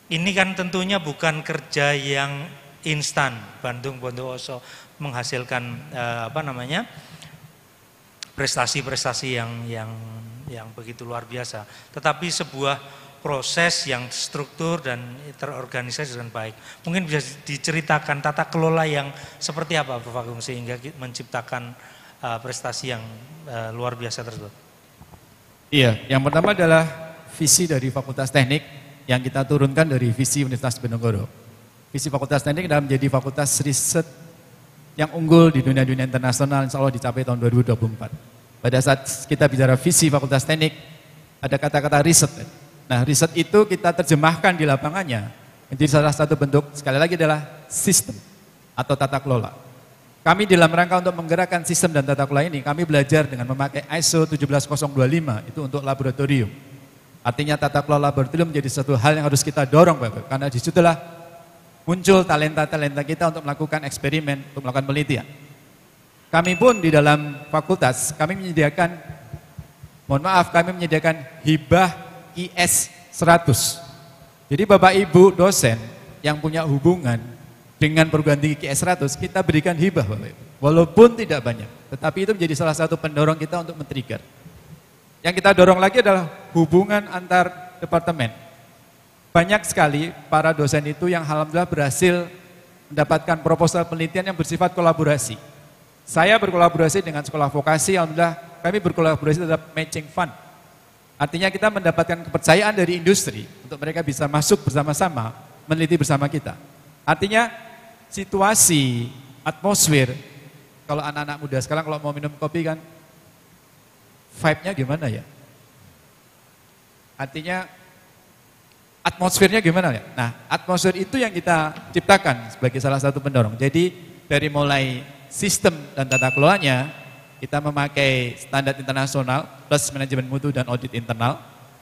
ini kan tentunya bukan kerja yang instan Bandung Bondowoso menghasilkan eh, apa namanya prestasi-prestasi yang yang yang begitu luar biasa tetapi sebuah proses yang struktur dan terorganisasi dengan baik. Mungkin bisa diceritakan tata kelola yang seperti apa Pak Agung sehingga menciptakan uh, prestasi yang uh, luar biasa tersebut. Iya, yang pertama adalah visi dari Fakultas Teknik yang kita turunkan dari visi Universitas Benogoro. Visi Fakultas Teknik adalah menjadi fakultas riset yang unggul di dunia-dunia internasional insya Allah dicapai tahun 2024. Pada saat kita bicara visi Fakultas Teknik, ada kata-kata riset. Nah, riset itu kita terjemahkan di lapangannya menjadi salah satu bentuk sekali lagi adalah sistem atau tata kelola. Kami dalam rangka untuk menggerakkan sistem dan tata kelola ini, kami belajar dengan memakai ISO 17025 itu untuk laboratorium. Artinya tata kelola laboratorium menjadi satu hal yang harus kita dorong Bapak, karena disitulah muncul talenta-talenta kita untuk melakukan eksperimen, untuk melakukan penelitian. Kami pun di dalam fakultas, kami menyediakan, mohon maaf, kami menyediakan hibah IS 100. Jadi Bapak Ibu dosen yang punya hubungan dengan perguruan tinggi IS 100, kita berikan hibah Bapak Ibu. Walaupun tidak banyak, tetapi itu menjadi salah satu pendorong kita untuk men-trigger. Yang kita dorong lagi adalah hubungan antar departemen. Banyak sekali para dosen itu yang alhamdulillah berhasil mendapatkan proposal penelitian yang bersifat kolaborasi. Saya berkolaborasi dengan sekolah vokasi, alhamdulillah kami berkolaborasi terhadap matching fund Artinya kita mendapatkan kepercayaan dari industri untuk mereka bisa masuk bersama-sama, meneliti bersama kita. Artinya situasi, atmosfer, kalau anak-anak muda sekarang kalau mau minum kopi kan, vibe-nya gimana ya? Artinya atmosfernya gimana ya? Nah atmosfer itu yang kita ciptakan sebagai salah satu pendorong. Jadi dari mulai sistem dan tata kelolanya, kita memakai standar internasional plus manajemen mutu dan audit internal.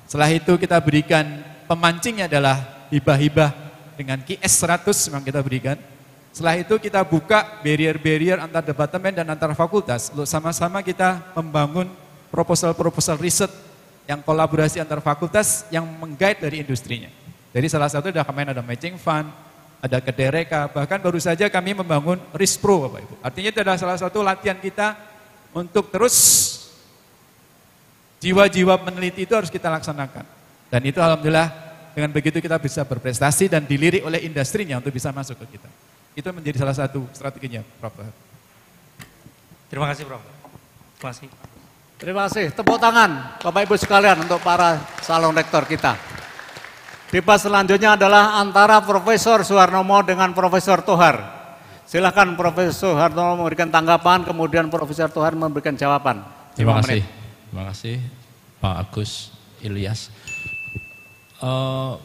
Setelah itu kita berikan pemancingnya adalah hibah-hibah dengan QS 100 memang kita berikan. Setelah itu kita buka barrier-barrier antar departemen dan antar fakultas untuk sama-sama kita membangun proposal-proposal riset yang kolaborasi antar fakultas yang menggait dari industrinya. Jadi salah satu sudah kemarin ada matching fund, ada kedereka, bahkan baru saja kami membangun RISPRO Bapak Ibu. Artinya itu adalah salah satu latihan kita untuk terus jiwa-jiwa peneliti itu harus kita laksanakan. Dan itu alhamdulillah dengan begitu kita bisa berprestasi dan dilirik oleh industrinya untuk bisa masuk ke kita. Itu menjadi salah satu strateginya, Prof. Terima kasih, Prof. Terima kasih. Terima kasih. Tepuk tangan Bapak Ibu sekalian untuk para salon rektor kita. Debat selanjutnya adalah antara Profesor Suwarnomo dengan Profesor Tohar. Silahkan Profesor Hartono memberikan tanggapan, kemudian Profesor Tuhan memberikan jawaban. Terima kasih. Terima kasih Pak Agus Ilyas. Uh,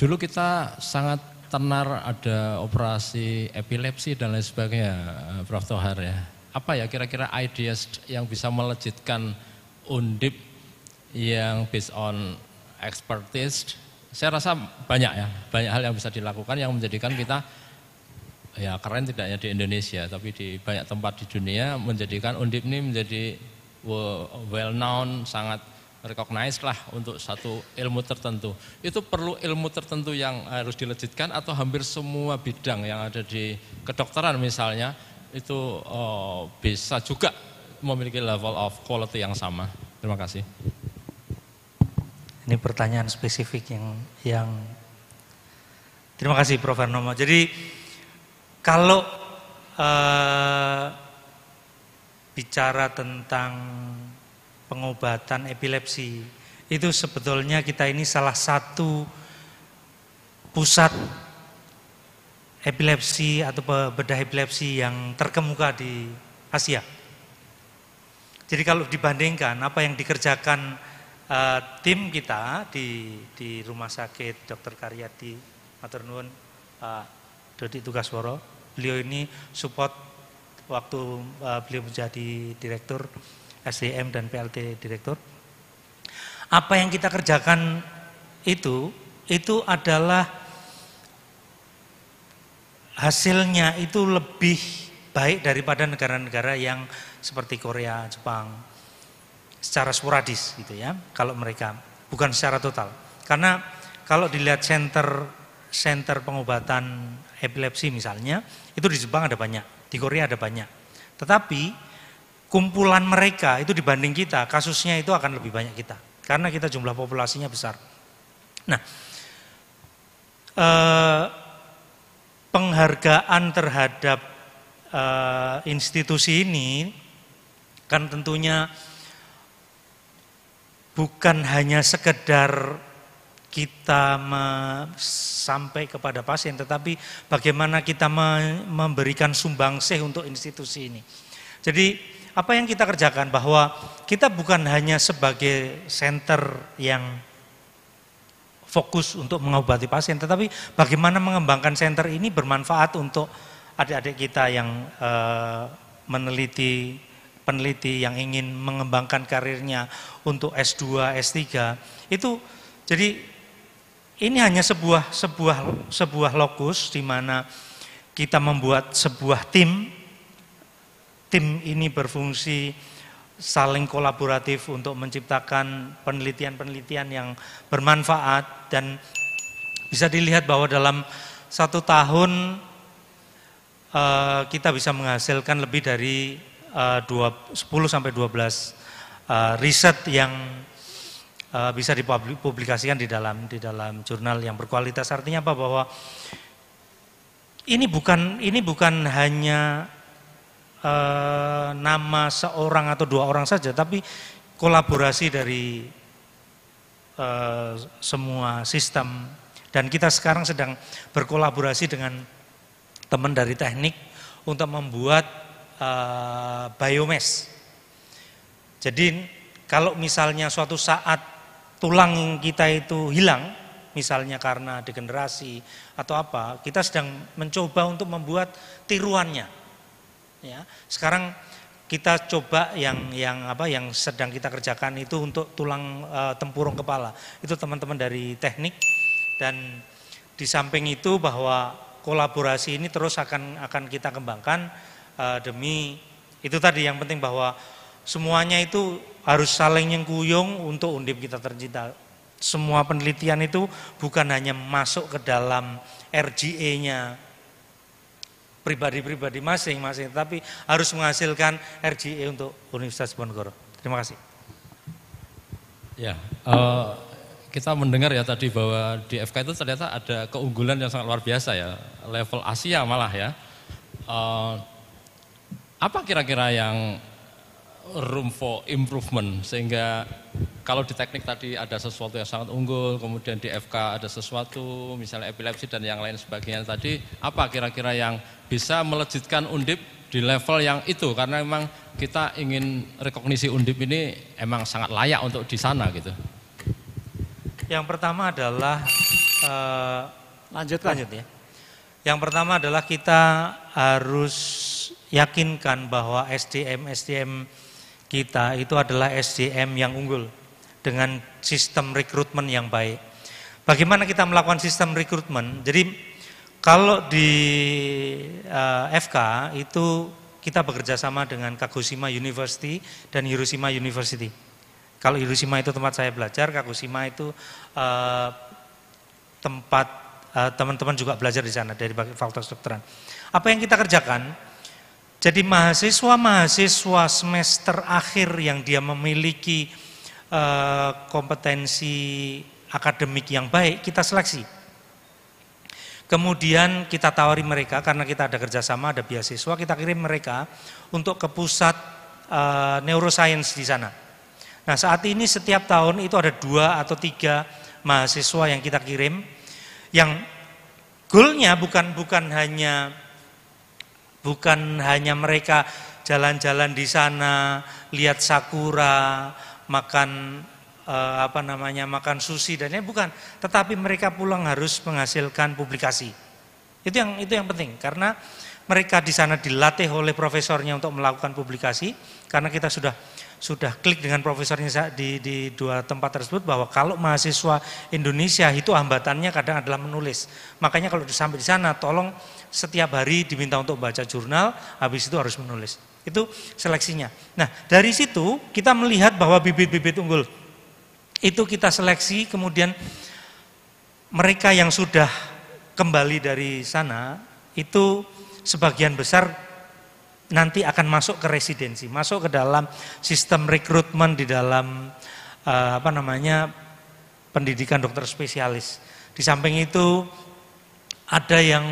dulu kita sangat tenar ada operasi epilepsi dan lain sebagainya, eh, Prof. Tohar ya. Apa ya kira-kira ideas yang bisa melejitkan undip yang based on expertise? Saya rasa banyak ya, banyak hal yang bisa dilakukan yang menjadikan kita ya keren tidak hanya di Indonesia tapi di banyak tempat di dunia menjadikan Undip ini menjadi well known sangat recognized lah untuk satu ilmu tertentu. Itu perlu ilmu tertentu yang harus dilejitkan atau hampir semua bidang yang ada di kedokteran misalnya itu oh, bisa juga memiliki level of quality yang sama. Terima kasih. Ini pertanyaan spesifik yang yang terima kasih Prof. Arnomo. Jadi kalau eh, bicara tentang pengobatan epilepsi, itu sebetulnya kita ini salah satu pusat epilepsi atau bedah epilepsi yang terkemuka di Asia. Jadi kalau dibandingkan apa yang dikerjakan uh, tim kita di di Rumah Sakit Dr. Karyadi Maturnuwun uh, eh, Dodi Tugasworo. Beliau ini support waktu uh, beliau menjadi direktur SDM dan PLT direktur. Apa yang kita kerjakan itu itu adalah hasilnya itu lebih baik daripada negara-negara yang seperti Korea, Jepang secara sporadis gitu ya kalau mereka bukan secara total karena kalau dilihat center center pengobatan epilepsi misalnya, itu di Jepang ada banyak, di Korea ada banyak. Tetapi kumpulan mereka itu dibanding kita, kasusnya itu akan lebih banyak kita. Karena kita jumlah populasinya besar. Nah, eh, penghargaan terhadap eh, institusi ini kan tentunya bukan hanya sekedar kita sampai kepada pasien, tetapi bagaimana kita me memberikan sumbangsih untuk institusi ini. Jadi apa yang kita kerjakan bahwa kita bukan hanya sebagai center yang fokus untuk mengobati pasien, tetapi bagaimana mengembangkan center ini bermanfaat untuk adik-adik kita yang uh, meneliti peneliti yang ingin mengembangkan karirnya untuk S2, S3 itu jadi ini hanya sebuah sebuah sebuah lokus di mana kita membuat sebuah tim. Tim ini berfungsi saling kolaboratif untuk menciptakan penelitian-penelitian yang bermanfaat dan bisa dilihat bahwa dalam satu tahun eh, kita bisa menghasilkan lebih dari 10 eh, sampai 12 eh, riset yang Eh, bisa dipublikasikan di dalam di dalam jurnal yang berkualitas. Artinya apa bahwa ini bukan ini bukan hanya uh, nama seorang atau dua orang saja, tapi kolaborasi dari uh, semua sistem dan kita sekarang sedang berkolaborasi dengan teman dari teknik untuk membuat uh, biomes. Jadi kalau misalnya suatu saat tulang kita itu hilang, misalnya karena degenerasi atau apa, kita sedang mencoba untuk membuat tiruannya. Ya, sekarang kita coba yang yang apa yang sedang kita kerjakan itu untuk tulang uh, tempurung kepala. Itu teman-teman dari teknik dan di samping itu bahwa kolaborasi ini terus akan akan kita kembangkan uh, demi itu tadi yang penting bahwa semuanya itu harus saling nyengkuyung untuk undip kita tercinta. Semua penelitian itu bukan hanya masuk ke dalam RGE-nya pribadi-pribadi masing-masing, tapi harus menghasilkan RGE untuk Universitas Bonegoro. Terima kasih. Ya, uh, kita mendengar ya tadi bahwa di FK itu ternyata ada keunggulan yang sangat luar biasa ya, level Asia malah ya. Uh, apa kira-kira yang room for improvement sehingga kalau di teknik tadi ada sesuatu yang sangat unggul kemudian di FK ada sesuatu misalnya epilepsi dan yang lain sebagainya tadi apa kira-kira yang bisa melejitkan undip di level yang itu karena memang kita ingin rekognisi undip ini emang sangat layak untuk di sana gitu. Yang pertama adalah uh, eh, lanjut lanjut ya. Yang pertama adalah kita harus yakinkan bahwa SDM SDM kita itu adalah SDM yang unggul dengan sistem rekrutmen yang baik. Bagaimana kita melakukan sistem rekrutmen? Jadi kalau di uh, eh, FK itu kita bekerja sama dengan Kagoshima University dan Hiroshima University. Kalau Hiroshima itu tempat saya belajar, Kagoshima itu uh, tempat eh, teman-teman uh, juga belajar di sana dari Fakultas Dokteran. Apa yang kita kerjakan? Jadi mahasiswa-mahasiswa semester akhir yang dia memiliki uh, kompetensi akademik yang baik, kita seleksi. Kemudian kita tawari mereka karena kita ada kerjasama, ada beasiswa, kita kirim mereka untuk ke pusat uh, neuroscience di sana. Nah saat ini setiap tahun itu ada dua atau tiga mahasiswa yang kita kirim, yang goalnya bukan bukan hanya Bukan hanya mereka jalan-jalan di sana, lihat sakura, makan eh, apa namanya, makan sushi dan lain bukan, tetapi mereka pulang harus menghasilkan publikasi. Itu yang itu yang penting karena mereka di sana dilatih oleh profesornya untuk melakukan publikasi karena kita sudah sudah klik dengan profesornya di, di dua tempat tersebut bahwa kalau mahasiswa Indonesia itu hambatannya kadang adalah menulis. Makanya kalau sampai di sana tolong setiap hari diminta untuk baca jurnal, habis itu harus menulis. Itu seleksinya. Nah, dari situ kita melihat bahwa bibit-bibit unggul itu kita seleksi, kemudian mereka yang sudah kembali dari sana itu sebagian besar nanti akan masuk ke residensi, masuk ke dalam sistem rekrutmen di dalam eh, apa namanya pendidikan dokter spesialis. Di samping itu ada yang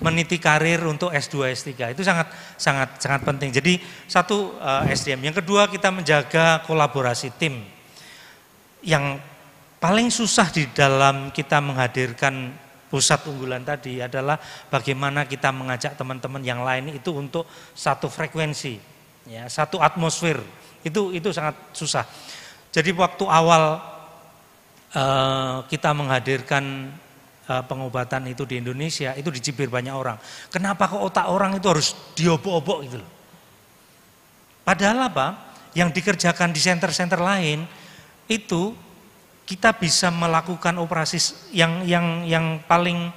meniti karir untuk S2 S3 itu sangat sangat sangat penting. Jadi satu uh, eh, SDM. Yang kedua kita menjaga kolaborasi tim. Yang paling susah di dalam kita menghadirkan pusat unggulan tadi adalah bagaimana kita mengajak teman-teman yang lain itu untuk satu frekuensi, ya, satu atmosfer. Itu itu sangat susah. Jadi waktu awal eh, kita menghadirkan Eh, pengobatan itu di Indonesia itu dicibir banyak orang. Kenapa kok otak orang itu harus diobok-obok gitu loh. Padahal apa? Yang dikerjakan di center-center lain itu kita bisa melakukan operasi yang yang yang paling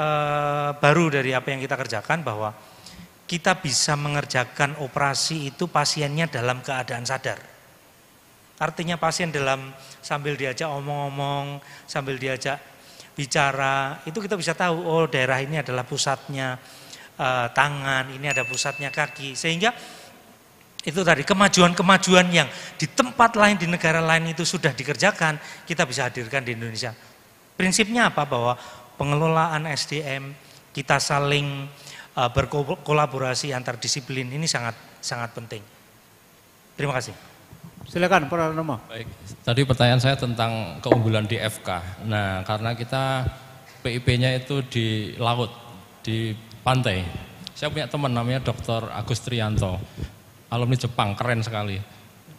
uh, baru dari apa yang kita kerjakan bahwa kita bisa mengerjakan operasi itu pasiennya dalam keadaan sadar. Artinya pasien dalam sambil diajak omong-omong, sambil diajak bicara, itu kita bisa tahu, oh daerah ini adalah pusatnya eh, tangan, ini ada pusatnya kaki. Sehingga itu tadi kemajuan-kemajuan yang di tempat lain, di negara lain itu sudah dikerjakan, kita bisa hadirkan di Indonesia. Prinsipnya apa? Bahwa pengelolaan SDM, kita saling eh, berkolaborasi antar disiplin ini sangat sangat penting. Terima kasih. Silakan Pranama. Baik. Tadi pertanyaan saya tentang keunggulan di FK. Nah, karena kita PIP-nya itu di laut, di pantai. Saya punya teman namanya Dr. Agus Trianto. Alumni Jepang, keren sekali.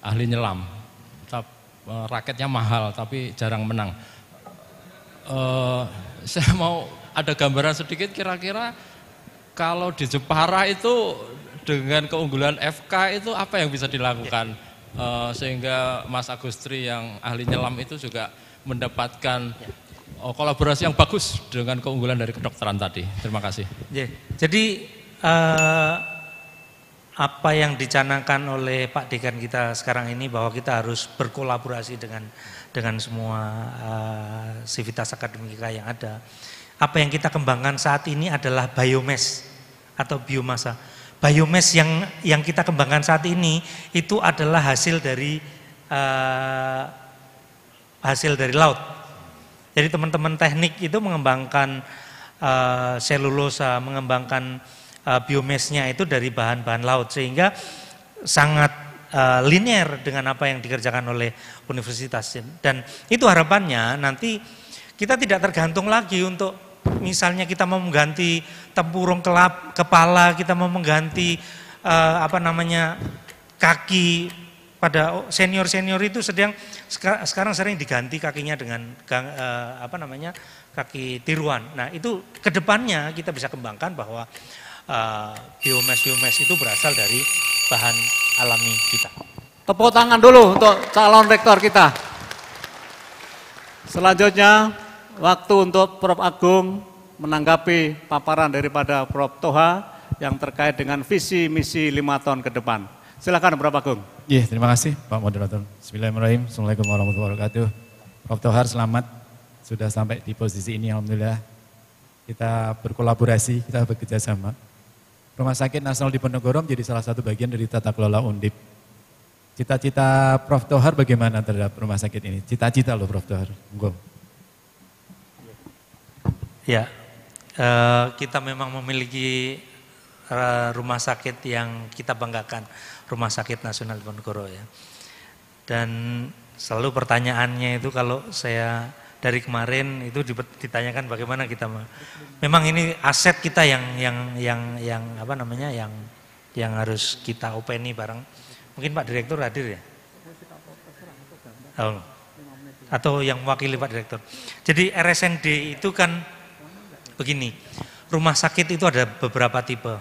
Ahli nyelam. Eh, raketnya mahal tapi jarang menang. Uh, <laughs> saya mau ada gambaran sedikit kira-kira kalau di Jepara itu dengan keunggulan FK itu apa yang bisa dilakukan? uh, sehingga Mas Agustri yang ahli nyelam itu juga mendapatkan uh, kolaborasi yang bagus dengan keunggulan dari kedokteran tadi. Terima kasih. Ya. Jadi uh, apa yang dicanangkan oleh Pak Dekan kita sekarang ini bahwa kita harus berkolaborasi dengan dengan semua uh, sivitas akademika yang ada. Apa yang kita kembangkan saat ini adalah biomes atau biomasa biomass yang yang kita kembangkan saat ini itu adalah hasil dari uh, hasil dari laut. Jadi teman-teman teknik itu mengembangkan uh, selulosa, mengembangkan uh, eh, biomesnya itu dari bahan-bahan laut sehingga sangat uh, linear dengan apa yang dikerjakan oleh universitas dan itu harapannya nanti kita tidak tergantung lagi untuk misalnya kita mau mengganti tempurung kelap kepala, kita mau mengganti uh, apa namanya kaki pada senior-senior itu sedang sekarang sering diganti kakinya dengan uh, apa namanya kaki tiruan. Nah, itu kedepannya kita bisa kembangkan bahwa uh, eh, biomes-biomes itu berasal dari bahan alami kita. Tepuk tangan dulu untuk calon rektor kita. Selanjutnya waktu untuk Prof. Agung menanggapi paparan daripada Prof. Toha yang terkait dengan visi misi lima tahun ke depan. Silakan Prof. Agung. Iya, terima kasih Pak Moderator. Bismillahirrahmanirrahim. Assalamualaikum warahmatullahi wabarakatuh. Prof. Tohar selamat sudah sampai di posisi ini Alhamdulillah. Kita berkolaborasi, kita bekerja sama. Rumah Sakit Nasional di Ponegoro menjadi salah satu bagian dari tata kelola Undip. Cita-cita Prof. Tohar bagaimana terhadap rumah sakit ini? Cita-cita loh Prof. Tohar. Enggak. Ya, eh, kita memang memiliki eh, rumah sakit yang kita banggakan, Rumah Sakit Nasional Diponegoro ya. Dan selalu pertanyaannya itu kalau saya dari kemarin itu ditanyakan bagaimana kita memang ini aset kita yang yang yang yang apa namanya yang yang harus kita openi bareng mungkin Pak Direktur hadir ya oh. atau yang wakili Pak Direktur jadi RSND itu kan begini. Rumah sakit itu ada beberapa tipe.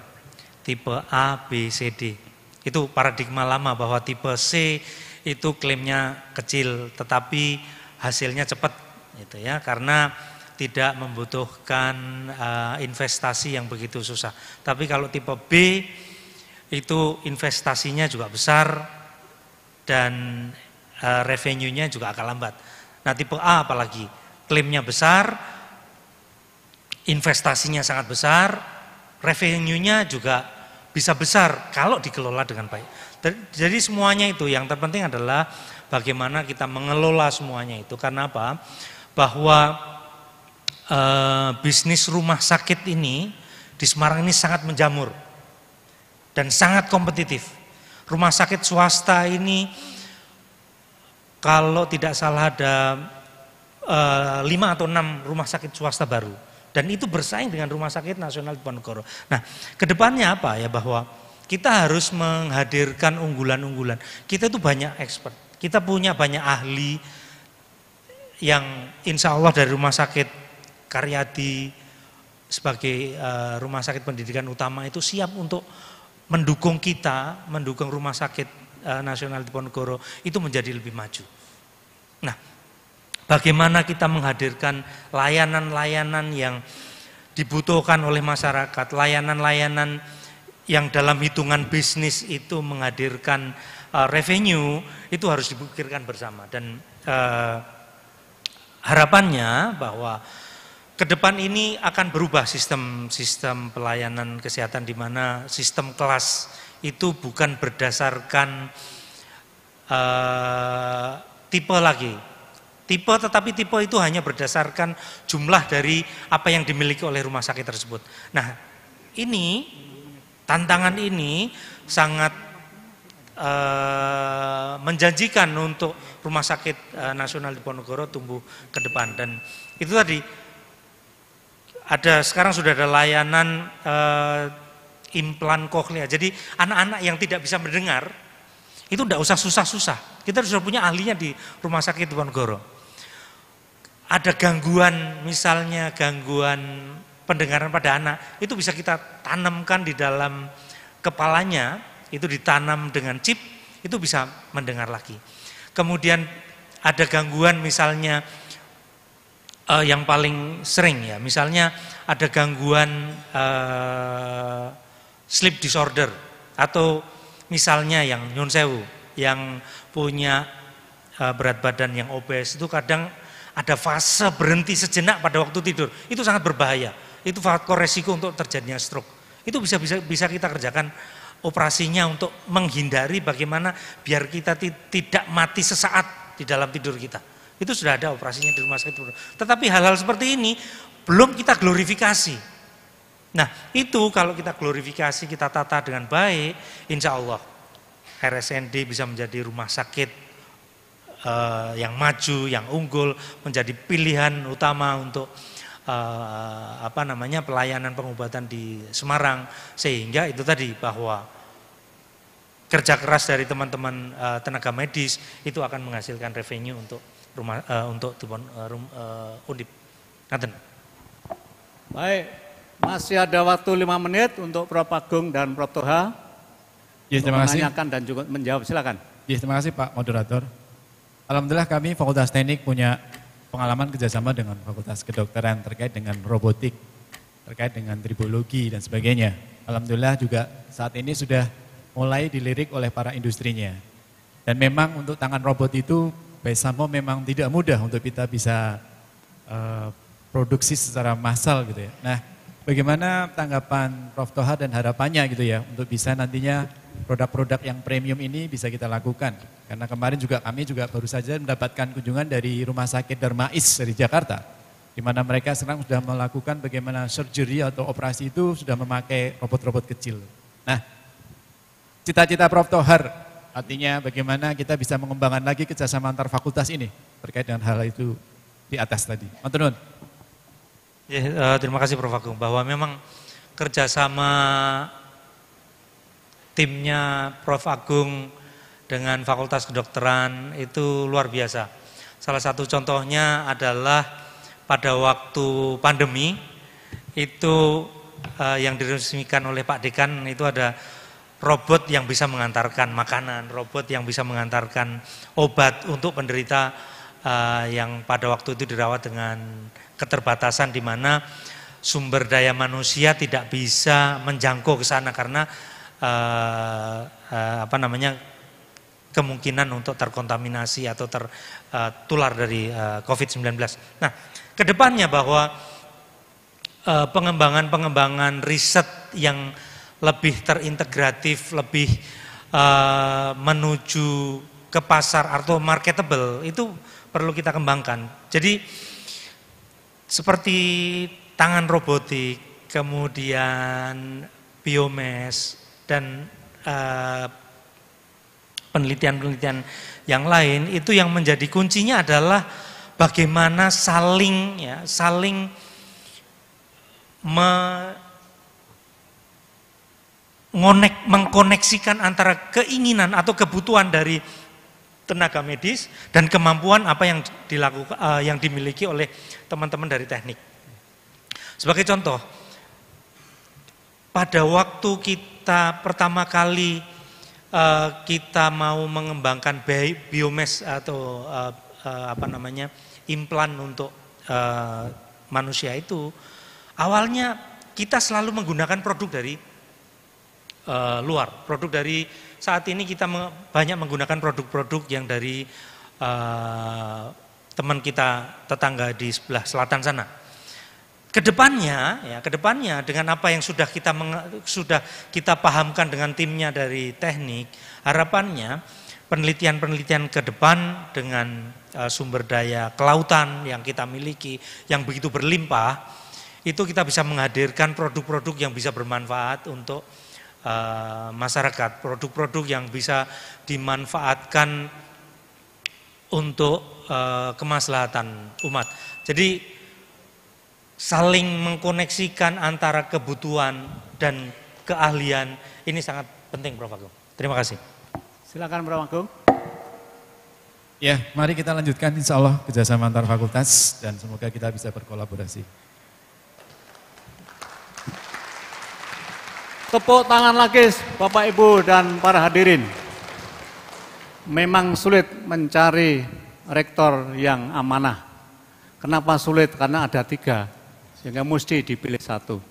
Tipe A, B, C, D. Itu paradigma lama bahwa tipe C itu klaimnya kecil tetapi hasilnya cepat gitu ya karena tidak membutuhkan uh, investasi yang begitu susah. Tapi kalau tipe B itu investasinya juga besar dan uh, revenue-nya juga akan lambat. Nah, tipe A apalagi klaimnya besar investasinya sangat besar, revenue-nya juga bisa besar kalau dikelola dengan baik. Jadi semuanya itu yang terpenting adalah bagaimana kita mengelola semuanya itu. Karena apa? Bahwa e, bisnis rumah sakit ini di Semarang ini sangat menjamur dan sangat kompetitif. Rumah sakit swasta ini kalau tidak salah ada e, eh, 5 atau 6 rumah sakit swasta baru dan itu bersaing dengan Rumah Sakit Nasional Diponegoro. Nah, kedepannya apa ya bahwa kita harus menghadirkan unggulan-unggulan. Kita itu banyak expert, kita punya banyak ahli yang insya Allah dari Rumah Sakit Karyadi sebagai eh, Rumah Sakit Pendidikan Utama itu siap untuk mendukung kita, mendukung Rumah Sakit uh, Nasional Diponegoro itu menjadi lebih maju. Nah, Bagaimana kita menghadirkan layanan-layanan yang dibutuhkan oleh masyarakat, layanan-layanan yang dalam hitungan bisnis itu menghadirkan uh, revenue itu harus dipikirkan bersama dan uh, harapannya bahwa ke depan ini akan berubah sistem-sistem pelayanan kesehatan di mana sistem kelas itu bukan berdasarkan uh, tipe lagi tipe tetapi tipe itu hanya berdasarkan jumlah dari apa yang dimiliki oleh rumah sakit tersebut. Nah, ini tantangan ini sangat uh, menjanjikan untuk rumah sakit uh, nasional di Ponegoro tumbuh ke depan dan itu tadi ada sekarang sudah ada layanan uh, implan cochlea. Jadi anak-anak yang tidak bisa mendengar itu tidak usah susah-susah. Kita sudah punya ahlinya di Rumah Sakit Diponegoro ada gangguan misalnya gangguan pendengaran pada anak itu bisa kita tanamkan di dalam kepalanya itu ditanam dengan chip itu bisa mendengar lagi kemudian ada gangguan misalnya eh, yang paling sering ya misalnya ada gangguan eh, sleep disorder atau misalnya yang nyonsewu yang punya eh, berat badan yang obes itu kadang ada fase berhenti sejenak pada waktu tidur. Itu sangat berbahaya. Itu faktor resiko untuk terjadinya stroke. Itu bisa bisa bisa kita kerjakan operasinya untuk menghindari bagaimana biar kita tidak mati sesaat di dalam tidur kita. Itu sudah ada operasinya di rumah sakit. Tetapi hal-hal seperti ini belum kita glorifikasi. Nah itu kalau kita glorifikasi, kita tata dengan baik, insya Allah RSND bisa menjadi rumah sakit eh, yang maju, yang unggul menjadi pilihan utama untuk eh, apa namanya pelayanan pengobatan di Semarang sehingga itu tadi bahwa kerja keras dari teman-teman eh, tenaga medis itu akan menghasilkan revenue untuk rumah eh, untuk tubon eh, rum, eh, Undip. Ngaten. Baik, masih ada waktu lima menit untuk Prof Agung dan Prof Toha. Ya, terima kasih. Menanyakan dan juga menjawab, silakan. Ya, terima kasih Pak Moderator. Alhamdulillah kami Fakultas Teknik punya pengalaman kerjasama dengan Fakultas Kedokteran terkait dengan robotik, terkait dengan tribologi dan sebagainya. Alhamdulillah juga saat ini sudah mulai dilirik oleh para industrinya. Dan memang untuk tangan robot itu Besamo memang tidak mudah untuk kita bisa uh, produksi secara massal gitu ya. Nah, bagaimana tanggapan Prof Toha dan harapannya gitu ya untuk bisa nantinya produk-produk yang premium ini bisa kita lakukan. Karena kemarin juga kami juga baru saja mendapatkan kunjungan dari Rumah Sakit Dermais dari Jakarta, di mana mereka sekarang sudah melakukan bagaimana surgery atau operasi itu sudah memakai robot-robot kecil. Nah, cita-cita Prof. Tohar, artinya bagaimana kita bisa mengembangkan lagi kerjasama antar fakultas ini terkait dengan hal itu di atas tadi. Mantenun. Ya, eh, terima kasih Prof. Agung, bahwa memang kerjasama timnya Prof. Agung dengan Fakultas Kedokteran itu luar biasa. Salah satu contohnya adalah pada waktu pandemi itu eh, yang diresmikan oleh Pak Dekan itu ada robot yang bisa mengantarkan makanan, robot yang bisa mengantarkan obat untuk penderita eh, yang pada waktu itu dirawat dengan keterbatasan di mana sumber daya manusia tidak bisa menjangkau ke sana karena eh, eh, apa namanya kemungkinan untuk terkontaminasi atau tertular eh, dari eh, COVID-19. Nah, kedepannya bahwa eh, pengembangan-pengembangan riset yang lebih terintegratif, lebih menuju ke pasar atau marketable itu perlu kita kembangkan. Jadi seperti tangan robotik, kemudian biomes, dan eh, penelitian-penelitian yang lain itu yang menjadi kuncinya adalah bagaimana saling ya saling mengonek, mengkoneksikan antara keinginan atau kebutuhan dari tenaga medis dan kemampuan apa yang dilakukan uh, eh, yang dimiliki oleh teman-teman dari teknik. Sebagai contoh, pada waktu kita kita pertama kali uh, kita mau mengembangkan biomes atau uh, uh, apa namanya implan untuk uh, manusia itu awalnya kita selalu menggunakan produk dari uh, luar, produk dari saat ini kita banyak menggunakan produk-produk yang dari uh, teman kita tetangga di sebelah selatan sana kedepannya ya kedepannya dengan apa yang sudah kita sudah kita pahamkan dengan timnya dari teknik harapannya penelitian-penelitian ke depan dengan uh, sumber daya kelautan yang kita miliki yang begitu berlimpah itu kita bisa menghadirkan produk-produk yang bisa bermanfaat untuk uh, masyarakat produk-produk yang bisa dimanfaatkan untuk uh, kemaslahatan umat jadi saling mengkoneksikan antara kebutuhan dan keahlian ini sangat penting Prof Agung. Terima kasih. Silakan Prof Agung. Ya, mari kita lanjutkan insya Allah kerjasama antar fakultas dan semoga kita bisa berkolaborasi. Tepuk tangan lagi Bapak Ibu dan para hadirin. Memang sulit mencari rektor yang amanah. Kenapa sulit? Karena ada tiga sehingga mesti dipilih satu.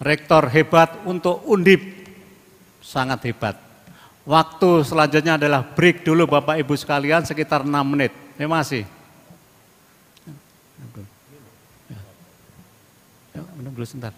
Rektor hebat untuk undip, sangat hebat. Waktu selanjutnya adalah break dulu Bapak Ibu sekalian sekitar 6 menit. Terima kasih. Ya, menunggu sebentar.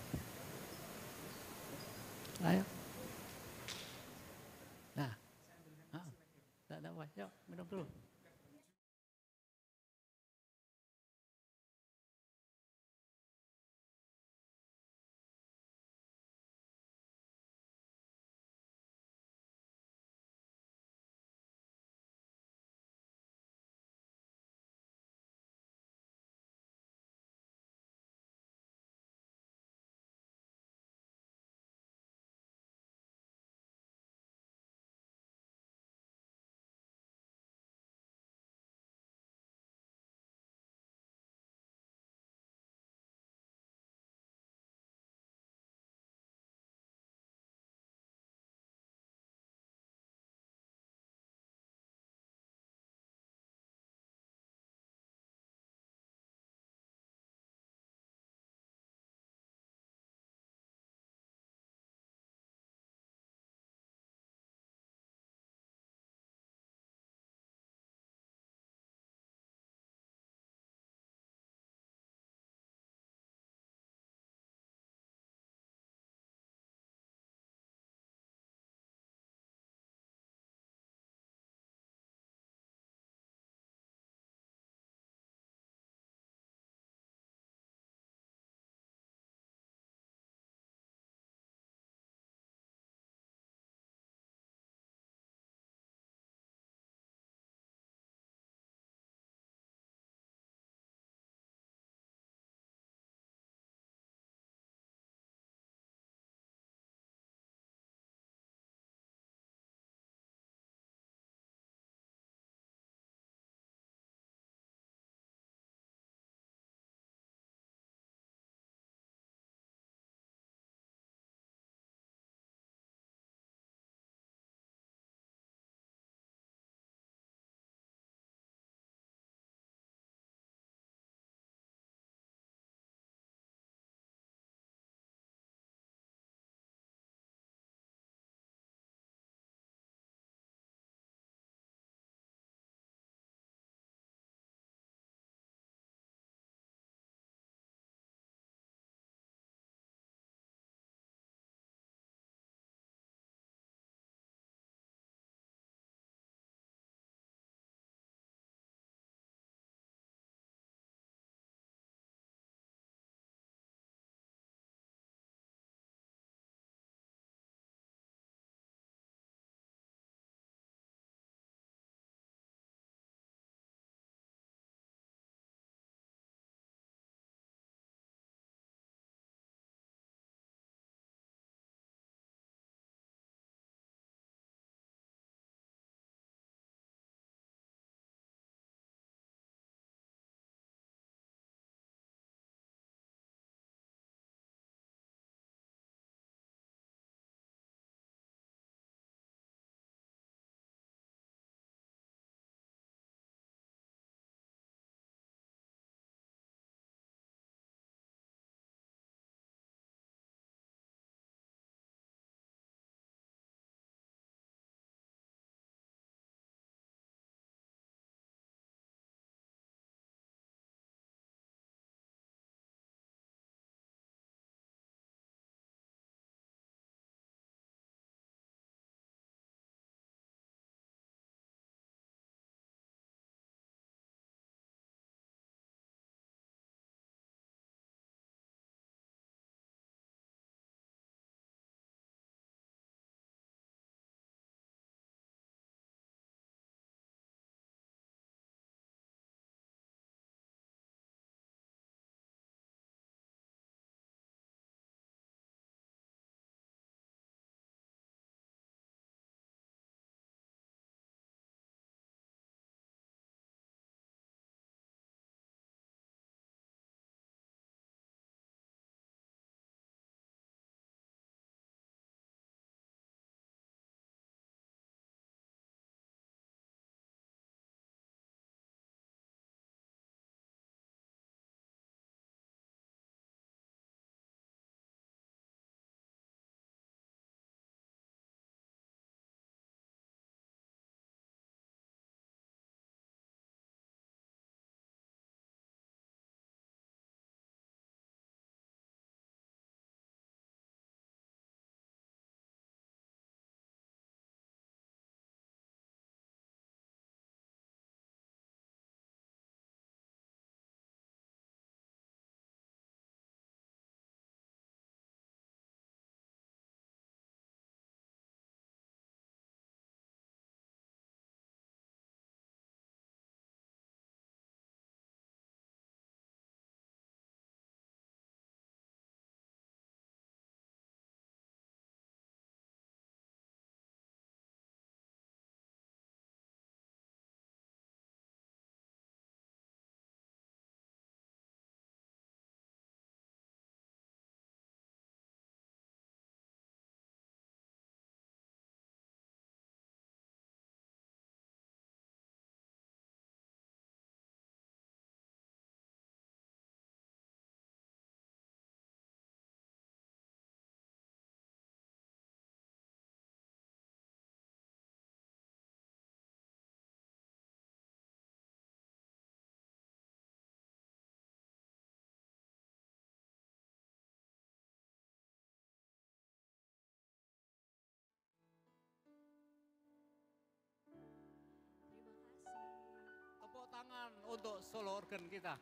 untuk solo organ kita.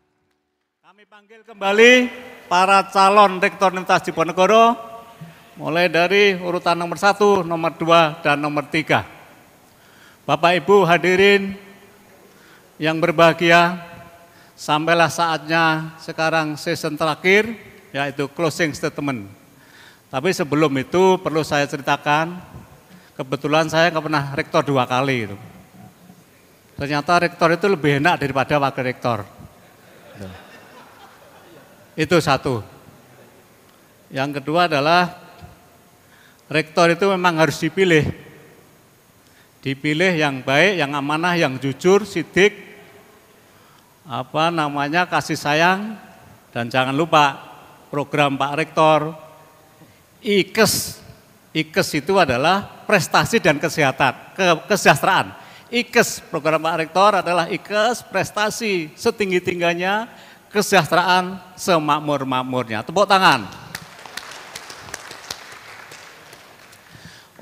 Kami panggil kembali para calon rektor Universitas Diponegoro, mulai dari urutan nomor satu, nomor dua, dan nomor tiga. Bapak Ibu hadirin yang berbahagia, sampailah saatnya sekarang season terakhir, yaitu closing statement. Tapi sebelum itu perlu saya ceritakan, kebetulan saya pernah rektor dua kali. Itu. Ternyata rektor itu lebih enak daripada wakil rektor. Itu satu. Yang kedua adalah rektor itu memang harus dipilih. Dipilih yang baik, yang amanah, yang jujur, sidik, apa namanya kasih sayang, dan jangan lupa program Pak Rektor IKES. IKES itu adalah prestasi dan kesehatan, kesejahteraan IKES, program Pak Rektor adalah IKES prestasi setinggi-tingginya kesejahteraan semakmur-makmurnya. Tepuk tangan.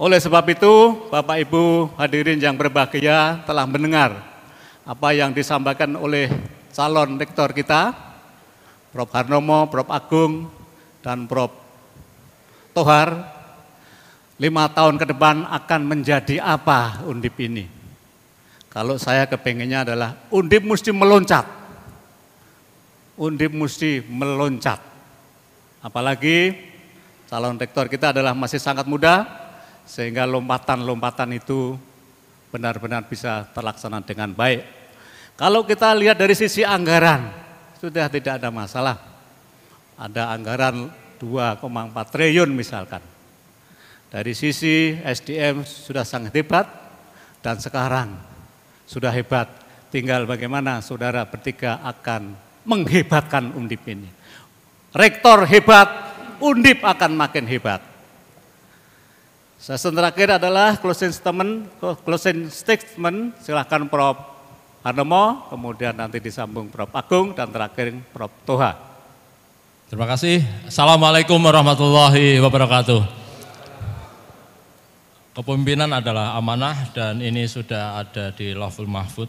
Oleh sebab itu, Bapak Ibu hadirin yang berbahagia telah mendengar apa yang disampaikan oleh calon rektor kita, Prof. Harnomo, Prof. Agung, dan Prof. Tohar, lima tahun ke depan akan menjadi apa undip ini. Kalau saya kepengennya adalah undip mesti meloncat. Undip mesti meloncat. Apalagi calon rektor kita adalah masih sangat muda, sehingga lompatan-lompatan itu benar-benar bisa terlaksana dengan baik. Kalau kita lihat dari sisi anggaran, sudah tidak ada masalah. Ada anggaran 2,4 triliun misalkan. Dari sisi SDM sudah sangat hebat, dan sekarang sudah hebat, tinggal bagaimana saudara bertiga akan menghebatkan undip ini. Rektor hebat, undip akan makin hebat. Sesi terakhir adalah closing statement, closing statement silahkan Prof. Harnomo, kemudian nanti disambung Prof. Agung, dan terakhir Prof. Toha. Terima kasih. Assalamualaikum warahmatullahi wabarakatuh. Kepemimpinan adalah amanah dan ini sudah ada di Lawful Mahfud.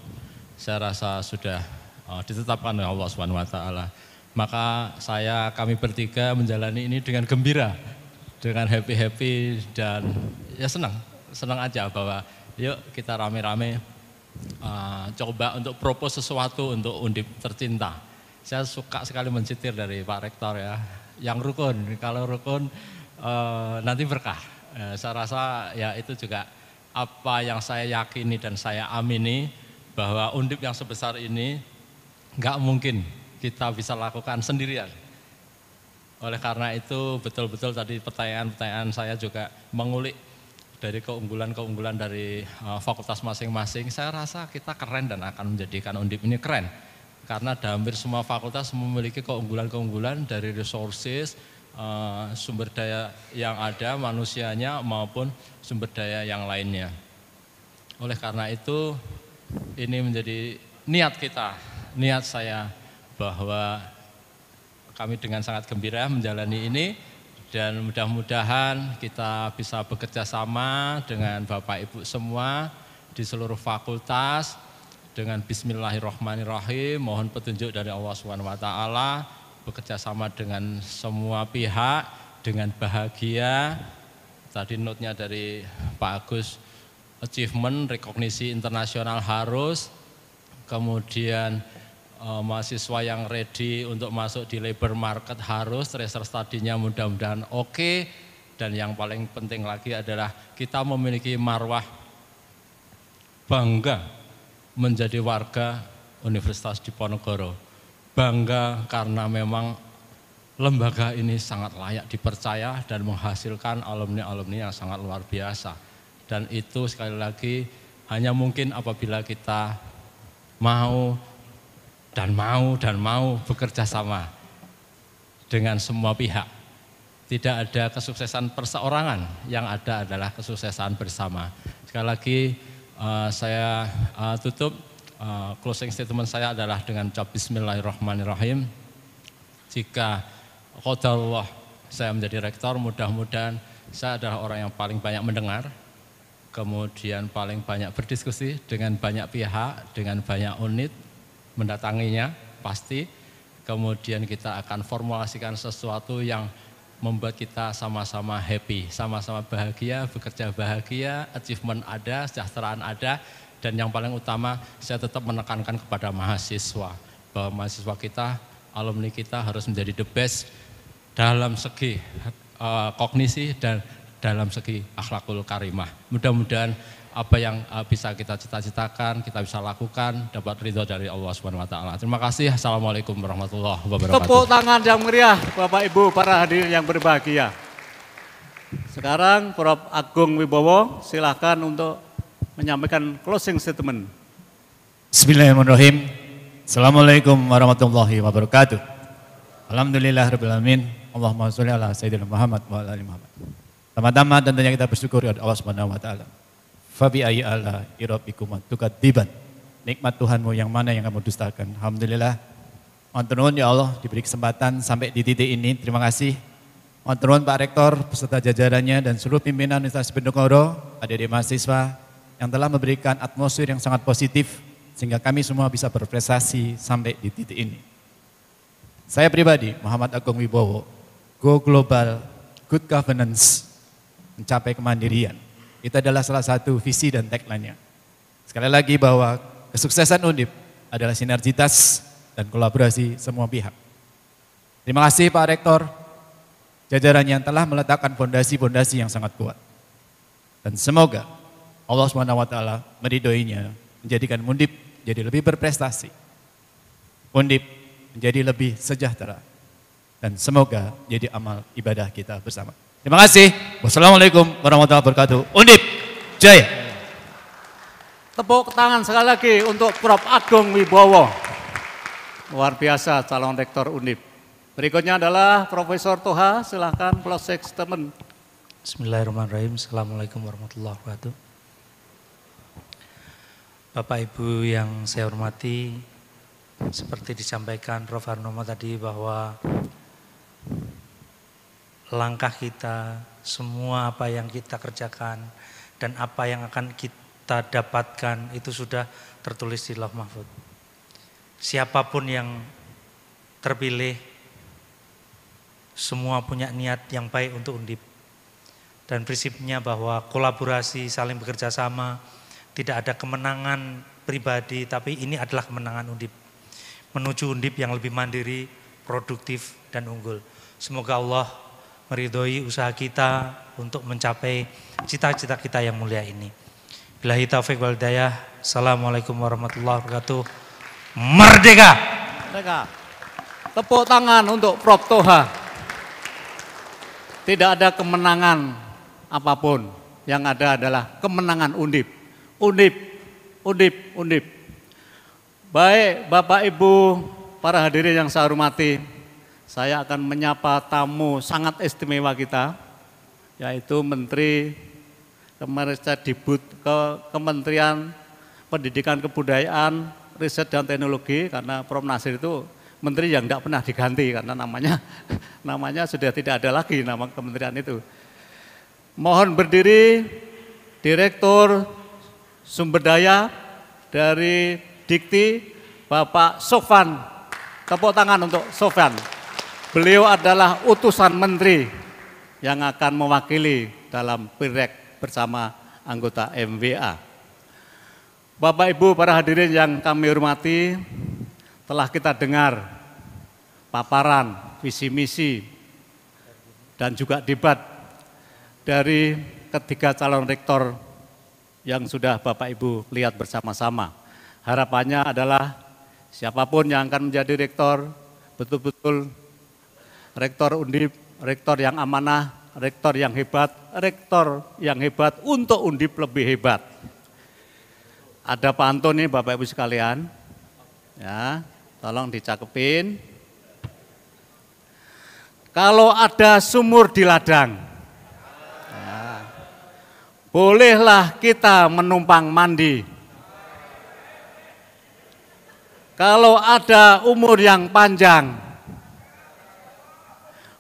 Saya rasa sudah uh, ditetapkan oleh Allah Subhanahu wa taala. Maka saya kami bertiga menjalani ini dengan gembira, dengan happy-happy dan ya senang, senang aja bahwa yuk kita rame-rame uh, coba untuk propose sesuatu untuk Undip tercinta. Saya suka sekali mencitir dari Pak Rektor ya, yang rukun. Kalau rukun uh, nanti berkah Eh, saya rasa ya itu juga apa yang saya yakini dan saya amini bahwa undip yang sebesar ini nggak mungkin kita bisa lakukan sendirian. Oleh karena itu betul-betul tadi pertanyaan-pertanyaan saya juga mengulik dari keunggulan-keunggulan dari uh, fakultas masing-masing. Saya rasa kita keren dan akan menjadikan Undip ini keren. Karena hampir semua fakultas memiliki keunggulan-keunggulan dari resources, Eh, sumber daya yang ada manusianya maupun sumber daya yang lainnya. Oleh karena itu ini menjadi niat kita, niat saya bahwa kami dengan sangat gembira menjalani ini dan mudah-mudahan kita bisa bekerja sama dengan Bapak Ibu semua di seluruh fakultas dengan bismillahirrahmanirrahim mohon petunjuk dari Allah Subhanahu wa bekerja sama dengan semua pihak dengan bahagia. Tadi note-nya dari Pak Agus, achievement, rekognisi internasional harus, kemudian eh, mahasiswa yang ready untuk masuk di labor market harus, research studinya mudah-mudahan oke, okay. dan yang paling penting lagi adalah kita memiliki marwah bangga menjadi warga Universitas Diponegoro bangga karena memang lembaga ini sangat layak dipercaya dan menghasilkan alumni-alumni yang sangat luar biasa. Dan itu sekali lagi hanya mungkin apabila kita mau dan mau dan mau bekerja sama dengan semua pihak. Tidak ada kesuksesan perseorangan, yang ada adalah kesuksesan bersama. Sekali lagi eh, saya eh, tutup Eh, closing statement saya adalah dengan ucap Bismillahirrahmanirrahim. Jika Qadarullah saya menjadi rektor, mudah-mudahan saya adalah orang yang paling banyak mendengar, kemudian paling banyak berdiskusi dengan banyak pihak, dengan banyak unit, mendatanginya pasti. Kemudian kita akan formulasikan sesuatu yang membuat kita sama-sama happy, sama-sama bahagia, bekerja bahagia, achievement ada, sejahteraan ada, dan yang paling utama saya tetap menekankan kepada mahasiswa bahwa mahasiswa kita, alumni kita harus menjadi the best dalam segi uh, kognisi dan dalam segi akhlakul karimah. Mudah-mudahan apa yang eh, bisa kita cita-citakan, kita bisa lakukan, dapat ridho dari Allah Subhanahu wa taala. Terima kasih. Assalamualaikum warahmatullahi wabarakatuh. Tepuk tangan yang meriah Bapak Ibu para hadirin yang berbahagia. Sekarang Prof. Agung Wibowo silahkan untuk menyampaikan closing statement. Bismillahirrahmanirrahim. Assalamualaikum warahmatullahi wabarakatuh. Alhamdulillah rabbil alamin. Allahumma sholli ala sayyidina Muhammad wa ala ali Muhammad. Pertama-tama tentunya kita bersyukur kepada ya Allah Subhanahu wa taala. Fa bi ayyi ala rabbikum tukadziban. Nikmat Tuhanmu yang mana yang kamu dustakan? Alhamdulillah. Mohon ya Allah diberi kesempatan sampai di titik ini. Terima kasih Mohon Pak Rektor beserta jajarannya dan seluruh pimpinan Universitas Bendokoro, adik-adik mahasiswa, yang telah memberikan atmosfer yang sangat positif sehingga kami semua bisa berprestasi sampai di titik ini. Saya pribadi, Muhammad Agung Wibowo, Go Global, Good Governance, mencapai kemandirian. Itu adalah salah satu visi dan tagline-nya. Sekali lagi bahwa kesuksesan Undip adalah sinergitas dan kolaborasi semua pihak. Terima kasih Pak Rektor, jajaran yang telah meletakkan fondasi-fondasi yang sangat kuat. Dan semoga Allah Subhanahu wa taala meridoinya, menjadikan mundip jadi lebih berprestasi. Mundip menjadi lebih sejahtera. Dan semoga jadi amal ibadah kita bersama. Terima kasih. Wassalamualaikum warahmatullahi wabarakatuh. Undip jaya. Tepuk tangan sekali lagi untuk Prof. Agung Wibowo. Luar biasa calon rektor Undip. Berikutnya adalah Profesor Toha, silahkan close statement. Bismillahirrahmanirrahim. Assalamualaikum warahmatullahi wabarakatuh. Bapak Ibu yang saya hormati, seperti disampaikan Prof. Arnomo tadi bahwa langkah kita, semua apa yang kita kerjakan dan apa yang akan kita dapatkan itu sudah tertulis di Lauh Mahfud. Siapapun yang terpilih semua punya niat yang baik untuk Undip. Dan prinsipnya bahwa kolaborasi, saling bekerja sama, tidak ada kemenangan pribadi, tapi ini adalah kemenangan Undip. Menuju Undip yang lebih mandiri, produktif, dan unggul. Semoga Allah meridhoi usaha kita untuk mencapai cita-cita kita yang mulia ini. Bilahi taufik wal dayah. Assalamualaikum warahmatullahi wabarakatuh. Merdeka! Merdeka! Tepuk tangan untuk Prof. Toha. Tidak ada kemenangan apapun. Yang ada adalah kemenangan undip. Unip, Unip, Unip. Baik Bapak Ibu, para hadirin yang saya hormati, saya akan menyapa tamu sangat istimewa kita, yaitu Menteri Dibut ke Kementerian Pendidikan Kebudayaan, Riset dan Teknologi, karena Prof. Nasir itu menteri yang tidak pernah diganti karena namanya <laughs> namanya sudah tidak ada lagi nama kementerian itu. Mohon berdiri Direktur sumber daya dari Dikti Bapak Sofan. Tepuk tangan untuk Sofan. Beliau adalah utusan menteri yang akan mewakili dalam Pirek bersama anggota MWA. Bapak Ibu para hadirin yang kami hormati, telah kita dengar paparan, visi misi dan juga debat dari ketiga calon rektor yang sudah Bapak Ibu lihat bersama-sama. Harapannya adalah siapapun yang akan menjadi rektor, betul-betul rektor undip, rektor yang amanah, rektor yang hebat, rektor yang hebat untuk undip lebih hebat. Ada pantun nih Bapak Ibu sekalian, ya tolong dicakepin. Kalau ada sumur di ladang, bolehlah kita menumpang mandi. Kalau ada umur yang panjang,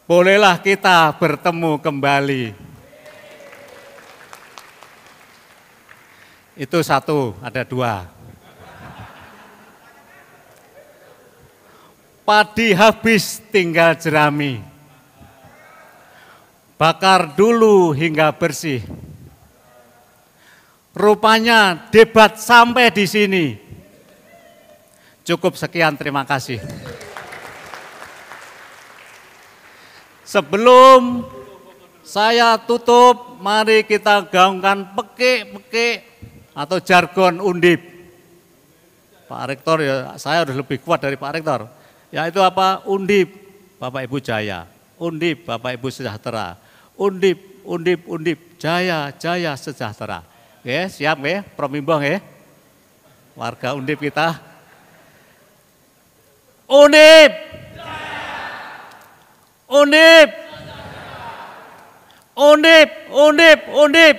bolehlah kita bertemu kembali. Itu satu, ada dua. Padi habis tinggal jerami. Bakar dulu hingga bersih. Rupanya debat sampai di sini. Cukup sekian, terima kasih. Sebelum saya tutup, mari kita gaungkan pekik-pekik atau jargon undip. Pak Rektor ya saya harus lebih kuat dari Pak Rektor. Yaitu apa? Undip Bapak Ibu Jaya, Undip Bapak Ibu Sejahtera, Undip, Undip, Undip, Jaya, Jaya Sejahtera. Ya, siap ya, Promimbang ya. Warga Undip kita. Undip! Unip. Undip, Undip, Undip.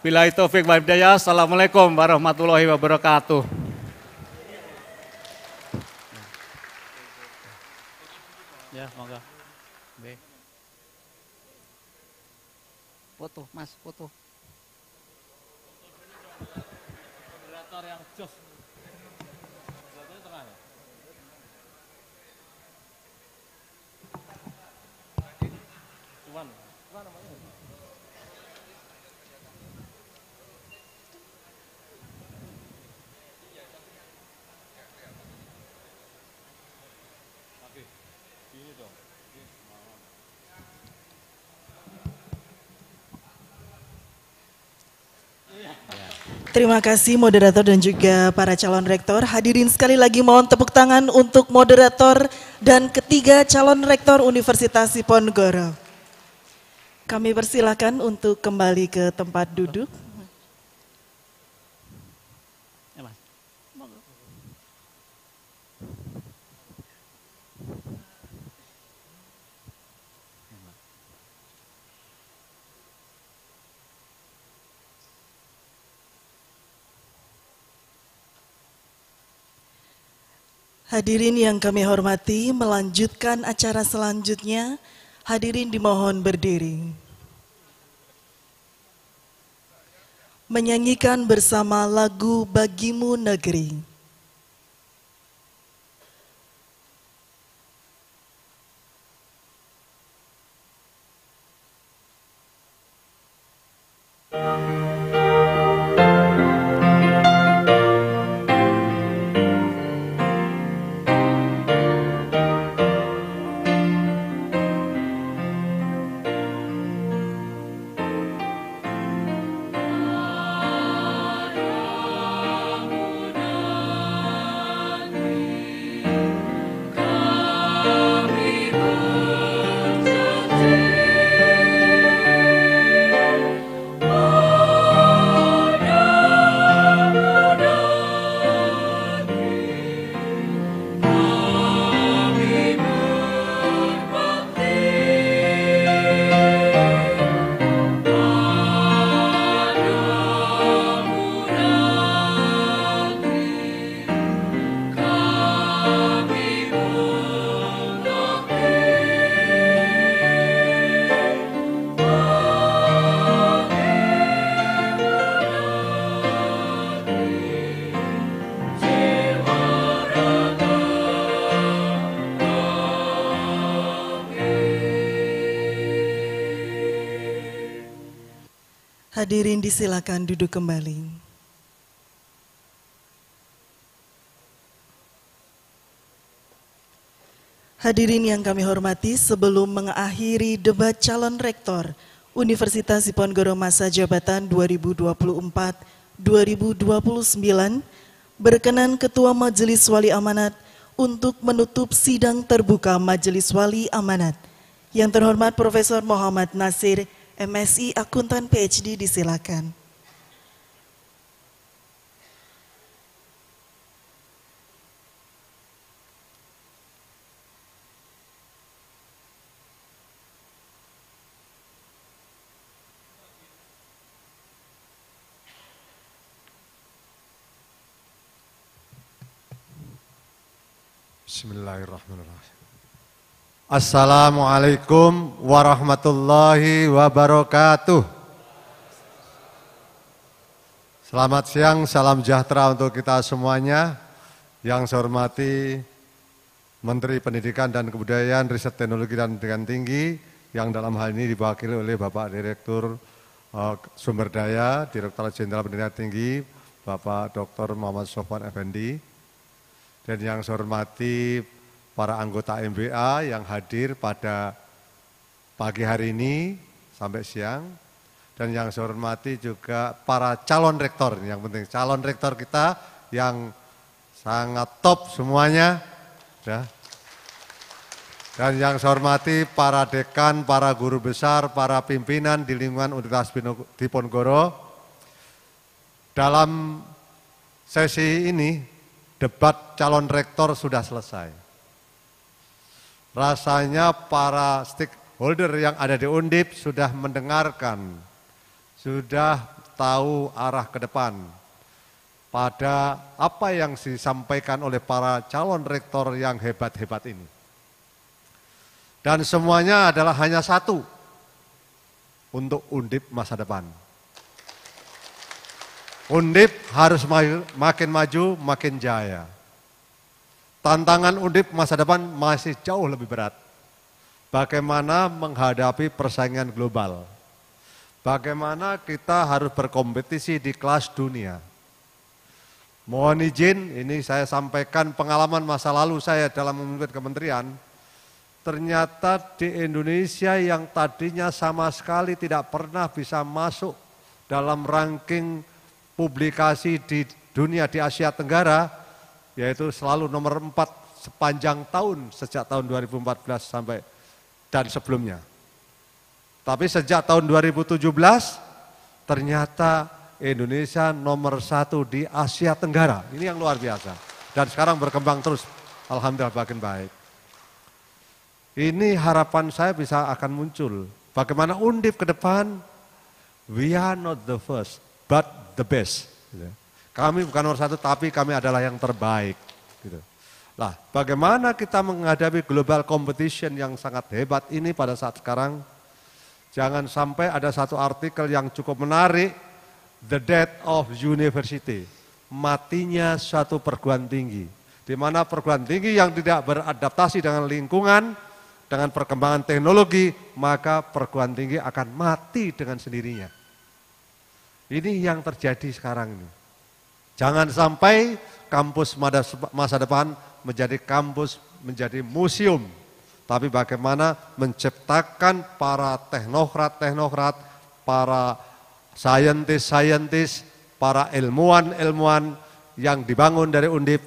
Bila itu Fik Assalamualaikum warahmatullahi wabarakatuh. foto mas foto Terima kasih moderator dan juga para calon rektor. Hadirin sekali lagi mohon tepuk tangan untuk moderator dan ketiga calon rektor Universitas Diponegoro. Kami persilahkan untuk kembali ke tempat duduk. Hadirin yang kami hormati, melanjutkan acara selanjutnya, hadirin dimohon berdiri. Menyanyikan bersama lagu Bagimu Negeri. Hadirin disilakan duduk kembali. Hadirin yang kami hormati, sebelum mengakhiri debat calon rektor Universitas Diponegoro masa jabatan 2024-2029, berkenan Ketua Majelis Wali Amanat untuk menutup sidang terbuka Majelis Wali Amanat. Yang terhormat Profesor Muhammad Nasir MSI akuntan PhD disilakan. Bismillahirrahmanirrahim. Assalamualaikum warahmatullahi wabarakatuh. Selamat siang, salam sejahtera untuk kita semuanya. Yang saya hormati Menteri Pendidikan dan Kebudayaan, Riset Teknologi dan Pendidikan Tinggi, yang dalam hal ini diwakili oleh Bapak Direktur eh, Sumber Daya, Direktur Jenderal Pendidikan Tinggi, Bapak Dr. Muhammad Sofwan Effendi, dan yang saya hormati para anggota MBA yang hadir pada pagi hari ini sampai siang dan yang saya hormati juga para calon rektor yang penting calon rektor kita yang sangat top semuanya ya. dan yang saya hormati para dekan, para guru besar, para pimpinan di lingkungan Universitas Diponegoro dalam sesi ini debat calon rektor sudah selesai Rasanya para stakeholder yang ada di Undip sudah mendengarkan, sudah tahu arah ke depan pada apa yang disampaikan oleh para calon rektor yang hebat-hebat ini. Dan semuanya adalah hanya satu untuk Undip masa depan. Undip harus makin maju, makin jaya. Tantangan Undip masa depan masih jauh lebih berat. Bagaimana menghadapi persaingan global? Bagaimana kita harus berkompetisi di kelas dunia? Mohon izin, ini saya sampaikan pengalaman masa lalu saya dalam memimpin kementerian. Ternyata di Indonesia yang tadinya sama sekali tidak pernah bisa masuk dalam ranking publikasi di dunia di Asia Tenggara, yaitu selalu nomor empat sepanjang tahun sejak tahun 2014 sampai dan sebelumnya. Tapi sejak tahun 2017 ternyata Indonesia nomor satu di Asia Tenggara. Ini yang luar biasa. Dan sekarang berkembang terus. Alhamdulillah bagian baik. Ini harapan saya bisa akan muncul. Bagaimana undip ke depan, we are not the first, but the best. Kami bukan nomor satu, tapi kami adalah yang terbaik. Gitu. Nah, bagaimana kita menghadapi global competition yang sangat hebat ini pada saat sekarang? Jangan sampai ada satu artikel yang cukup menarik, The Death of University, matinya satu perguruan tinggi. Di mana perguruan tinggi yang tidak beradaptasi dengan lingkungan, dengan perkembangan teknologi, maka perguruan tinggi akan mati dengan sendirinya. Ini yang terjadi sekarang ini. Jangan sampai kampus masa depan menjadi kampus, menjadi museum. Tapi bagaimana menciptakan para teknokrat-teknokrat, para saintis-saintis, para ilmuwan-ilmuwan yang dibangun dari Undip,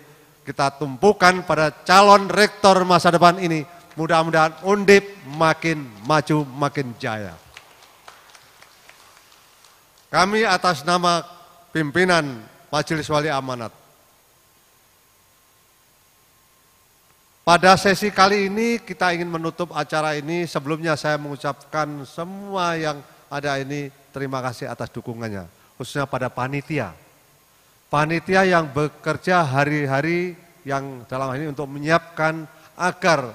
kita tumpukan pada calon rektor masa depan ini. Mudah-mudahan Undip makin maju, makin jaya. Kami atas nama pimpinan Majelis Wali Amanat. Pada sesi kali ini kita ingin menutup acara ini. Sebelumnya saya mengucapkan semua yang ada ini terima kasih atas dukungannya. Khususnya pada panitia. Panitia yang bekerja hari-hari yang dalam hal ini untuk menyiapkan agar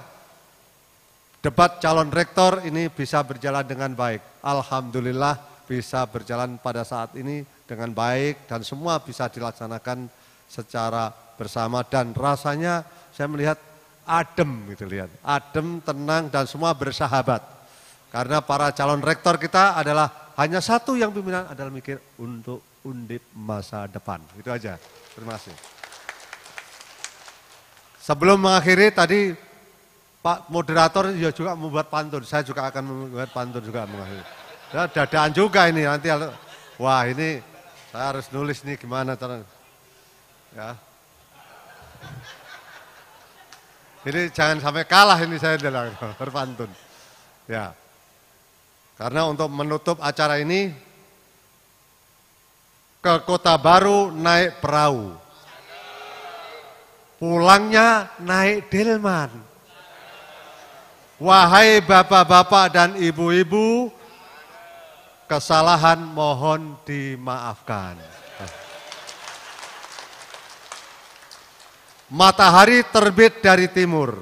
debat calon rektor ini bisa berjalan dengan baik. Alhamdulillah bisa berjalan pada saat ini dengan baik dan semua bisa dilaksanakan secara bersama dan rasanya saya melihat adem gitu lihat, adem, tenang dan semua bersahabat. Karena para calon rektor kita adalah hanya satu yang pimpinan adalah mikir untuk undip masa depan. Itu aja. Terima kasih. Sebelum mengakhiri tadi Pak moderator ya juga membuat pantun. Saya juga akan membuat pantun juga mengakhiri. Ya, dadaan juga ini nanti. Wah ini saya harus nulis nih gimana cara. Ya. Ini jangan sampai kalah ini saya dalam berpantun. <laughs> Ya. Karena untuk menutup acara ini ke kota baru naik perahu. Pulangnya naik delman. Wahai bapak-bapak dan ibu-ibu, kesalahan mohon dimaafkan. Matahari terbit dari timur,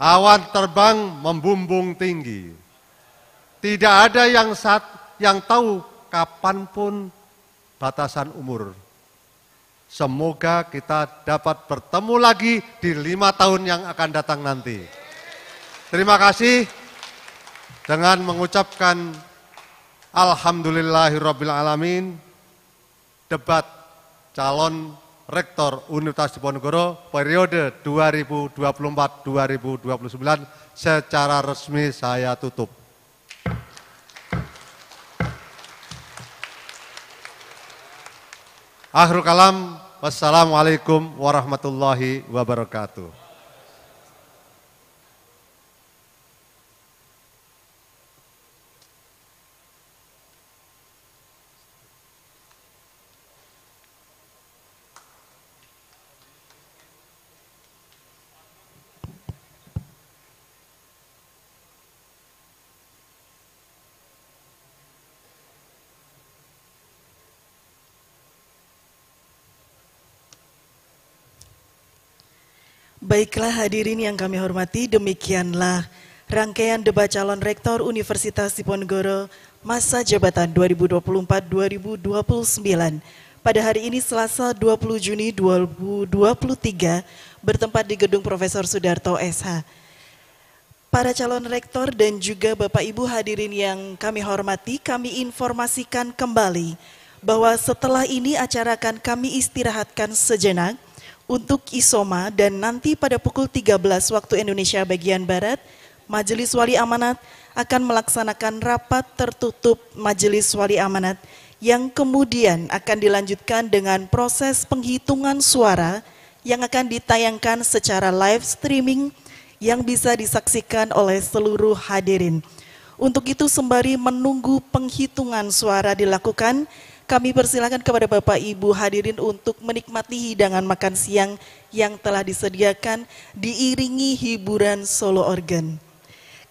awan terbang membumbung tinggi. Tidak ada yang saat yang tahu kapanpun batasan umur. Semoga kita dapat bertemu lagi di lima tahun yang akan datang nanti. Terima kasih dengan mengucapkan Alhamdulillahirrabbilalamin Debat calon Rektor Universitas Diponegoro periode 2024-2029 secara resmi saya tutup. Akhirul kalam, wassalamualaikum warahmatullahi wabarakatuh. Baiklah hadirin yang kami hormati, demikianlah rangkaian debat calon rektor Universitas Diponegoro masa jabatan 2024-2029 pada hari ini Selasa 20 Juni 2023 bertempat di gedung Profesor Sudarto SH. Para calon rektor dan juga Bapak Ibu hadirin yang kami hormati, kami informasikan kembali bahwa setelah ini acara akan kami istirahatkan sejenak untuk Isoma dan nanti pada pukul 13 waktu Indonesia bagian Barat, Majelis Wali Amanat akan melaksanakan rapat tertutup Majelis Wali Amanat yang kemudian akan dilanjutkan dengan proses penghitungan suara yang akan ditayangkan secara live streaming yang bisa disaksikan oleh seluruh hadirin. Untuk itu sembari menunggu penghitungan suara dilakukan, kami persilakan kepada Bapak Ibu hadirin untuk menikmati hidangan makan siang yang telah disediakan diiringi hiburan solo organ.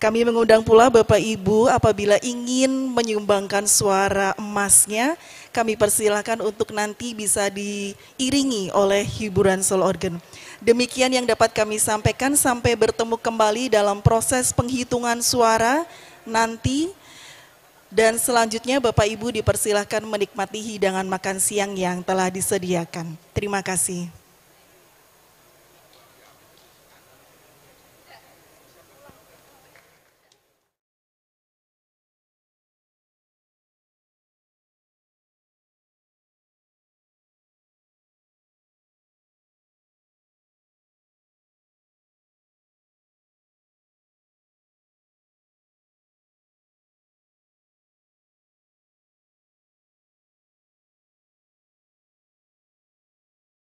Kami mengundang pula Bapak Ibu apabila ingin menyumbangkan suara emasnya, kami persilahkan untuk nanti bisa diiringi oleh hiburan solo organ. Demikian yang dapat kami sampaikan sampai bertemu kembali dalam proses penghitungan suara nanti dan selanjutnya Bapak Ibu dipersilahkan menikmati hidangan makan siang yang telah disediakan. Terima kasih.